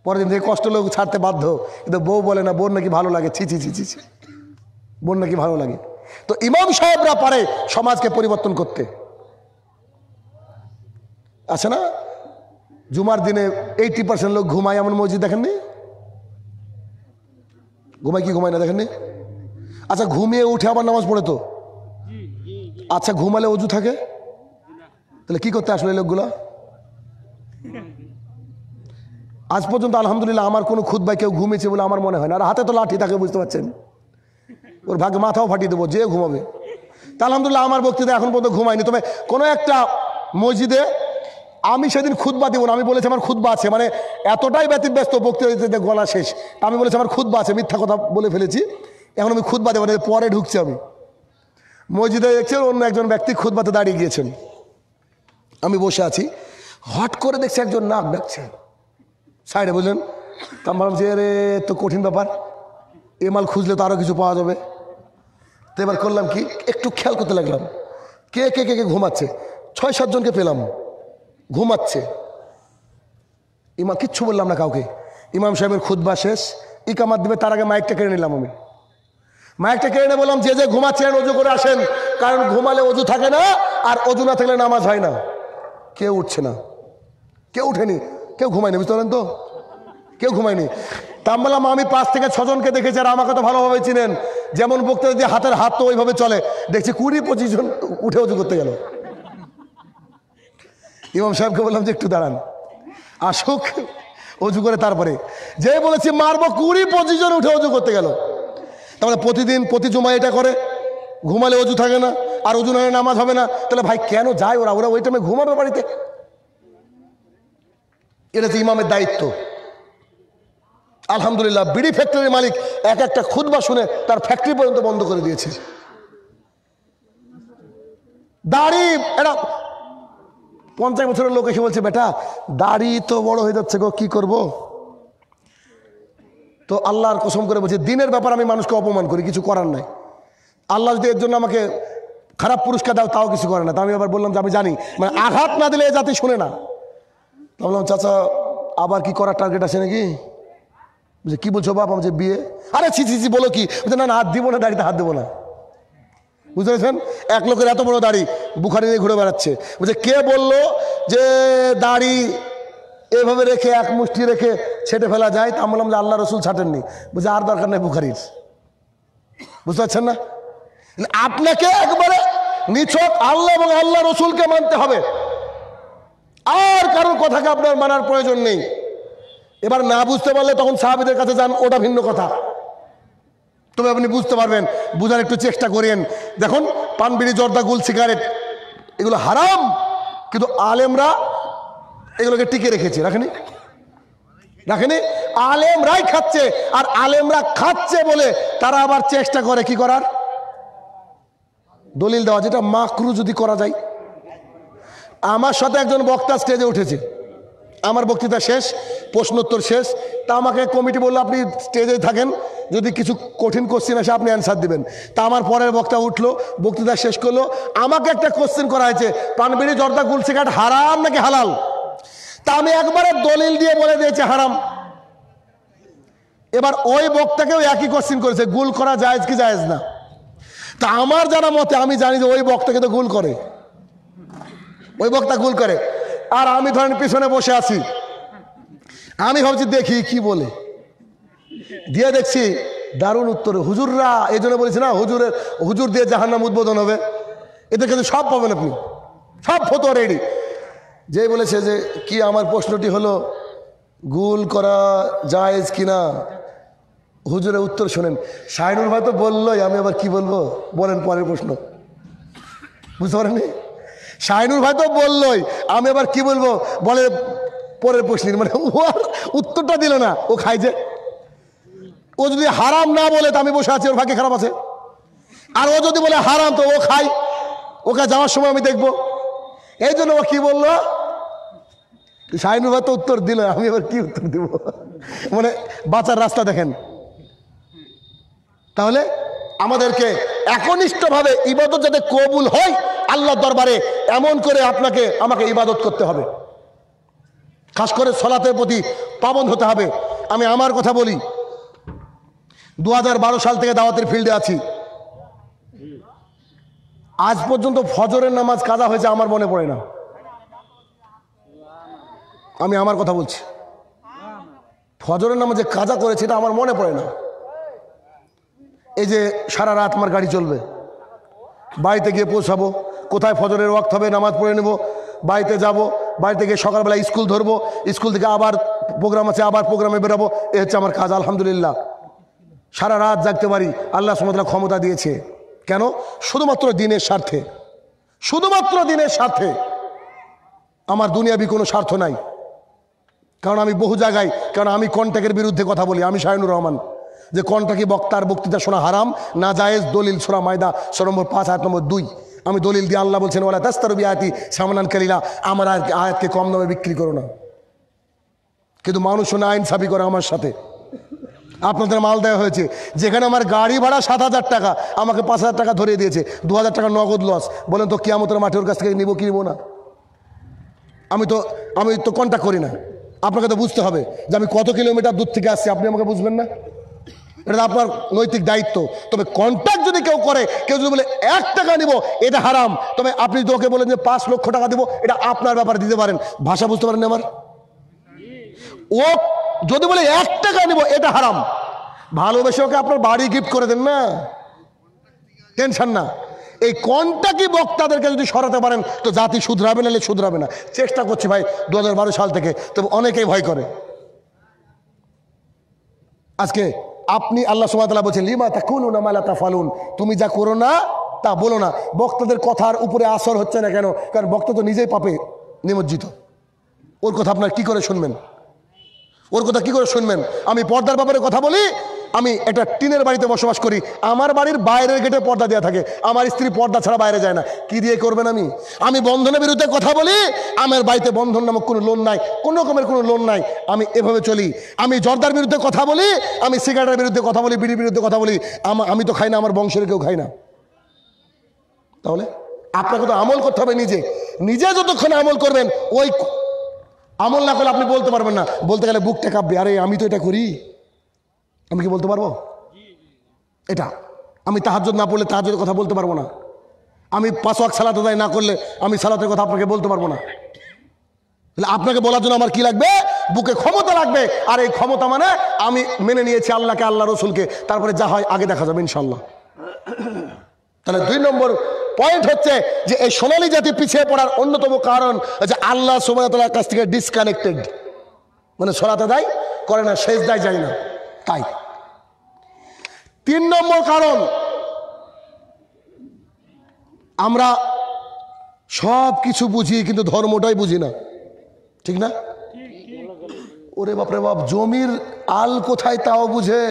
পরের দিন থেকে কষ্ট লোক ছাড়তে বাধ্য কিন্তু বউ বলে না বোন নাকি ভালো লাগে ছি ছি ছি ছি বোন নাকি ভালো লাগে তো ইমাম সাহেবরা পারে সমাজকে পরিবর্তন করতে আছে আচ্ছা না জুমার দিনে এইটি পার্সেন্ট লোক ঘুমায় এমন মসজিদ দেখেননি ঘুমায় কি ঘুমায় না দেখেননি আচ্ছা ঘুমিয়ে উঠে আবার নামাজ পড়ে তো আচ্ছা ঘুমালে অজু থাকে তাহলে কি করতে আসলো এই লোকগুলো আজ পর্যন্ত আলহামদুলিল্লাহ আমার কোনো খুদ ভাই কেউ ঘুমিয়েছে বলে আমার মনে হয় না আর হাতে তো লাঠি তাকে বুঝতে পারছেন ওর ভাগ মাথাও ফাটিয়ে দেবো যে ঘুমাবে তা আলহামদুলিল্লাহ আমার বক্তৃতা এখন পর্যন্ত ঘুমায়নি তবে কোনো একটা মসজিদে আমি সেদিন খুদবা দিব না আমি বলেছি আমার খুদবা আছে মানে এতটাই ব্যতিব্যস্ত বক্তৃতা গলা শেষ আমি বলেছি আমার খুদবা আছে মিথ্যা কথা বলে ফেলেছি এখন আমি খুদবা দেবো না পরে ঢুকছি আমি মসজিদে দেখছি অন্য একজন ব্যক্তি খুদবাতে দাঁড়িয়ে গিয়েছেন আমি বসে আছি হট করে দেখছি একজন নাক ডাকছে সাইডে বুঝলেন তা ভাবলাম যে আরে তো কঠিন ব্যাপার এ মাল খুঁজলে তো আরও কিছু পাওয়া যাবে তো এবার করলাম কি একটু খেয়াল করতে লাগলাম কে কে কে কে ঘুমাচ্ছে ছয় সাতজনকে পেলাম ঘুমাচ্ছে ইমাম কিচ্ছু বললাম না কাউকে ইমাম সাহেবের খুদ্া শেষ ইকামার দিবে তার আগে মাইকটা কেড়ে নিলাম আমি মাইকটা কেড়ে নিয়ে বললাম যে যে ঘুমাচ্ছেন অজু করে আসেন কারণ ঘুমালে অজু থাকে না আর অজু না থাকলে নামাজ হয় না কেউ উঠছে না কেউ উঠেনি কেউ ঘুমায়নি বুঝতে পারেন তো কেউ ঘুমায়নি তা বললাম আমি পাঁচ থেকে ছজনকে দেখেছি আর আমাকে তো ভালোভাবে চিনেন যেমন বক্তৃতা দিয়ে হাতের হাত তো ওইভাবে চলে দেখছি কুড়ি পঁচিশ জন উঠে অজু করতে গেল ইমাম সাহেবকে বললাম যে একটু দাঁড়ান আসুক অজু করে তারপরে যে বলেছি মারবো কুড়ি পঁচিশ জন উঠে অজু করতে গেল তারপরে মানে প্রতিদিন প্রতি জুমায় এটা করে ঘুমালে অজু থাকে না আর অজু না নামাজ হবে না তাহলে ভাই কেন যায় ওরা ওরা ওই টাইমে ঘুমাবে বাড়িতে এটা তো ইমামের দায়িত্ব আলহামদুলিল্লাহ বিড়ি ফ্যাক্টরির মালিক এক একটা খুদবা শুনে তার ফ্যাক্টরি পর্যন্ত বন্ধ করে দিয়েছে দাড়ি এটা পঞ্চাশ বছরের লোক এসে বলছে বেটা দাড়ি তো বড় হয়ে যাচ্ছে গো কি করব। তো আল্লাহর কসম করে বলছে দিনের ব্যাপার আমি মানুষকে অপমান করি কিছু করার নাই আল্লাহ যদি এর জন্য আমাকে খারাপ পুরস্কার দাও তাও কিছু করে না তা আমি আবার বললাম যে আমি জানি মানে আঘাত না দিলে এ জাতি শুনে না তা বললাম চাচা আবার কি করার টার্গেট আছে নাকি যে কী বলছো বাপ আমি যে বিয়ে আরে ছি ছি বলো কি না না হাত দিব না দাঁড়িতে হাত দেবো না বুঝতে পেরেছেন এক লোকের এত বড় দাড়ি বুখারি নিয়ে ঘুরে বেড়াচ্ছে বলছে কে বলল যে দাড়ি এভাবে রেখে এক মুষ্টি রেখে ছেটে ফেলা যায় তা বললাম যে আল্লাহ রসুল ছাটেননি বুঝে আর দরকার নেই বুখারির বুঝতে পারছেন না আপনাকে একবারে নিছক আল্লাহ এবং আল্লাহ রসুলকে মানতে হবে আর কারোর কথাকে আপনার মানার প্রয়োজন নেই এবার না বুঝতে পারলে তখন সাহাবিদের কাছে যান ওটা ভিন্ন কথা তবে আপনি বুঝতে পারবেন বুঝার একটু চেষ্টা করেন দেখুন পানবিড়ি জর্দা গুল সিগারেট এগুলো হারাম কিন্তু আলেমরা এগুলোকে টিকে রেখেছে রাখেনি রাখেনি আলেমরাই খাচ্ছে আর আলেমরা খাচ্ছে বলে তারা আবার চেষ্টা করে কি করার দলিল দেওয়া যেটা মাকরু যদি করা যায় আমার সাথে একজন বক্তা স্টেজে উঠেছে আমার বক্তৃতা শেষ প্রশ্নোত্তর শেষ তা আমাকে কমিটি বললো আপনি স্টেজে থাকেন যদি কিছু কঠিন কোশ্চেন আসে আপনি অ্যান্সার দিবেন তা আমার পরের বক্তা উঠলো বক্তৃতা শেষ করলো আমাকে একটা কোশ্চেন করা হয়েছে পানবিড়ি জর্দা গুল সিগারেট হারাম নাকি হালাল তা আমি একবারে দলিল দিয়ে বলে দিয়েছি হারাম এবার ওই বক্তাকেও একই কোশ্চিন করেছে গুল করা জায়েজ কি জায়েজ না তা আমার জানা মতে আমি জানি যে ওই বক্তাকে তো গুল করে ওই বক্তা গুল করে আর আমি ধরেন পিছনে বসে আছি আমি ভাবছি দেখি কি বলে দিয়ে দেখছি দারুণ উত্তর হুজুররা এই জন্য বলেছি না হুজুরের হুজুর দিয়ে জাহান্নাম উদ্বোধন হবে এদের কিন্তু সব পাবেন আপনি সব ফতো রেডি যেই বলেছে যে কি আমার প্রশ্নটি হলো গুল করা কি কিনা হুজুরের উত্তর শোনেন শাহিনুর ভাই তো বললোই আমি আবার কি বলবো বলেন পরের প্রশ্ন বুঝতে পারেনি শাহিনুর ভাই তো বললই আমি আবার কি বলবো বলে পরের প্রশ্নের মানে ও উত্তরটা দিল না ও খাইছে ও যদি হারাম না বলে তো আমি বসে আছি ওর ভাগ্যে খারাপ আছে আর ও যদি বলে হারাম তো ও খাই ওকে যাওয়ার সময় আমি দেখব এই জন্য ও কী বললো শাহিনুর ভাই তো উত্তর দিল আমি এবার কি উত্তর দিব মানে বাঁচার রাস্তা দেখেন তাহলে আমাদেরকে একনিষ্ঠভাবে ইবাদত যাতে কবুল হয় আল্লাহর দরবারে এমন করে আপনাকে আমাকে ইবাদত করতে হবে খাস করে সলাতের প্রতি পাবন হতে হবে আমি আমার কথা বলি দু সাল থেকে দাওয়াতের ফিল্ডে আছি আজ পর্যন্ত ফজরের নামাজ কাজা হয়েছে আমার মনে পড়ে না আমি আমার কথা বলছি ফজরের নামাজে কাজা করেছে এটা আমার মনে পড়ে না এই যে সারা রাত আমার গাড়ি চলবে বাড়িতে গিয়ে পৌঁছাবো কোথায় ফজরের ওয়াক্ত হবে নামাজ পড়ে নেব বাড়িতে যাব বাড়িতে গিয়ে সকালবেলা স্কুল ধরবো স্কুল থেকে আবার প্রোগ্রাম আছে আবার প্রোগ্রামে বেরোবো এ হচ্ছে আমার কাজ আলহামদুলিল্লাহ সারা রাত জাগতে পারি আল্লাহ সুমতলা ক্ষমতা দিয়েছে কেন শুধুমাত্র দিনের স্বার্থে শুধুমাত্র দিনের স্বার্থে আমার দুনিয়াবি কোনো স্বার্থ নাই কারণ আমি বহু জায়গায় কারণ আমি কন্ট্যাক্টের বিরুদ্ধে কথা বলি আমি শাহিনুর রহমান যে কোনটা কি বক্তার বক্তৃতা শোনা হারাম না জায়েজ দলিল সোনা মায়দা সো নম্বর পাঁচ আট নম্বর দুই আমি দলিল দিয়ে আল্লাহ বলছেন ওলা তাস্তার আয়াতি সামনান কালিলা আমার আয়াতকে কম দামে বিক্রি করো না কিন্তু মানুষ শোনা আইন সাফি করে আমার সাথে আপনাদের মাল দেওয়া হয়েছে যেখানে আমার গাড়ি ভাড়া সাত হাজার টাকা আমাকে পাঁচ হাজার টাকা ধরিয়ে দিয়েছে দু হাজার টাকা নগদ লস বলেন তো কেয়ামতের মাঠে কাছ থেকে নিবো কিনবো না আমি তো আমি তো কন্ট্যাক্ট করি না আপনাকে তো বুঝতে হবে যে আমি কত কিলোমিটার দূর থেকে আসছি আপনি আমাকে বুঝবেন না এটা আপনার নৈতিক দায়িত্ব তবে কন্ট্যাক্ট যদি কেউ করে কেউ যদি বলে এক টাকা নিব এটা হারাম তবে আপনি যদি ওকে বলেন যে পাঁচ লক্ষ টাকা দিব এটা আপনার ব্যাপারে দিতে পারেন ভাষা বুঝতে পারেন আমার ও যদি বলে এক টাকা নিব এটা হারাম ভালোবেসে ওকে আপনার বাড়ি গিফট করে দেন না টেনশন না এই কনটাকি বক্তাদেরকে যদি সরাতে পারেন তো জাতি শুধরাবে না শুধরাবে না চেষ্টা করছি ভাই দু সাল থেকে তবে অনেকেই ভয় করে আজকে আপনি আল্লাহ সুমাতলা বলছেন লিমা তা কোন মালা তা ফালুন তুমি যা করো না তা বলো না বক্তাদের কথার উপরে আসর হচ্ছে না কেন কারণ বক্তা তো নিজেই পাপে নিমজ্জিত ওর কথা আপনার কি করে শুনবেন ওর কথা কি করে শুনবেন আমি পর্দার ব্যাপারে কথা বলি আমি একটা টিনের বাড়িতে বসবাস করি আমার বাড়ির বাইরের গেটে পর্দা দেওয়া থাকে আমার স্ত্রী পর্দা ছাড়া বাইরে যায় না কি দিয়ে করবেন আমি আমি বন্ধনের বিরুদ্ধে কথা বলি আমার বাড়িতে বন্ধন নামক কোনো লোন নাই কোনো রকমের কোনো লোন নাই আমি এভাবে চলি আমি জর্দার বিরুদ্ধে কথা বলি আমি সিগারেটের বিরুদ্ধে কথা বলি বিড়ির বিরুদ্ধে কথা বলি আমি তো খাই না আমার বংশের কেউ খাই না তাহলে আপনাকে তো আমল করতে হবে নিজে নিজে যতক্ষণ আমল করবেন ওই আমল না করলে আপনি বলতে পারবেন না বলতে গেলে বুকটা কাঁপবে আরে আমি তো এটা করি আমি কি বলতে পারবো এটা আমি তাহাজত না পড়লে তাহাজের কথা বলতে পারবো না আমি পাঁচ ওয়াক সালাত আদায় না করলে আমি সালাতের কথা আপনাকে বলতে পারবো না তাহলে আপনাকে বলার জন্য আমার কি লাগবে বুকে ক্ষমতা লাগবে আর এই ক্ষমতা মানে আমি মেনে নিয়েছি আল্লাহকে আল্লাহ রসুলকে তারপরে যা হয় আগে দেখা যাবে ইনশাল্লাহ তাহলে দুই নম্বর পয়েন্ট হচ্ছে যে এই সোনালি জাতি পিছিয়ে পড়ার অন্যতম কারণ যে আল্লাহ সুবাহতালার কাছ থেকে ডিসকানেক্টেড মানে সরাতে দেয় করে না শেষ দায় যায় না তাই তিন নম্বর কারণ আমরা সব কিছু বুঝি কিন্তু ধর্মটাই বুঝি না ঠিক না ওরে বাপরে বাপ জমির আল কোথায় তাও বুঝে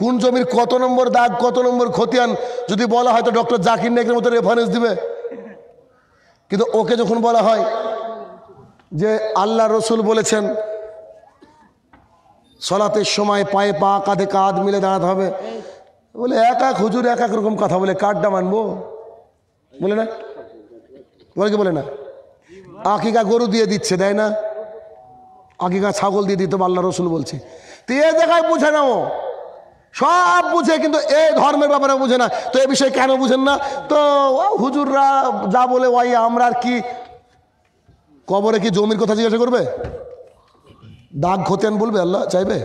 কোন জমির কত নম্বর দাগ কত নম্বর খতিয়ান যদি বলা হয় তো ডক্টর জাকির নেকের মতো রেফারেন্স দিবে কিন্তু ওকে যখন বলা হয় যে আল্লাহ রসুল বলেছেন সলাতের সময় পায়ে পা কাঁধে কাঁধ মিলে দাঁড়াতে হবে বলে এক এক হুজুর এক এক রকম কথা বলে কাঠটা মানবো বলে না বলে কি বলে না আকিকা গরু দিয়ে দিচ্ছে দেয় না আকিকা ছাগল দিয়ে দিত আল্লাহ রসুল বলছে তো এ জায়গায় বুঝে নাও সব বুঝে কিন্তু এ ধর্মের ব্যাপারে বুঝে না তো এ বিষয়ে কেন বুঝেন না তো হুজুররা যা বলে ওয়াই আমরা আর কি কবরে কি জমির কথা জিজ্ঞাসা করবে দাগ ঘতেন বলবে আল্লাহ চাইবে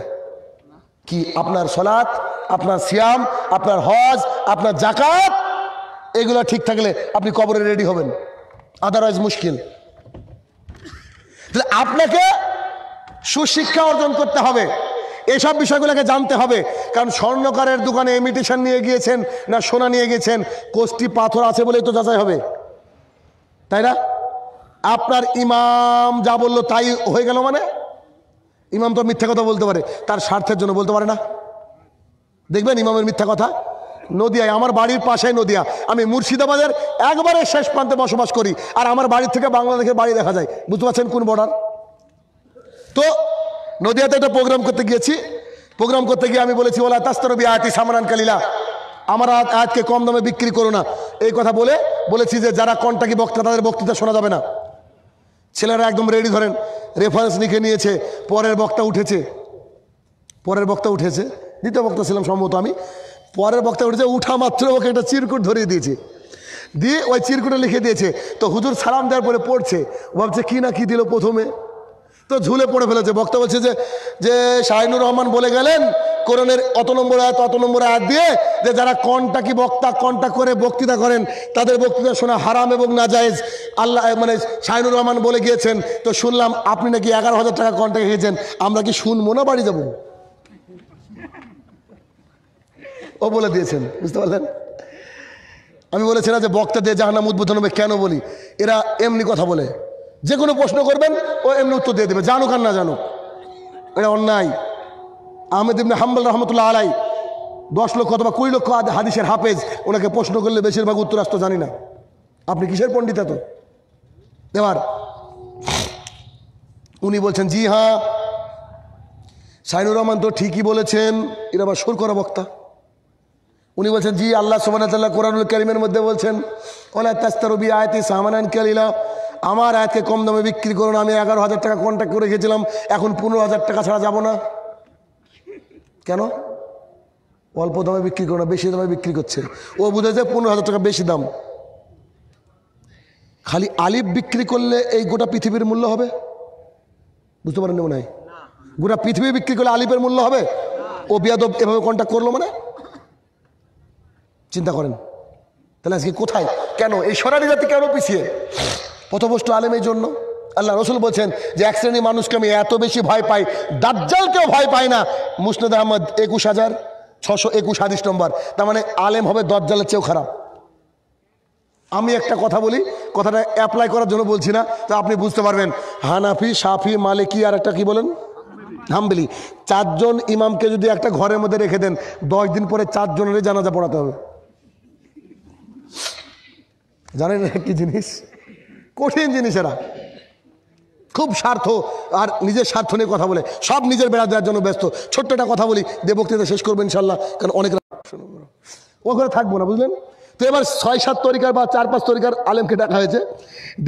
কি আপনার সলাৎ আপনার সিয়াম আপনার হজ আপনার জাকাত এগুলো ঠিক থাকলে আপনি কবরে রেডি হবেন আদারওয়াইজ মুশকিল তাহলে আপনাকে সুশিক্ষা অর্জন করতে হবে এসব বিষয়গুলোকে জানতে হবে কারণ স্বর্ণকারের দোকানে ইমিটেশন নিয়ে গিয়েছেন না সোনা নিয়ে গিয়েছেন কোষ্টি পাথর আছে বলেই তো যাচাই হবে তাই না আপনার ইমাম যা বললো তাই হয়ে গেল মানে ইমাম তো মিথ্যা কথা বলতে পারে তার স্বার্থের জন্য বলতে পারে না দেখবেন ইমামের মিথ্যা কথা নদিয়ায় আমার বাড়ির পাশে নদিয়া আমি মুর্শিদাবাদের একবারে শেষ প্রান্তে বসবাস করি আর আমার বাড়ির থেকে বাংলাদেশের বাড়ি দেখা যায় বুঝতে পারছেন কোন বর্ডার তো নদিয়াতে একটা প্রোগ্রাম করতে গিয়েছি প্রোগ্রাম করতে গিয়ে আমি বলেছি ওলা তাস্তরবি আয়াতি সামরান কালিলা আমার আয়াতকে কম দামে বিক্রি করো না এই কথা বলে বলেছি যে যারা কন্টাকি বক্তা তাদের বক্তৃতা শোনা যাবে না ছেলেরা একদম রেডি ধরেন রেফারেন্স লিখে নিয়েছে পরের বক্তা উঠেছে পরের বক্তা উঠেছে দ্বিতীয় বক্তা ছিলাম সম্ভবত আমি পরের বক্তা উঠেছে উঠা মাত্র ওকে একটা চিরকুট ধরিয়ে দিয়েছে দিয়ে ওই চিরকুটে লিখে দিয়েছে তো হুজুর সালাম দেওয়ার পরে পড়ছে ভাবছে কি না কি দিল প্রথমে তো ঝুলে পড়ে ফেলেছে বক্তা বলছে যে যে শাহিনুর রহমান বলে গেলেন কোরআনের অত নম্বর আয়াত অত নম্বর আয়াত দিয়ে যে যারা কি বক্তা কনটা করে বক্তৃতা করেন তাদের বক্তৃতা শোনা হারাম এবং নাজায়জ আল্লাহ মানে শাহিনুর রহমান বলে গিয়েছেন তো শুনলাম আপনি নাকি এগারো হাজার টাকা কন্ট্যাক্ট খেয়েছেন আমরা কি শুনবো না বাড়ি যাব ও বলে দিয়েছেন বুঝতে পারলেন আমি বলেছি না যে যাহ নাম উদ্বোধন হবে কেন বলি এরা এমনি কথা বলে যে কোনো প্রশ্ন করবেন ও এমনি উত্তর দিয়ে দেবে জানুক আর না জানুক এটা অন্যায় আহমেদ ইবনে হাম্বাল রহমতুল্লাহ আলাই দশ লক্ষ অথবা কুড়ি লক্ষ হাদিসের হাফেজ ওনাকে প্রশ্ন করলে বেশিরভাগ উত্তর আসতো জানি না আপনি কিসের পণ্ডিতা তো এবার উনি বলছেন জি হ্যাঁ সাইনুর রহমান তো ঠিকই বলেছেন এরা আবার সুর করা বক্তা উনি বলছেন জি আল্লাহ সুবাহ কোরআনুল করিমের মধ্যে বলছেন ওলা আয়তি সামানান কালিলা আমার আয়াতকে কম দামে বিক্রি করুন আমি এগারো হাজার টাকা কন্ট্যাক্ট করে গেছিলাম এখন পনেরো হাজার টাকা ছাড়া যাব না কেন অল্প দামে বিক্রি করো না বেশি দামে বিক্রি করছে ও বুঝেছে পনেরো হাজার টাকা বেশি দাম খালি আলিফ বিক্রি করলে এই গোটা পৃথিবীর মূল্য হবে বুঝতে পারেন মনে হয় গোটা পৃথিবী বিক্রি করলে আলিফের মূল্য হবে ও বিয়াদব এভাবে কন্ট্যাক্ট করলো মানে চিন্তা করেন তাহলে আজকে কোথায় কেন এই সরারি জাতি কেন পিছিয়ে পথভষ্ট আলেমের জন্য আল্লাহ রসুল বলছেন যে এক শ্রেণীর মানুষকে আমি এত বেশি ভয় পাই দাজ্জালকেও ভয় পাই না মুসনাদ আহমদ একুশ হাজার ছশো একুশ হাদিস নম্বর তার মানে আলেম হবে দরজালের চেয়েও খারাপ আমি একটা কথা বলি কথাটা অ্যাপ্লাই করার জন্য বলছি না তো আপনি বুঝতে পারবেন হানাফি সাফি মালিকি আর একটা কি বলেন হামবিলি চারজন ইমামকে যদি একটা ঘরের মধ্যে রেখে দেন দশ দিন পরে চারজনেরই জানাজা পড়াতে হবে জানেন একটি জিনিস কঠিন জিনিস এরা খুব স্বার্থ আর নিজের স্বার্থ নিয়ে কথা বলে সব নিজের বেড়া দেওয়ার জন্য ব্যস্ত ছোট্ট একটা কথা বলি দেবক্তিতে শেষ করবেন ইনশাল্লাহ কারণ অনেক ওখানে থাকবো না বুঝলেন তো এবার ছয় সাত তরিকার বা চার পাঁচ তরিকার আলেমকে ডাকা হয়েছে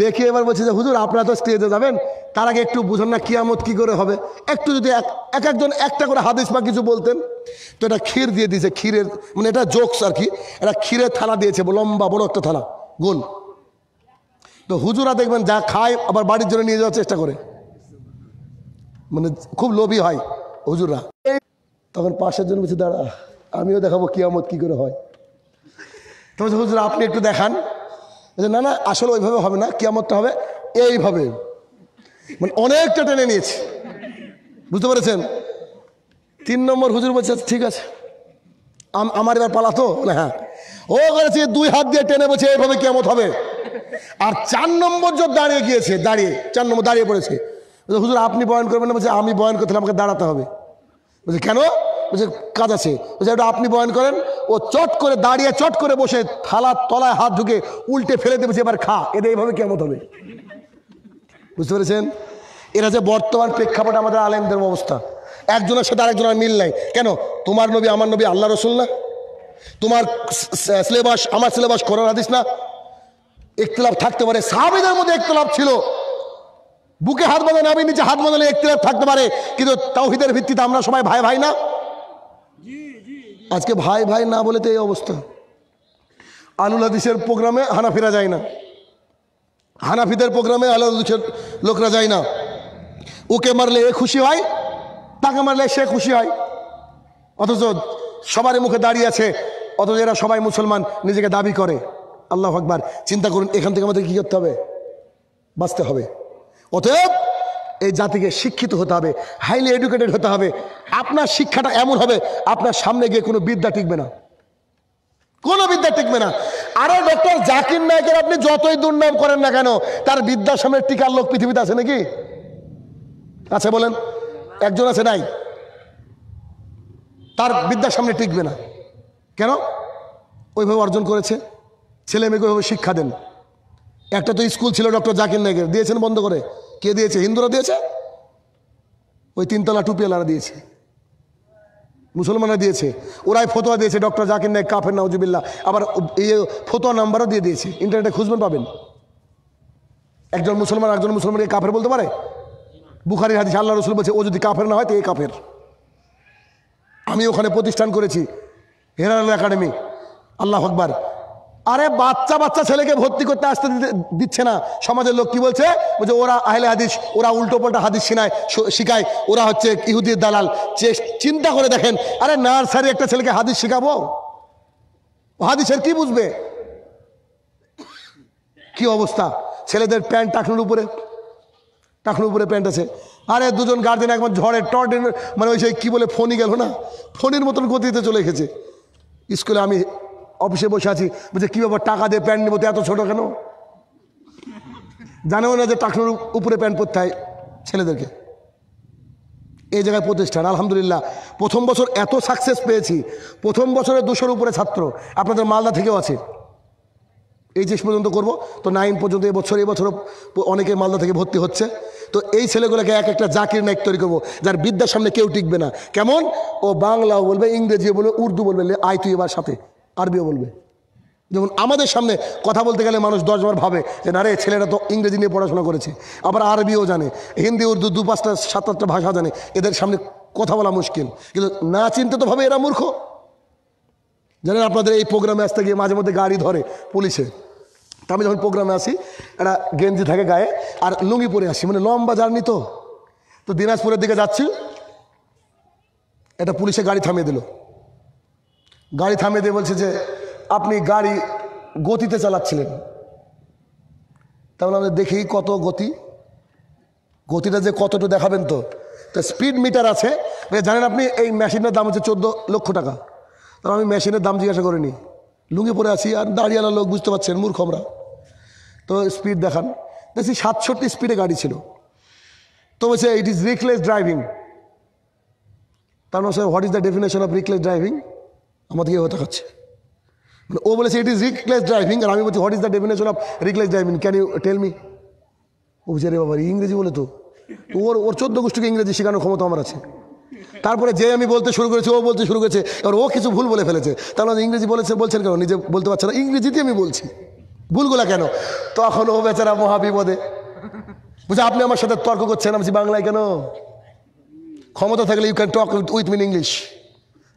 দেখে এবার বলছে যে হুজুর আপনারা তো স্টেজে যাবেন তার আগে একটু বুঝান না কিয়ামত কি করে হবে একটু যদি এক এক একজন একটা করে হাদিস বা কিছু বলতেন তো এটা ক্ষীর দিয়ে দিয়েছে ক্ষীরের মানে এটা জোকস আর কি এটা ক্ষীরের থালা দিয়েছে লম্বা বড় একটা থালা গোল তো হুজুরা দেখবেন যা খায় আবার বাড়ির জন্য নিয়ে যাওয়ার চেষ্টা করে মানে খুব লোভী হয় হুজুরা তখন পাশের জন্য বলছে দাঁড়া আমিও দেখাবো কিয়ামত কি করে হয় তো হুজুর আপনি একটু দেখান না না আসলে ওইভাবে হবে না কেমনটা হবে এইভাবে মানে অনেকটা টেনে নিয়েছি বুঝতে পেরেছেন তিন নম্বর হুজুর বলছে ঠিক আছে আমার এবার পালা তো না হ্যাঁ ও করেছে দুই হাত দিয়ে টেনে বলছে এইভাবে কেমন হবে আর চার নম্বর জোর দাঁড়িয়ে গিয়েছে দাঁড়িয়ে চার নম্বর দাঁড়িয়ে পড়েছে হুজুর আপনি বয়ন করবেন না বলছে আমি বয়ন করতে আমাকে দাঁড়াতে হবে বলছে কেন বলছে কাজ আছে বলছে এটা আপনি বয়ন করেন ও চট করে দাঁড়িয়ে চট করে বসে থালা তলায় হাত ঢুকে উল্টে ফেলে দেবে এবার খা এদের এইভাবে কেমন হবে বুঝতে পেরেছেন এরা যে বর্তমান প্রেক্ষাপট আমাদের আলেমদের অবস্থা একজনের সাথে আরেকজনের মিল নাই কেন তোমার নবী আমার নবী আল্লাহ রসুল না তোমার সিলেবাস আমার সিলেবাস করার আদিস না একতলাফ থাকতে পারে সাহাবিদের মধ্যে একতলাফ ছিল বুকে হাত বাঁধা আমি নিচে হাত বাঁধালে একতলাপ থাকতে পারে কিন্তু তাওহিদের ভিত্তিতে আমরা সবাই ভাই ভাই না আজকে ভাই ভাই না বলে তো এই অবস্থা আলুল হাদিসের প্রোগ্রামে হানাফিরা যায় না হানাফিদের প্রোগ্রামে আলুল হাদিসের লোকরা যায় না ওকে মারলে এ খুশি হয় তাকে মারলে সে খুশি হয় অথচ সবার মুখে দাঁড়িয়ে আছে অথচ এরা সবাই মুসলমান নিজেকে দাবি করে আল্লাহ আকবার চিন্তা করুন এখান থেকে আমাদের কী করতে হবে বাঁচতে হবে অতএব এই জাতিকে শিক্ষিত হতে হবে হাইলি এডুকেটেড হতে হবে আপনার শিক্ষাটা এমন হবে আপনার সামনে গিয়ে কোনো বিদ্যা টিকবে না কোনো বিদ্যা টিকবে না আরে ডক্টর জাকির নায়কের আপনি যতই দুর্নাম করেন না কেন তার বিদ্যার সামনে টিকার লোক পৃথিবীতে আছে নাকি আছে বলেন একজন আছে নাই তার বিদ্যার সামনে টিকবে না কেন ওইভাবে অর্জন করেছে ছেলে মেয়েকে ওইভাবে শিক্ষা দেন একটা তো স্কুল ছিল ডক্টর জাকির নায়কের দিয়েছেন বন্ধ করে কে দিয়েছে হিন্দুরা দিয়েছে ওই তিনতলা টুপিওয়ালারা দিয়েছে মুসলমানরা দিয়েছে ওরাই ফতোয়া দিয়েছে ডক্টর জাকির নায়ক কাফের নাউজুবিল্লা আবার এই ইয়ে, ফতোয়া নাম্বারও দিয়ে দিয়েছে ইন্টারনেটে খুঁজবেন পাবেন একজন মুসলমান একজন মুসলমানকে কাফের বলতে পারে বুখারি হাদিস আল্লাহ রসুল বলছে ও যদি কাফের না হয় তো এই কাফের আমি ওখানে প্রতিষ্ঠান করেছি হেরাল একাডেমি আল্লাহ আকবার আরে বাচ্চা বাচ্চা ছেলেকে ভর্তি করতে আসতে দিচ্ছে না সমাজের লোক কি বলছে বলছে ওরা আহলে হাদিস ওরা উল্টো পাল্টা হাদিস শিনায় শিখায় ওরা হচ্ছে ইহুদির দালাল চিন্তা করে দেখেন আরে নার্সারি একটা ছেলেকে হাদিস শিখাবো হাদিসের কি বুঝবে কি অবস্থা ছেলেদের প্যান্ট টাকনুর উপরে টাকনুর উপরে প্যান্ট আছে আরে দুজন গার্জেন একবার ঝড়ে টর্ট মানে ওই সে কী বলে ফোনই গেল না ফোনের মতন গতিতে চলে গেছে স্কুলে আমি অফিসে বসে আছি বলছে কী ব্যাপার টাকা দিয়ে প্যান্ট নেবো তো এত ছোটো কেন জানেও না যে টাকনোর উপরে প্যান্ট পরতে হয় ছেলেদেরকে এই জায়গায় প্রতিষ্ঠান আলহামদুলিল্লাহ প্রথম বছর এত সাকসেস পেয়েছি প্রথম বছরে দুশোর উপরে ছাত্র আপনাদের মালদা থেকেও আছে এইচএস পর্যন্ত করব তো নাইন পর্যন্ত এবছর এবছর অনেকে মালদা থেকে ভর্তি হচ্ছে তো এই ছেলেগুলোকে এক একটা জাকির নায়ক তৈরি করবো যার বিদ্যার সামনে কেউ টিকবে না কেমন ও বাংলাও বলবে ইংরেজিও বলবে উর্দু বলবে আয় তুই এবার সাথে আরবিও বলবে যেমন আমাদের সামনে কথা বলতে গেলে মানুষ দশবার ভাবে যে না রে ছেলেরা তো ইংরেজি নিয়ে পড়াশোনা করেছে আবার আরবিও জানে হিন্দি উর্দু দু পাঁচটা সাত আটটা ভাষা জানে এদের সামনে কথা বলা মুশকিল কিন্তু না চিনতে তো ভাবে এরা মূর্খ জানেন আপনাদের এই প্রোগ্রামে আসতে গিয়ে মাঝে মধ্যে গাড়ি ধরে পুলিশে তা আমি যখন প্রোগ্রামে আসি একটা গেঞ্জি থাকে গায়ে আর লুঙ্গি পরে আসি মানে লম্বা জার্নি তো তো দিনাজপুরের দিকে যাচ্ছি একটা পুলিশে গাড়ি থামিয়ে দিল গাড়ি থামিয়ে দিয়ে বলছে যে আপনি গাড়ি গতিতে চালাচ্ছিলেন তাহলে আমরা দেখি কত গতি গতিটা যে কতটু দেখাবেন তো তো স্পিড মিটার আছে জানেন আপনি এই মেশিনের দাম হচ্ছে চোদ্দো লক্ষ টাকা তাহলে আমি মেশিনের দাম জিজ্ঞাসা করিনি লুঙ্গি পরে আছি আর দাঁড়িয়ালা লোক বুঝতে পারছেন মূর্খ আমরা তো স্পিড দেখান দেখছি সাতষট্টি স্পিডে গাড়ি ছিল তো বলছে ইট ইজ রিকলেস ড্রাইভিং তার মানে what is the definition of reckless driving আমাদেরকে এভাবে তাকাচ্ছে মানে ও বলেছে ইট ইজ রিকলেস ড্রাইভিং আর আমি বলছি what is the definition of reckless driving can you tell me ও বুঝে রে বাবা ইংরেজি বলে তো ওর ওর চোদ্দ গোষ্ঠীকে ইংরেজি শেখানোর ক্ষমতা আমার আছে তারপরে যে আমি বলতে শুরু করেছি ও বলতে শুরু করেছে এবার ও কিছু ভুল বলে ফেলেছে তাহলে ইংরেজি বলেছে বলছেন কেন নিজে বলতে পারছে না ইংরেজিতে আমি বলছি ভুলগুলা কেন তখন ও বেচারা মহাবিপদে বুঝে আপনি আমার সাথে তর্ক করছেন আমি বাংলায় কেন ক্ষমতা থাকলে you can talk with me in English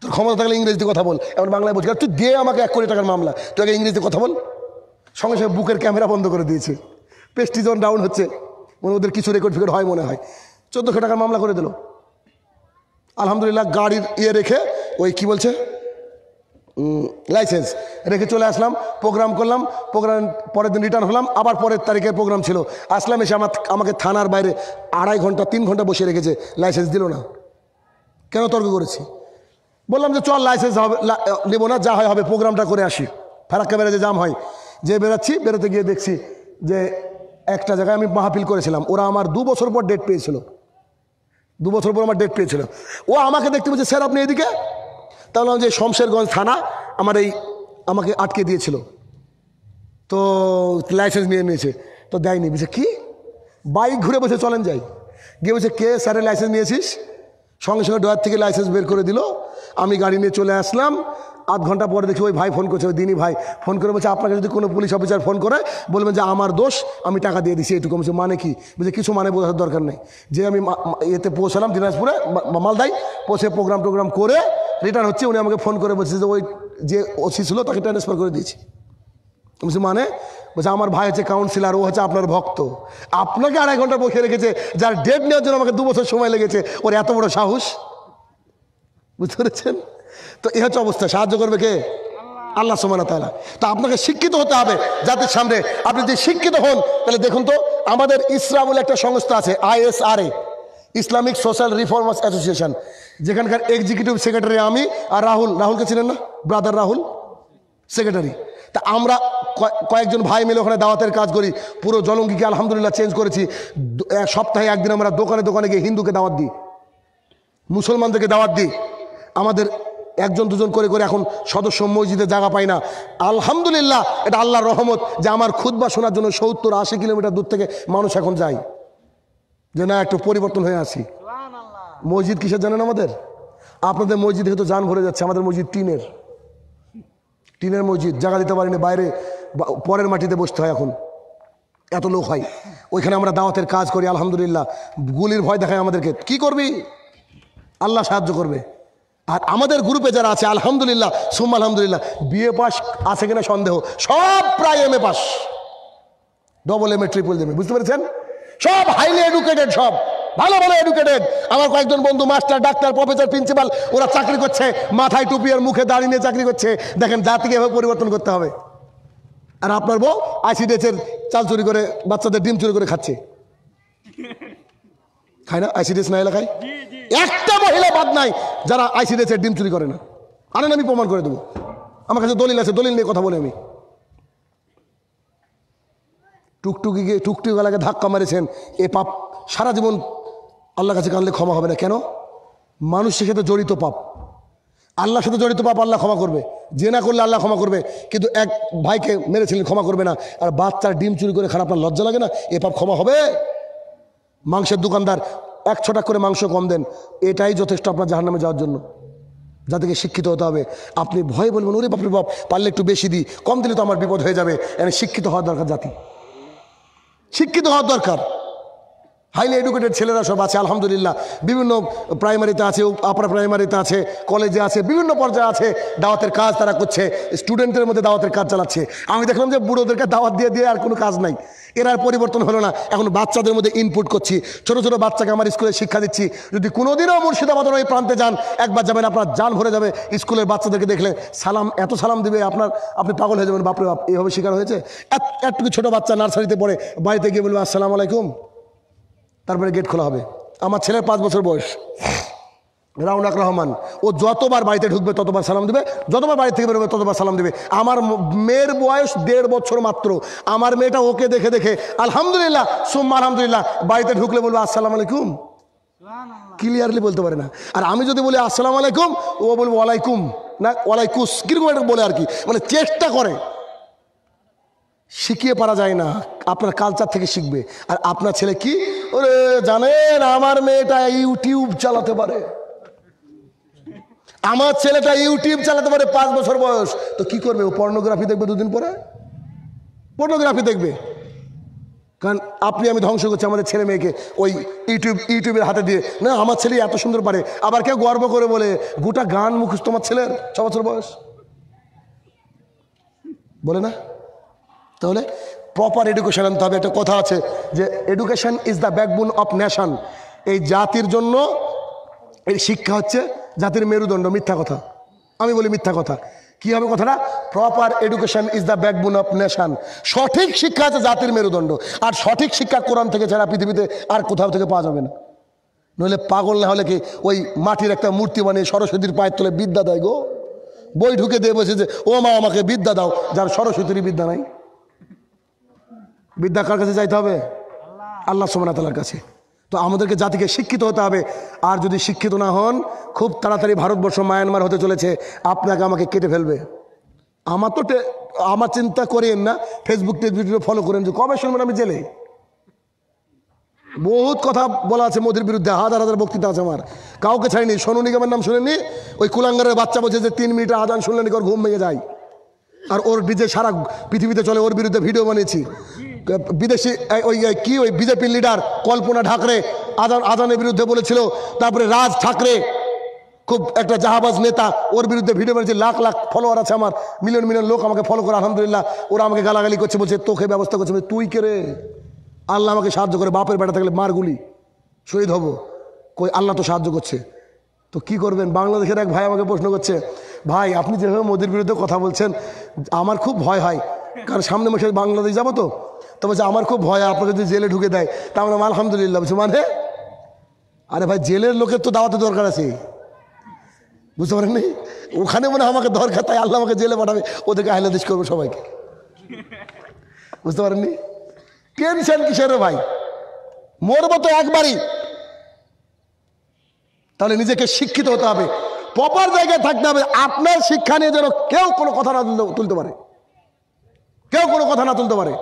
তোর ক্ষমতা থাকলে ইংরেজিতে কথা বল এখন বাংলায় বলছি তুই দে আমাকে এক কোটি টাকার মামলা তুই আগে ইংরেজিতে কথা বল সঙ্গে সঙ্গে বুকের ক্যামেরা বন্ধ করে দিয়েছে পেস্টিজন ডাউন হচ্ছে মনে ওদের কিছু রেকর্ড ফিকর্ড হয় মনে হয় চোদ্দোশো টাকার মামলা করে দিল আলহামদুলিল্লাহ গাড়ির ইয়ে রেখে ওই কি বলছে লাইসেন্স রেখে চলে আসলাম প্রোগ্রাম করলাম প্রোগ্রাম পরের দিন রিটার্ন হলাম আবার পরের তারিখে প্রোগ্রাম ছিল আসলাম এসে আমার আমাকে থানার বাইরে আড়াই ঘন্টা তিন ঘন্টা বসে রেখেছে লাইসেন্স দিল না কেন তর্ক করেছি বললাম যে চল লাইসেন্স হবে নেবো না যা হয় হবে প্রোগ্রামটা করে আসি ফারাক্কা বেড়াতে জাম হয় যে বেড়াচ্ছি বেরোতে গিয়ে দেখছি যে একটা জায়গায় আমি মাহফিল করেছিলাম ওরা আমার দু বছর পর ডেট পেয়েছিল দু বছর পর আমার ডেট পেয়েছিল ও আমাকে দেখতে বলছে স্যার আপনি এদিকে তাহলে যে শমশেরগঞ্জ থানা আমার এই আমাকে আটকে দিয়েছিল তো লাইসেন্স নিয়ে নিয়েছে তো দেয়নি বলছে কি বাইক ঘুরে বসে চলেন যাই গিয়ে বলছে কে স্যারের লাইসেন্স নিয়েছিস সঙ্গে সঙ্গে ডয়ার থেকে লাইসেন্স বের করে দিল আমি গাড়ি নিয়ে চলে আসলাম আধ ঘন্টা পরে দেখি ওই ভাই ফোন করছে ওই দিনই ভাই ফোন করে বলছে আপনাকে যদি কোনো পুলিশ অফিসার ফোন করে বলবেন যে আমার দোষ আমি টাকা দিয়ে দিছি এইটুকু বলছে মানে কি বলছে কিছু মানে বোঝার দরকার নেই যে আমি এতে পৌঁছালাম দিনাজপুরে মালদাই পৌঁছে প্রোগ্রাম টোগ্রাম করে রিটার্ন হচ্ছে উনি আমাকে ফোন করে বলছে যে ওই যে ওসি ছিল তাকে ট্রান্সফার করে দিয়েছি বলছে মানে বলছে আমার ভাই হচ্ছে কাউন্সিলার ও হচ্ছে আপনার ভক্ত আপনাকে আড়াই ঘন্টা বসে রেখেছে যার ডেট নেওয়ার জন্য আমাকে দু বছর সময় লেগেছে ওর এত বড় সাহস বুঝতে পেরেছেন তো এ হচ্ছে অবস্থা সাহায্য করবে কে আল্লাহ সোমানা তালা তো আপনাকে শিক্ষিত হতে হবে জাতির সামনে আপনি যদি শিক্ষিত হন তাহলে দেখুন তো আমাদের ইসরা বলে একটা সংস্থা আছে ISRA Islamic social reformers association যেখানকার এক্সিকিউটিভ সেক্রেটারি আমি আর রাহুল রাহুলকে ছিলেন না ব্রাদার রাহুল সেক্রেটারি তা আমরা কয়েকজন ভাই মিলে ওখানে দাওয়াতের কাজ করি পুরো জলঙ্গিকে আলহামদুলিল্লাহ চেঞ্জ করেছি সপ্তাহে একদিন আমরা দোকানে দোকানে গিয়ে হিন্দুকে দাওয়াত দিই মুসলমানদেরকে দাওয়াত দিই আমাদের একজন দুজন করে করে এখন সদস্য মসজিদে জায়গা পায় না আলহামদুলিল্লাহ এটা আল্লাহর রহমত যে আমার খুদ্ শোনার জন্য সত্তর আশি কিলোমিটার দূর থেকে মানুষ এখন যায় যে না একটু পরিবর্তন হয়ে আসি মসজিদ কিসের জানেন আমাদের আপনাদের মসজিদ হয়তো যান ভরে যাচ্ছে আমাদের মসজিদ টিনের টিনের মসজিদ জায়গা দিতে পারিনি বাইরে পরের মাটিতে বসতে হয় এখন এত লোক হয় ওইখানে আমরা দাওয়াতের কাজ করি আলহামদুলিল্লাহ গুলির ভয় দেখায় আমাদেরকে কি করবি আল্লাহ সাহায্য করবে আর আমাদের গ্রুপে যারা আছে আলহামদুলিল্লাহ সুম আলহামদুলিল্লাহ বিএ পাস আছে কিনা সন্দেহ সব প্রায় M A pass double M A triple M A বুঝতে পেরেছেন সব হাইলি এডুকেটেড সব ভালো ভালো এডুকেটেড আমার কয়েকজন বন্ধু মাস্টার ডাক্তার প্রফেসর প্রিন্সিপাল ওরা চাকরি করছে মাথায় টুপি আর মুখে দাঁড়িয়ে নিয়ে চাকরি করছে দেখেন জাতিকে এভাবে পরিবর্তন করতে হবে আর আপনার বউ আইসিডিএসের চাল চুরি করে বাচ্চাদের ডিম চুরি করে খাচ্ছে খায় না আইসিডিএস না এলাকায় একটা মহিলা বাদ নাই যারা আইসিডিএসের ডিম চুরি করে না আনেন আমি প্রমাণ করে দেবো আমার কাছে দলিল আছে দলিল নিয়ে কথা বলি আমি টুকটুকি গিয়ে টুকটুকিওয়ালাকে ধাক্কা মারেছেন এ পাপ সারা জীবন আল্লাহর কাছে কানলে ক্ষমা হবে না কেন মানুষের সাথে জড়িত পাপ আল্লাহর সাথে জড়িত পাপ আল্লাহ ক্ষমা করবে যে না করলে আল্লাহ ক্ষমা করবে কিন্তু এক ভাইকে মেরেছিলেন ক্ষমা করবে না আর বাচ্চার ডিম চুরি করে খারাপ আপনার লজ্জা লাগে না এ পাপ ক্ষমা হবে মাংসের দোকানদার এক ছটা করে মাংস কম দেন এটাই যথেষ্ট আপনার জাহার নামে যাওয়ার জন্য যাদেরকে শিক্ষিত হতে হবে আপনি ভয় বলবেন ওরে বাপরে বাপ পারলে একটু বেশি দিই কম দিলে তো আমার বিপদ হয়ে যাবে এনে শিক্ষিত হওয়ার দরকার জাতি শিক্ষিত হওয়ার দরকার হাইলি এডুকেটেড ছেলেরা সব আছে আলহামদুলিল্লাহ বিভিন্ন প্রাইমারিতে আছে আপার প্রাইমারিতে আছে কলেজে আছে বিভিন্ন পর্যায়ে আছে দাওয়াতের কাজ তারা করছে স্টুডেন্টদের মধ্যে দাওয়াতের কাজ চালাচ্ছে আমি দেখলাম যে বুড়োদেরকে দাওয়াত দিয়ে দিয়ে আর কোনো কাজ নাই এর আর পরিবর্তন হলো না এখন বাচ্চাদের মধ্যে ইনপুট করছি ছোট ছোট বাচ্চাকে আমার স্কুলে শিক্ষা দিচ্ছি যদি কোনোদিনও মুর্শিদাবাদের ওই প্রান্তে যান একবার যাবেন আপনার যান ভরে যাবে স্কুলের বাচ্চাদেরকে দেখলে সালাম এত সালাম দিবে আপনার আপনি পাগল হয়ে যাবেন বাপরে বাপ এইভাবে শিকার হয়েছে একটুকু ছোটো বাচ্চা নার্সারিতে পড়ে বাড়িতে গিয়ে বলবে আসসালামু আলাইকুম তারপরে গেট খোলা হবে আমার ছেলের পাঁচ বছর বয়স রাউনাক রহমান ও যতবার বাড়িতে ঢুকবে ততবার সালাম দেবে যতবার বাড়ি থেকে বেরোবে ততবার সালাম দেবে আমার মেয়ের বয়স দেড় বছর মাত্র আমার মেয়েটা ওকে দেখে দেখে আলহামদুলিল্লাহ সুম্মা আলহামদুলিল্লাহ বাড়িতে ঢুকলে বলবে আসসালাম আলাইকুম ক্লিয়ারলি বলতে পারে না আর আমি যদি বলি আসসালাম আলাইকুম ও বলবো ওয়ালাইকুম না ওয়ালাইকুস কীরকম একটা বলে আর কি মানে চেষ্টা করে শিখিয়ে পারা যায় না আপনার কালচার থেকে শিখবে আর আপনার ছেলে কি ওরে জানেন আমার মেয়েটা ইউটিউব চালাতে পারে আমার ছেলেটা ইউটিউব চালাতে পারে পাঁচ বছর বয়স তো কি করবে ও পর্নোগ্রাফি দেখবে দুদিন পরে পর্নোগ্রাফি দেখবে কারণ আপনি আমি ধ্বংস করছি আমাদের ছেলে মেয়েকে ওই ইউটিউব ইউটিউবের হাতে দিয়ে না আমার ছেলে এত সুন্দর পারে আবার কেউ গর্ব করে বলে গোটা গান মুখোশ তোমার ছেলের ছ বছর বয়স বলে না তাহলে প্রপার এডুকেশান আনতে হবে একটা কথা আছে যে education is the backbone of nation এই জাতির জন্য এই শিক্ষা হচ্ছে জাতির মেরুদণ্ড মিথ্যা কথা আমি বলি মিথ্যা কথা কি হবে কথাটা proper education is the backbone of nation সঠিক শিক্ষা আছে জাতির মেরুদণ্ড আর সঠিক শিক্ষা কোরআন থেকে ছাড়া পৃথিবীতে আর কোথাও থেকে পাওয়া যাবে না নইলে পাগল না হলে কি ওই মাটির একটা মূর্তি বানিয়ে সরস্বতীর পায়ের তোলে বিদ্যা দেয় গো বই ঢুকে দিয়ে বসে যে ও মা আমাকে বিদ্যা দাও যার সরস্বতীর বিদ্যা নাই বিদ্যা কার কাছে যাইতে হবে আল্লাহ সোমনাতালার কাছে তো আমাদেরকে জাতিকে শিক্ষিত হতে হবে আর যদি শিক্ষিত না হন খুব তাড়াতাড়ি ভারতবর্ষ মায়ানমার হতে চলেছে আপনাকে আমাকে কেটে ফেলবে আমার তো আমার চিন্তা করেন না ফেসবুক টেসবুক ফলো করেন যে কবে শুনবেন আমি জেলে বহুত কথা বলা আছে মোদির বিরুদ্ধে হাজার হাজার বক্তৃতা আছে আমার কাউকে ছাড়িনি সোনু নিগমের নাম শুনেনি ওই কুলাঙ্গারের বাচ্চা বলছে যে তিন মিনিট আজান শুনলেন ওর ঘুম ভেঙে যায় আর ওর ডিজে সারা পৃথিবীতে চলে ওর বিরুদ্ধে ভিডিও বানিয়েছি বিদেশি ওই কি ওই বিজেপির লিডার কল্পনা ঠাকরে আদান আদানের বিরুদ্ধে বলেছিল তারপরে রাজ ঠাকরে খুব একটা জাহাবাজ নেতা ওর বিরুদ্ধে ভিডিও বানিয়েছে লাখ লাখ ফলোয়ার আছে আমার মিলিয়ন মিলিয়ন লোক আমাকে ফলো করে আলহামদুলিল্লাহ ওরা আমাকে গালাগালি করছে বলছে তোকে ব্যবস্থা করছে তুই কে রে আল্লাহ আমাকে সাহায্য করে বাপের বেটা থাকলে মারগুলি শহীদ হব কই আল্লাহ তো সাহায্য করছে তো কি করবেন বাংলাদেশের এক ভাই আমাকে প্রশ্ন করছে ভাই আপনি যেভাবে মোদির বিরুদ্ধে কথা বলছেন আমার খুব ভয় হয় কারণ সামনে মাসে বাংলাদেশ যাবো তো তো বলছে আমার খুব ভয় আপনার যদি জেলে ঢুকে দেয় তা আমরা আলহামদুলিল্লাহ বলছি মানে আরে ভাই জেলের লোকের তো দাওয়াতে দরকার আছে বুঝতে পারেন ওখানে মনে আমাকে দরকার তাই আল্লাহ আমাকে জেলে পাঠাবে ওদেরকে আহলাদেশ করবো সবাইকে বুঝতে পারেননি টেনশন কিসের ভাই মরবো তো একবারই তাহলে নিজেকে শিক্ষিত হতে হবে প্রপার জায়গায় থাকতে হবে আপনার শিক্ষা নিয়ে যেন কেউ কোনো কথা না তুলতে পারে কেউ কোনো কথা না তুলতে পারে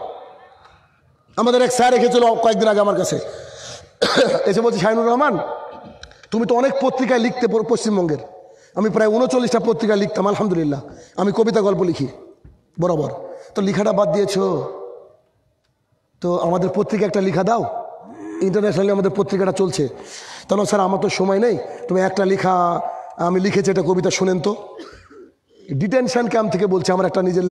আমাদের এক স্যার রেখেছিল কয়েকদিন আগে আমার কাছে এসে বলছি শাহিনুর রহমান তুমি তো অনেক পত্রিকায় লিখতে পশ্চিমবঙ্গের আমি প্রায় উনচল্লিশটা পত্রিকায় লিখতাম আলহামদুলিল্লাহ আমি কবিতা গল্প লিখি বরাবর তো লিখাটা বাদ দিয়েছ তো আমাদের পত্রিকা একটা লিখা দাও ইন্টারন্যাশনালি আমাদের পত্রিকাটা চলছে তখন স্যার আমার তো সময় নেই তুমি একটা লেখা আমি লিখেছি এটা কবিতা শুনেন তো ডিটেনশন ক্যাম্প থেকে বলছে আমার একটা নিজের